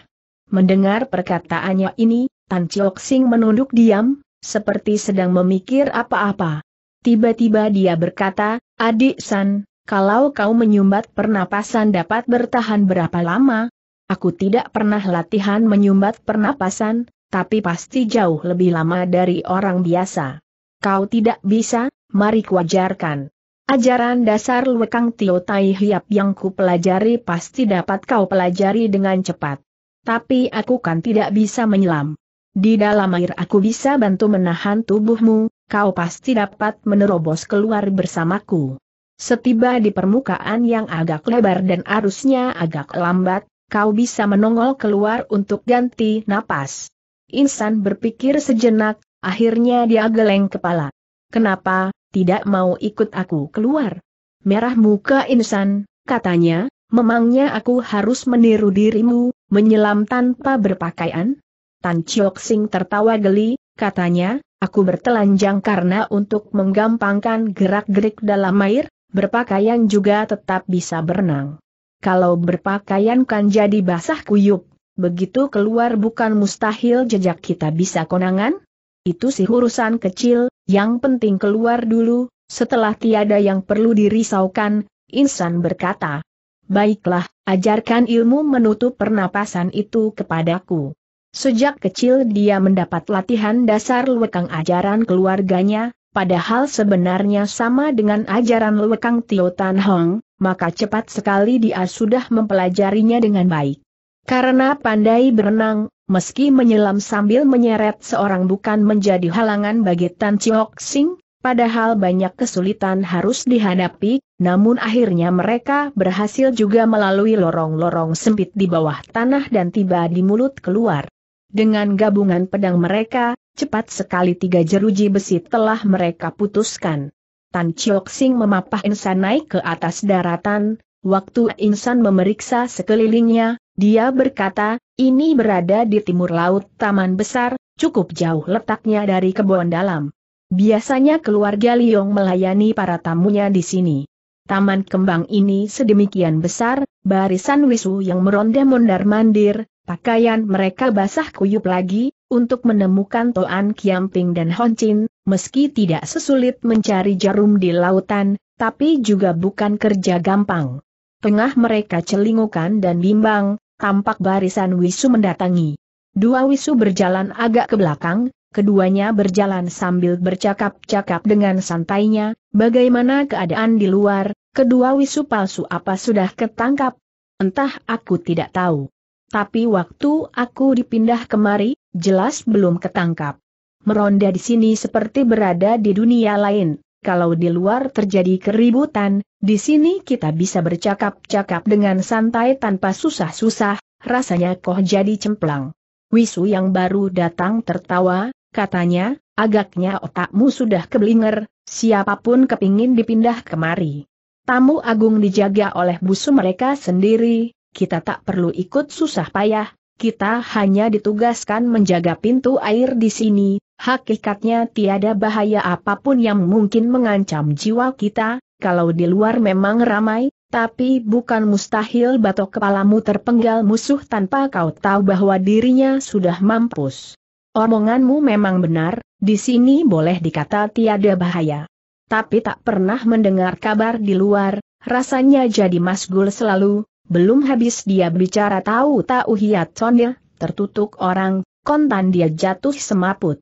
Speaker 1: Mendengar perkataannya ini, Tan Chiok Sing menunduk diam, seperti sedang memikir apa-apa. Tiba-tiba dia berkata, Adik San, kalau kau menyumbat pernapasan dapat bertahan berapa lama? Aku tidak pernah latihan menyumbat pernapasan, tapi pasti jauh lebih lama dari orang biasa. Kau tidak bisa, mari kuajarkan. Ajaran dasar Luekang Tio Tai Hiap yang pelajari pasti dapat kau pelajari dengan cepat. Tapi aku kan tidak bisa menyelam. Di dalam air aku bisa bantu menahan tubuhmu, kau pasti dapat menerobos keluar bersamaku. Setiba di permukaan yang agak lebar dan arusnya agak lambat, kau bisa menongol keluar untuk ganti napas. Insan berpikir sejenak, akhirnya dia geleng kepala. Kenapa, tidak mau ikut aku keluar. Merah muka insan, katanya, memangnya aku harus meniru dirimu, menyelam tanpa berpakaian? Tan Chiok Sing tertawa geli, katanya, aku bertelanjang karena untuk menggampangkan gerak-gerik dalam air, berpakaian juga tetap bisa berenang. Kalau berpakaian kan jadi basah kuyup, begitu keluar bukan mustahil jejak kita bisa konangan? Itu sih urusan kecil, yang penting keluar dulu, setelah tiada yang perlu dirisaukan, Insan berkata. Baiklah, ajarkan ilmu menutup pernapasan itu kepadaku. Sejak kecil dia mendapat latihan dasar lewekang ajaran keluarganya, padahal sebenarnya sama dengan ajaran lewekang Tio Tan Hong, maka cepat sekali dia sudah mempelajarinya dengan baik. Karena pandai berenang, meski menyelam sambil menyeret seorang bukan menjadi halangan bagi Tan Chiok Sing, padahal banyak kesulitan harus dihadapi, namun akhirnya mereka berhasil juga melalui lorong-lorong sempit di bawah tanah dan tiba di mulut keluar. Dengan gabungan pedang mereka, cepat sekali tiga jeruji besi telah mereka putuskan. Tan Chiok Sing memapah insan naik ke atas daratan, waktu insan memeriksa sekelilingnya, dia berkata, ini berada di timur laut Taman Besar, cukup jauh letaknya dari kebun dalam. Biasanya keluarga Liong melayani para tamunya di sini. Taman kembang ini sedemikian besar, barisan wisu yang meronda mondar-mandir, pakaian mereka basah kuyup lagi, untuk menemukan Toan Kiamping dan Honcin, meski tidak sesulit mencari jarum di lautan, tapi juga bukan kerja gampang. Tengah mereka celingukan dan bimbang, tampak barisan wisu mendatangi. Dua wisu berjalan agak ke belakang, keduanya berjalan sambil bercakap-cakap dengan santainya, bagaimana keadaan di luar, kedua wisu palsu apa sudah ketangkap? Entah aku tidak tahu. Tapi waktu aku dipindah kemari, jelas belum ketangkap. Meronda di sini seperti berada di dunia lain, kalau di luar terjadi keributan, di sini kita bisa bercakap-cakap dengan santai tanpa susah-susah, rasanya kok jadi cemplang. Wisu yang baru datang tertawa, katanya, agaknya otakmu sudah keblinger, siapapun kepingin dipindah kemari. Tamu agung dijaga oleh busu mereka sendiri, kita tak perlu ikut susah payah, kita hanya ditugaskan menjaga pintu air di sini, Hakikatnya tiada bahaya apapun yang mungkin mengancam jiwa kita, kalau di luar memang ramai, tapi bukan mustahil batok kepalamu terpenggal musuh tanpa kau tahu bahwa dirinya sudah mampus. Omonganmu memang benar, di sini boleh dikata tiada bahaya. Tapi tak pernah mendengar kabar di luar, rasanya jadi masgul selalu, belum habis dia bicara tahu-tahu hiat tertutup orang, kontan dia jatuh semaput.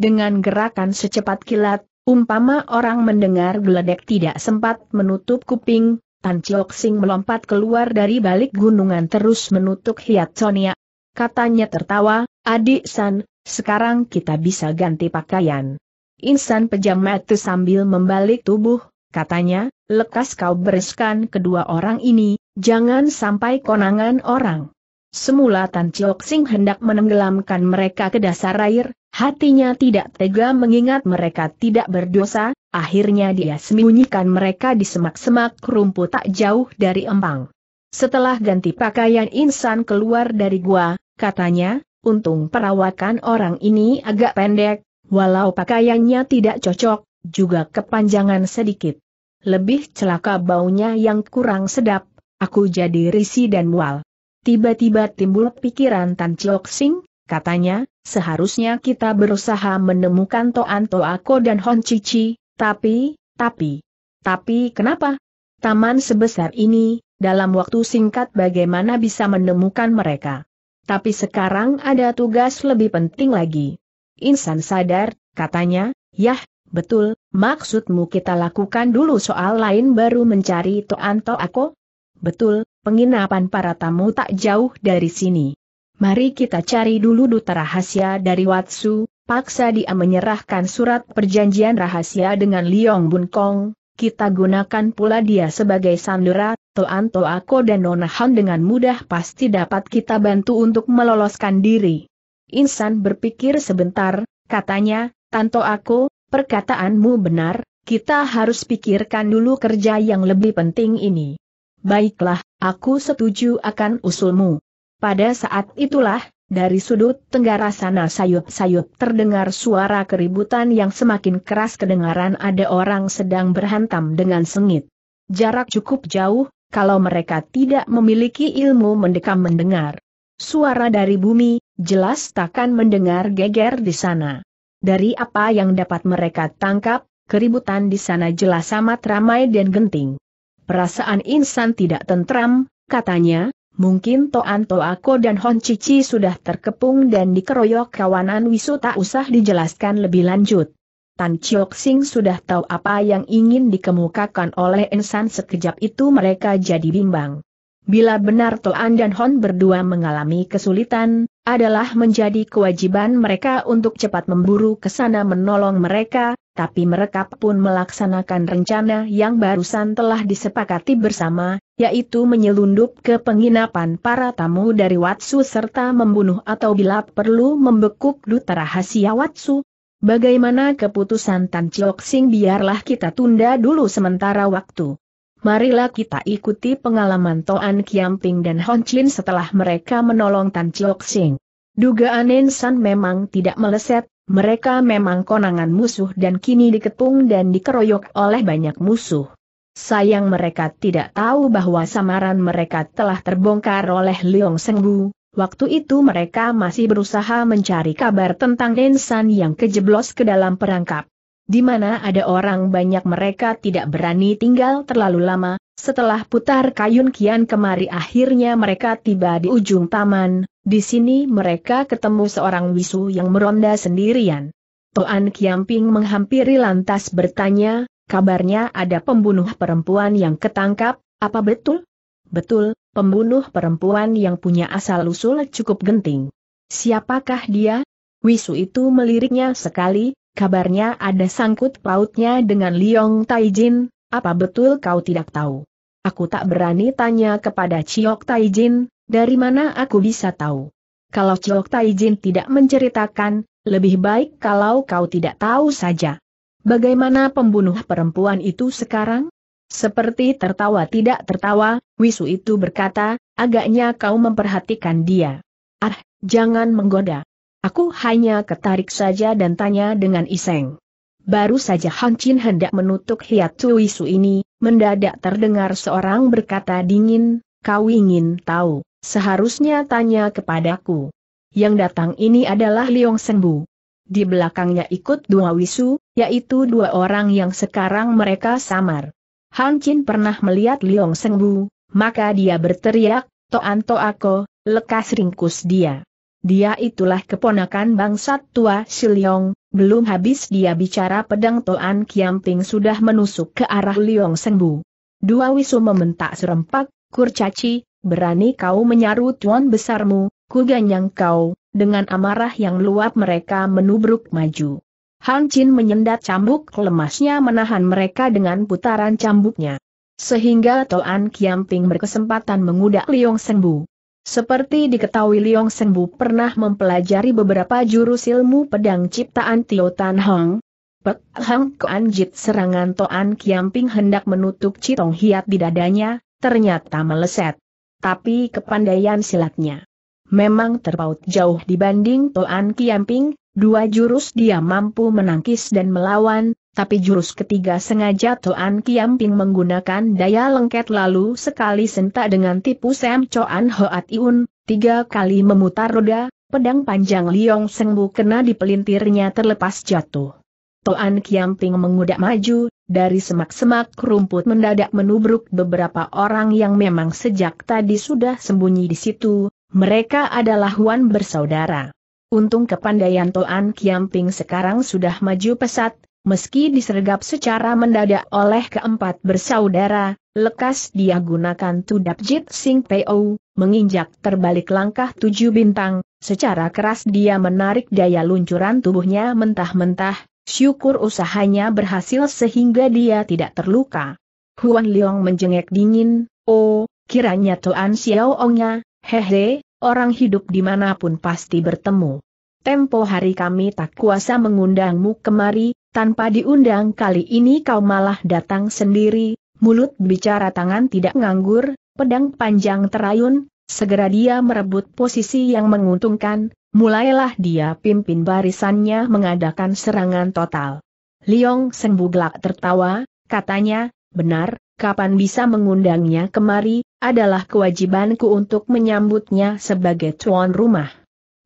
Speaker 1: Dengan gerakan secepat kilat, umpama orang mendengar geledek tidak sempat menutup kuping, Tan Chiok Sing melompat keluar dari balik gunungan terus menutup Hiat Sonia. Katanya tertawa, adik San, sekarang kita bisa ganti pakaian. Insan pejam mata sambil membalik tubuh, katanya, lekas kau bereskan kedua orang ini, jangan sampai konangan orang. Semula Tan Chiok Sing hendak menenggelamkan mereka ke dasar air, Hatinya tidak tega mengingat mereka tidak berdosa, akhirnya dia sembunyikan mereka di semak-semak rumput tak jauh dari empang. Setelah ganti pakaian insan keluar dari gua, katanya, untung perawakan orang ini agak pendek, walau pakaiannya tidak cocok, juga kepanjangan sedikit. Lebih celaka baunya yang kurang sedap, aku jadi risi dan mual. Tiba-tiba timbul pikiran Tan Chok Sing, katanya, Seharusnya kita berusaha menemukan Toan Toako dan Hon Cici, tapi, tapi, tapi kenapa? Taman sebesar ini, dalam waktu singkat bagaimana bisa menemukan mereka? Tapi sekarang ada tugas lebih penting lagi. Insan sadar, katanya, yah, betul, maksudmu kita lakukan dulu soal lain baru mencari Toan Toako? Betul, penginapan para tamu tak jauh dari sini. Mari kita cari dulu duta rahasia dari Watsu, paksa dia menyerahkan surat perjanjian rahasia dengan Liong Bun Kong, kita gunakan pula dia sebagai sandera, Toan Toako dan Nona Han dengan mudah pasti dapat kita bantu untuk meloloskan diri. Insan berpikir sebentar, katanya, Tanto Ako, perkataanmu benar, kita harus pikirkan dulu kerja yang lebih penting ini. Baiklah, aku setuju akan usulmu. Pada saat itulah, dari sudut tenggara sana sayup-sayup terdengar suara keributan yang semakin keras kedengaran ada orang sedang berhantam dengan sengit. Jarak cukup jauh, kalau mereka tidak memiliki ilmu mendekam mendengar. Suara dari bumi, jelas takkan mendengar geger di sana. Dari apa yang dapat mereka tangkap, keributan di sana jelas amat ramai dan genting. Perasaan insan tidak tentram, katanya, Mungkin Toan Toako dan Hon Cici sudah terkepung dan dikeroyok kawanan Wisu tak usah dijelaskan lebih lanjut. Tan Chiok Sing sudah tahu apa yang ingin dikemukakan oleh Ensan sekejap itu mereka jadi bimbang bila benar Toan dan Hon berdua mengalami kesulitan, adalah menjadi kewajiban mereka untuk cepat memburu ke sana menolong mereka, tapi mereka pun melaksanakan rencana yang barusan telah disepakati bersama, yaitu menyelundup ke penginapan para tamu dari Watsu serta membunuh atau bila perlu membekuk duta rahasia Watsu, Bagaimana keputusan Tan Chiok Sing biarlah kita tunda dulu sementara waktu marilah kita ikuti pengalaman Toan Kiamping dan Hon Chin setelah mereka menolong Tan Chiok Sing. Dugaan Insan memang tidak meleset, mereka memang konangan musuh dan kini diketung dan dikeroyok oleh banyak musuh. Sayang mereka tidak tahu bahwa samaran mereka telah terbongkar oleh Leong Senggu, Waktu itu mereka masih berusaha mencari kabar tentang Nensan yang kejeblos ke dalam perangkap di mana ada orang banyak mereka tidak berani tinggal terlalu lama, setelah putar kayun kian kemari akhirnya mereka tiba di ujung taman, di sini mereka ketemu seorang wisu yang meronda sendirian. Toan Kiamping menghampiri lantas bertanya, kabarnya ada pembunuh perempuan yang ketangkap, apa betul? Betul, pembunuh perempuan yang punya asal-usul cukup genting. Siapakah dia? Wisu itu meliriknya sekali, kabarnya ada sangkut pautnya dengan Liong Taijin, apa betul kau tidak tahu? Aku tak berani tanya kepada Ciok Taijin, dari mana aku bisa tahu? Kalau Ciok Taijin tidak menceritakan, lebih baik kalau kau tidak tahu saja. Bagaimana pembunuh perempuan itu sekarang? Seperti tertawa tidak tertawa, Wisu itu berkata, agaknya kau memperhatikan dia. Ah, jangan menggoda. Aku hanya ketarik saja dan tanya dengan iseng. Baru saja Han Chin hendak menutup hiat Wisu ini, mendadak terdengar seorang berkata dingin, kau ingin tahu, seharusnya tanya kepadaku. Yang datang ini adalah Liong Senbu. Di belakangnya ikut dua Wisu, yaitu dua orang yang sekarang mereka samar. Han Chin pernah melihat Liong Senbu, maka dia berteriak, Toan Toako, lekas ringkus dia. Dia itulah keponakan bangsat tua Siliong, belum habis dia bicara pedang Toan Kiamping sudah menusuk ke arah Liong Sengbu. Dua wisu mementak serempak, kurcaci, berani kau menyaru tuan besarmu, kuganyang kau, dengan amarah yang luap mereka menubruk maju. Han Chin menyendat cambuk lemasnya menahan mereka dengan putaran cambuknya. Sehingga Toan Kiamping berkesempatan mengudak Liong Sengbu. Seperti diketahui Liong Senbu pernah mempelajari beberapa jurus ilmu pedang ciptaan Tio Tan Hong. Pek Hang Kuan Jit serangan Toan Kiamping hendak menutup Citong Hiat di dadanya, ternyata meleset. Tapi kepandaian silatnya memang terpaut jauh dibanding Toan Kiamping, dua jurus dia mampu menangkis dan melawan, tapi jurus ketiga sengaja Toan Kiamping menggunakan daya lengket lalu sekali sentak dengan tipu Sam Choan Hoat Iun, tiga kali memutar roda, pedang panjang Liong Sengbu kena di pelintirnya terlepas jatuh. Toan Kiamping mengudak maju, dari semak-semak rumput mendadak menubruk beberapa orang yang memang sejak tadi sudah sembunyi di situ, mereka adalah Wan bersaudara. Untung kepandaian Toan Kiamping sekarang sudah maju pesat, Meski disergap secara mendadak oleh keempat bersaudara, lekas dia gunakan tudap Jit Sing Peo, menginjak terbalik langkah tujuh bintang, secara keras dia menarik daya luncuran tubuhnya mentah-mentah, syukur usahanya berhasil sehingga dia tidak terluka. Huan Leong menjengek dingin, oh, kiranya Tuan Xiao Ongnya, hehe, orang hidup dimanapun pasti bertemu. Tempo hari kami tak kuasa mengundangmu kemari, tanpa diundang kali ini kau malah datang sendiri, mulut bicara tangan tidak nganggur, pedang panjang terayun, segera dia merebut posisi yang menguntungkan, mulailah dia pimpin barisannya mengadakan serangan total. Liong Sembuglak tertawa, katanya, benar, kapan bisa mengundangnya kemari, adalah kewajibanku untuk menyambutnya sebagai tuan rumah.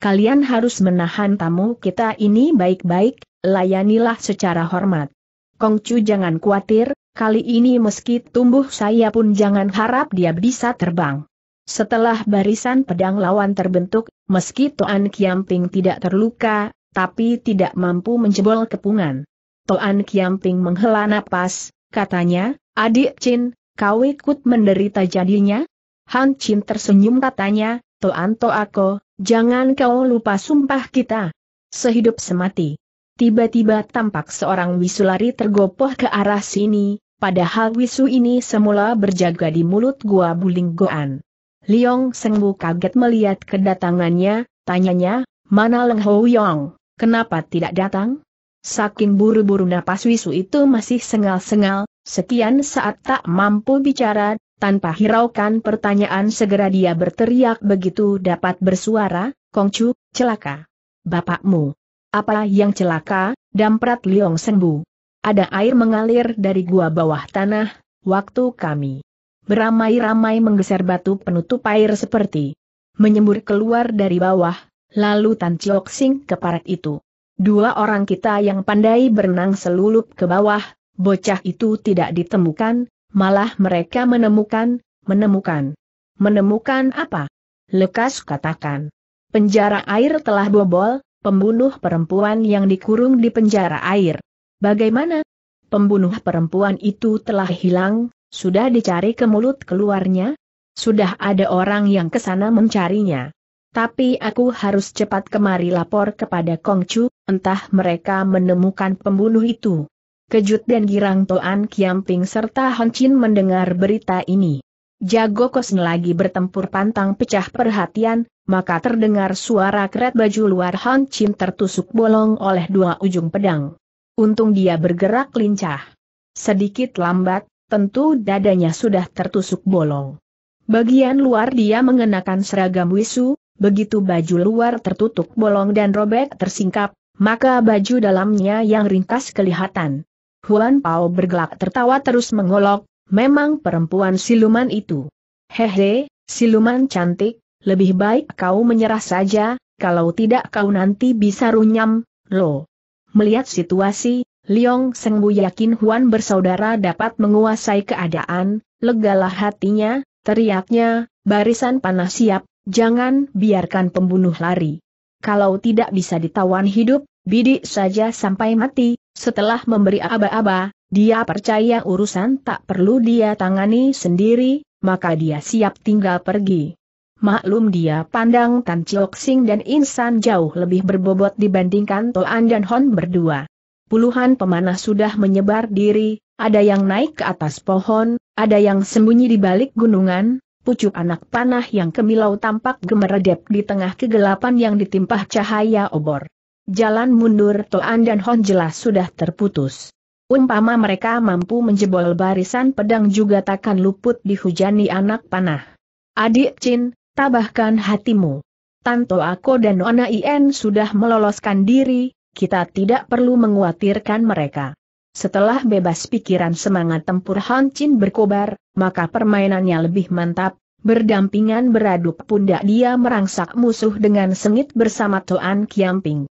Speaker 1: Kalian harus menahan tamu kita ini baik-baik, layanilah secara hormat. Kongcu jangan khawatir, kali ini meski tumbuh saya pun jangan harap dia bisa terbang. Setelah barisan pedang lawan terbentuk, meski Toan Kiamping tidak terluka, tapi tidak mampu menjebol kepungan. Toan Kiamping menghela napas, katanya, adik Chin, kau ikut menderita jadinya? Han Chin tersenyum katanya, Toan Toako, jangan kau lupa sumpah kita. Sehidup semati. Tiba-tiba tampak seorang wisu lari tergopoh ke arah sini, padahal wisu ini semula berjaga di mulut gua Buling Goan. Liong Sengbu kaget melihat kedatangannya, tanyanya, mana Leng Ho Yong, kenapa tidak datang? Saking buru-buru napas wisu itu masih sengal-sengal, sekian saat tak mampu bicara, tanpa hiraukan pertanyaan segera dia berteriak begitu dapat bersuara, Kongcu, celaka. Bapakmu. Apa yang celaka, damprat Liong Sengbu? Ada air mengalir dari gua bawah tanah, waktu kami beramai-ramai menggeser batu penutup air seperti menyembur keluar dari bawah, lalu Tan Chiok Sing ke parat itu. Dua orang kita yang pandai berenang selulup ke bawah, bocah itu tidak ditemukan, malah mereka menemukan, menemukan. Menemukan apa? Lekas katakan. Penjara air telah bobol, pembunuh perempuan yang dikurung di penjara air. Bagaimana? Pembunuh perempuan itu telah hilang, sudah dicari ke mulut keluarnya? Sudah ada orang yang kesana mencarinya. Tapi aku harus cepat kemari lapor kepada Kongcu, entah mereka menemukan pembunuh itu. Kejut dan girang Toan Kiamping serta Hon Chin mendengar berita ini. Jago Kosen lagi bertempur pantang pecah perhatian, maka terdengar suara keret baju luar Han Chin tertusuk bolong oleh dua ujung pedang. Untung dia bergerak lincah. Sedikit lambat, tentu dadanya sudah tertusuk bolong. Bagian luar dia mengenakan seragam wisu, begitu baju luar tertutup bolong dan robek tersingkap, maka baju dalamnya yang ringkas kelihatan. Huan Pao bergelak tertawa terus mengolok, memang perempuan siluman itu. Hehe, siluman cantik, lebih baik kau menyerah saja, kalau tidak kau nanti bisa runyam, lo. Melihat situasi, Liong Sengbu yakin Huan bersaudara dapat menguasai keadaan, legalah hatinya, teriaknya, barisan panah siap, jangan biarkan pembunuh lari. Kalau tidak bisa ditawan hidup, bidik saja sampai mati, setelah memberi aba-aba, dia percaya urusan tak perlu dia tangani sendiri, maka dia siap tinggal pergi. Maklum dia pandang Tan Chiok Sing dan Insan jauh lebih berbobot dibandingkan Toan dan Hon berdua. Puluhan pemanah sudah menyebar diri, ada yang naik ke atas pohon, ada yang sembunyi di balik gunungan, pucuk anak panah yang kemilau tampak gemeredep di tengah kegelapan yang ditimpah cahaya obor. Jalan mundur Toan dan Hon jelas sudah terputus. Umpama mereka mampu menjebol barisan pedang juga takkan luput dihujani anak panah. Adik Chin, tabahkan hatimu. Tanto aku dan Nona Ien sudah meloloskan diri, kita tidak perlu menguatirkan mereka. Setelah bebas pikiran semangat tempur Han Chin berkobar, maka permainannya lebih mantap, berdampingan beradu pundak dia merangsak musuh dengan sengit bersama Toan Kiamping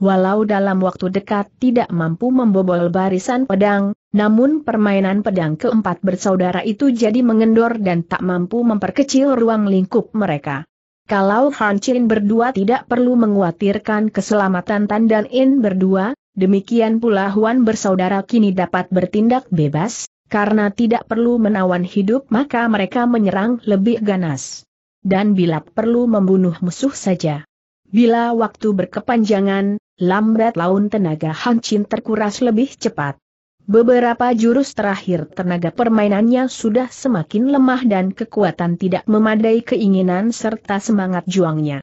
Speaker 1: walau dalam waktu dekat tidak mampu membobol barisan pedang, namun permainan pedang keempat bersaudara itu jadi mengendor dan tak mampu memperkecil ruang lingkup mereka. Kalau Han Chin berdua tidak perlu menguatirkan keselamatan Tan dan In berdua, demikian pula Huan bersaudara kini dapat bertindak bebas, karena tidak perlu menawan hidup maka mereka menyerang lebih ganas. Dan bila perlu membunuh musuh saja. Bila waktu berkepanjangan, lambat laun tenaga Hancin terkuras lebih cepat. Beberapa jurus terakhir tenaga permainannya sudah semakin lemah dan kekuatan tidak memadai keinginan serta semangat juangnya.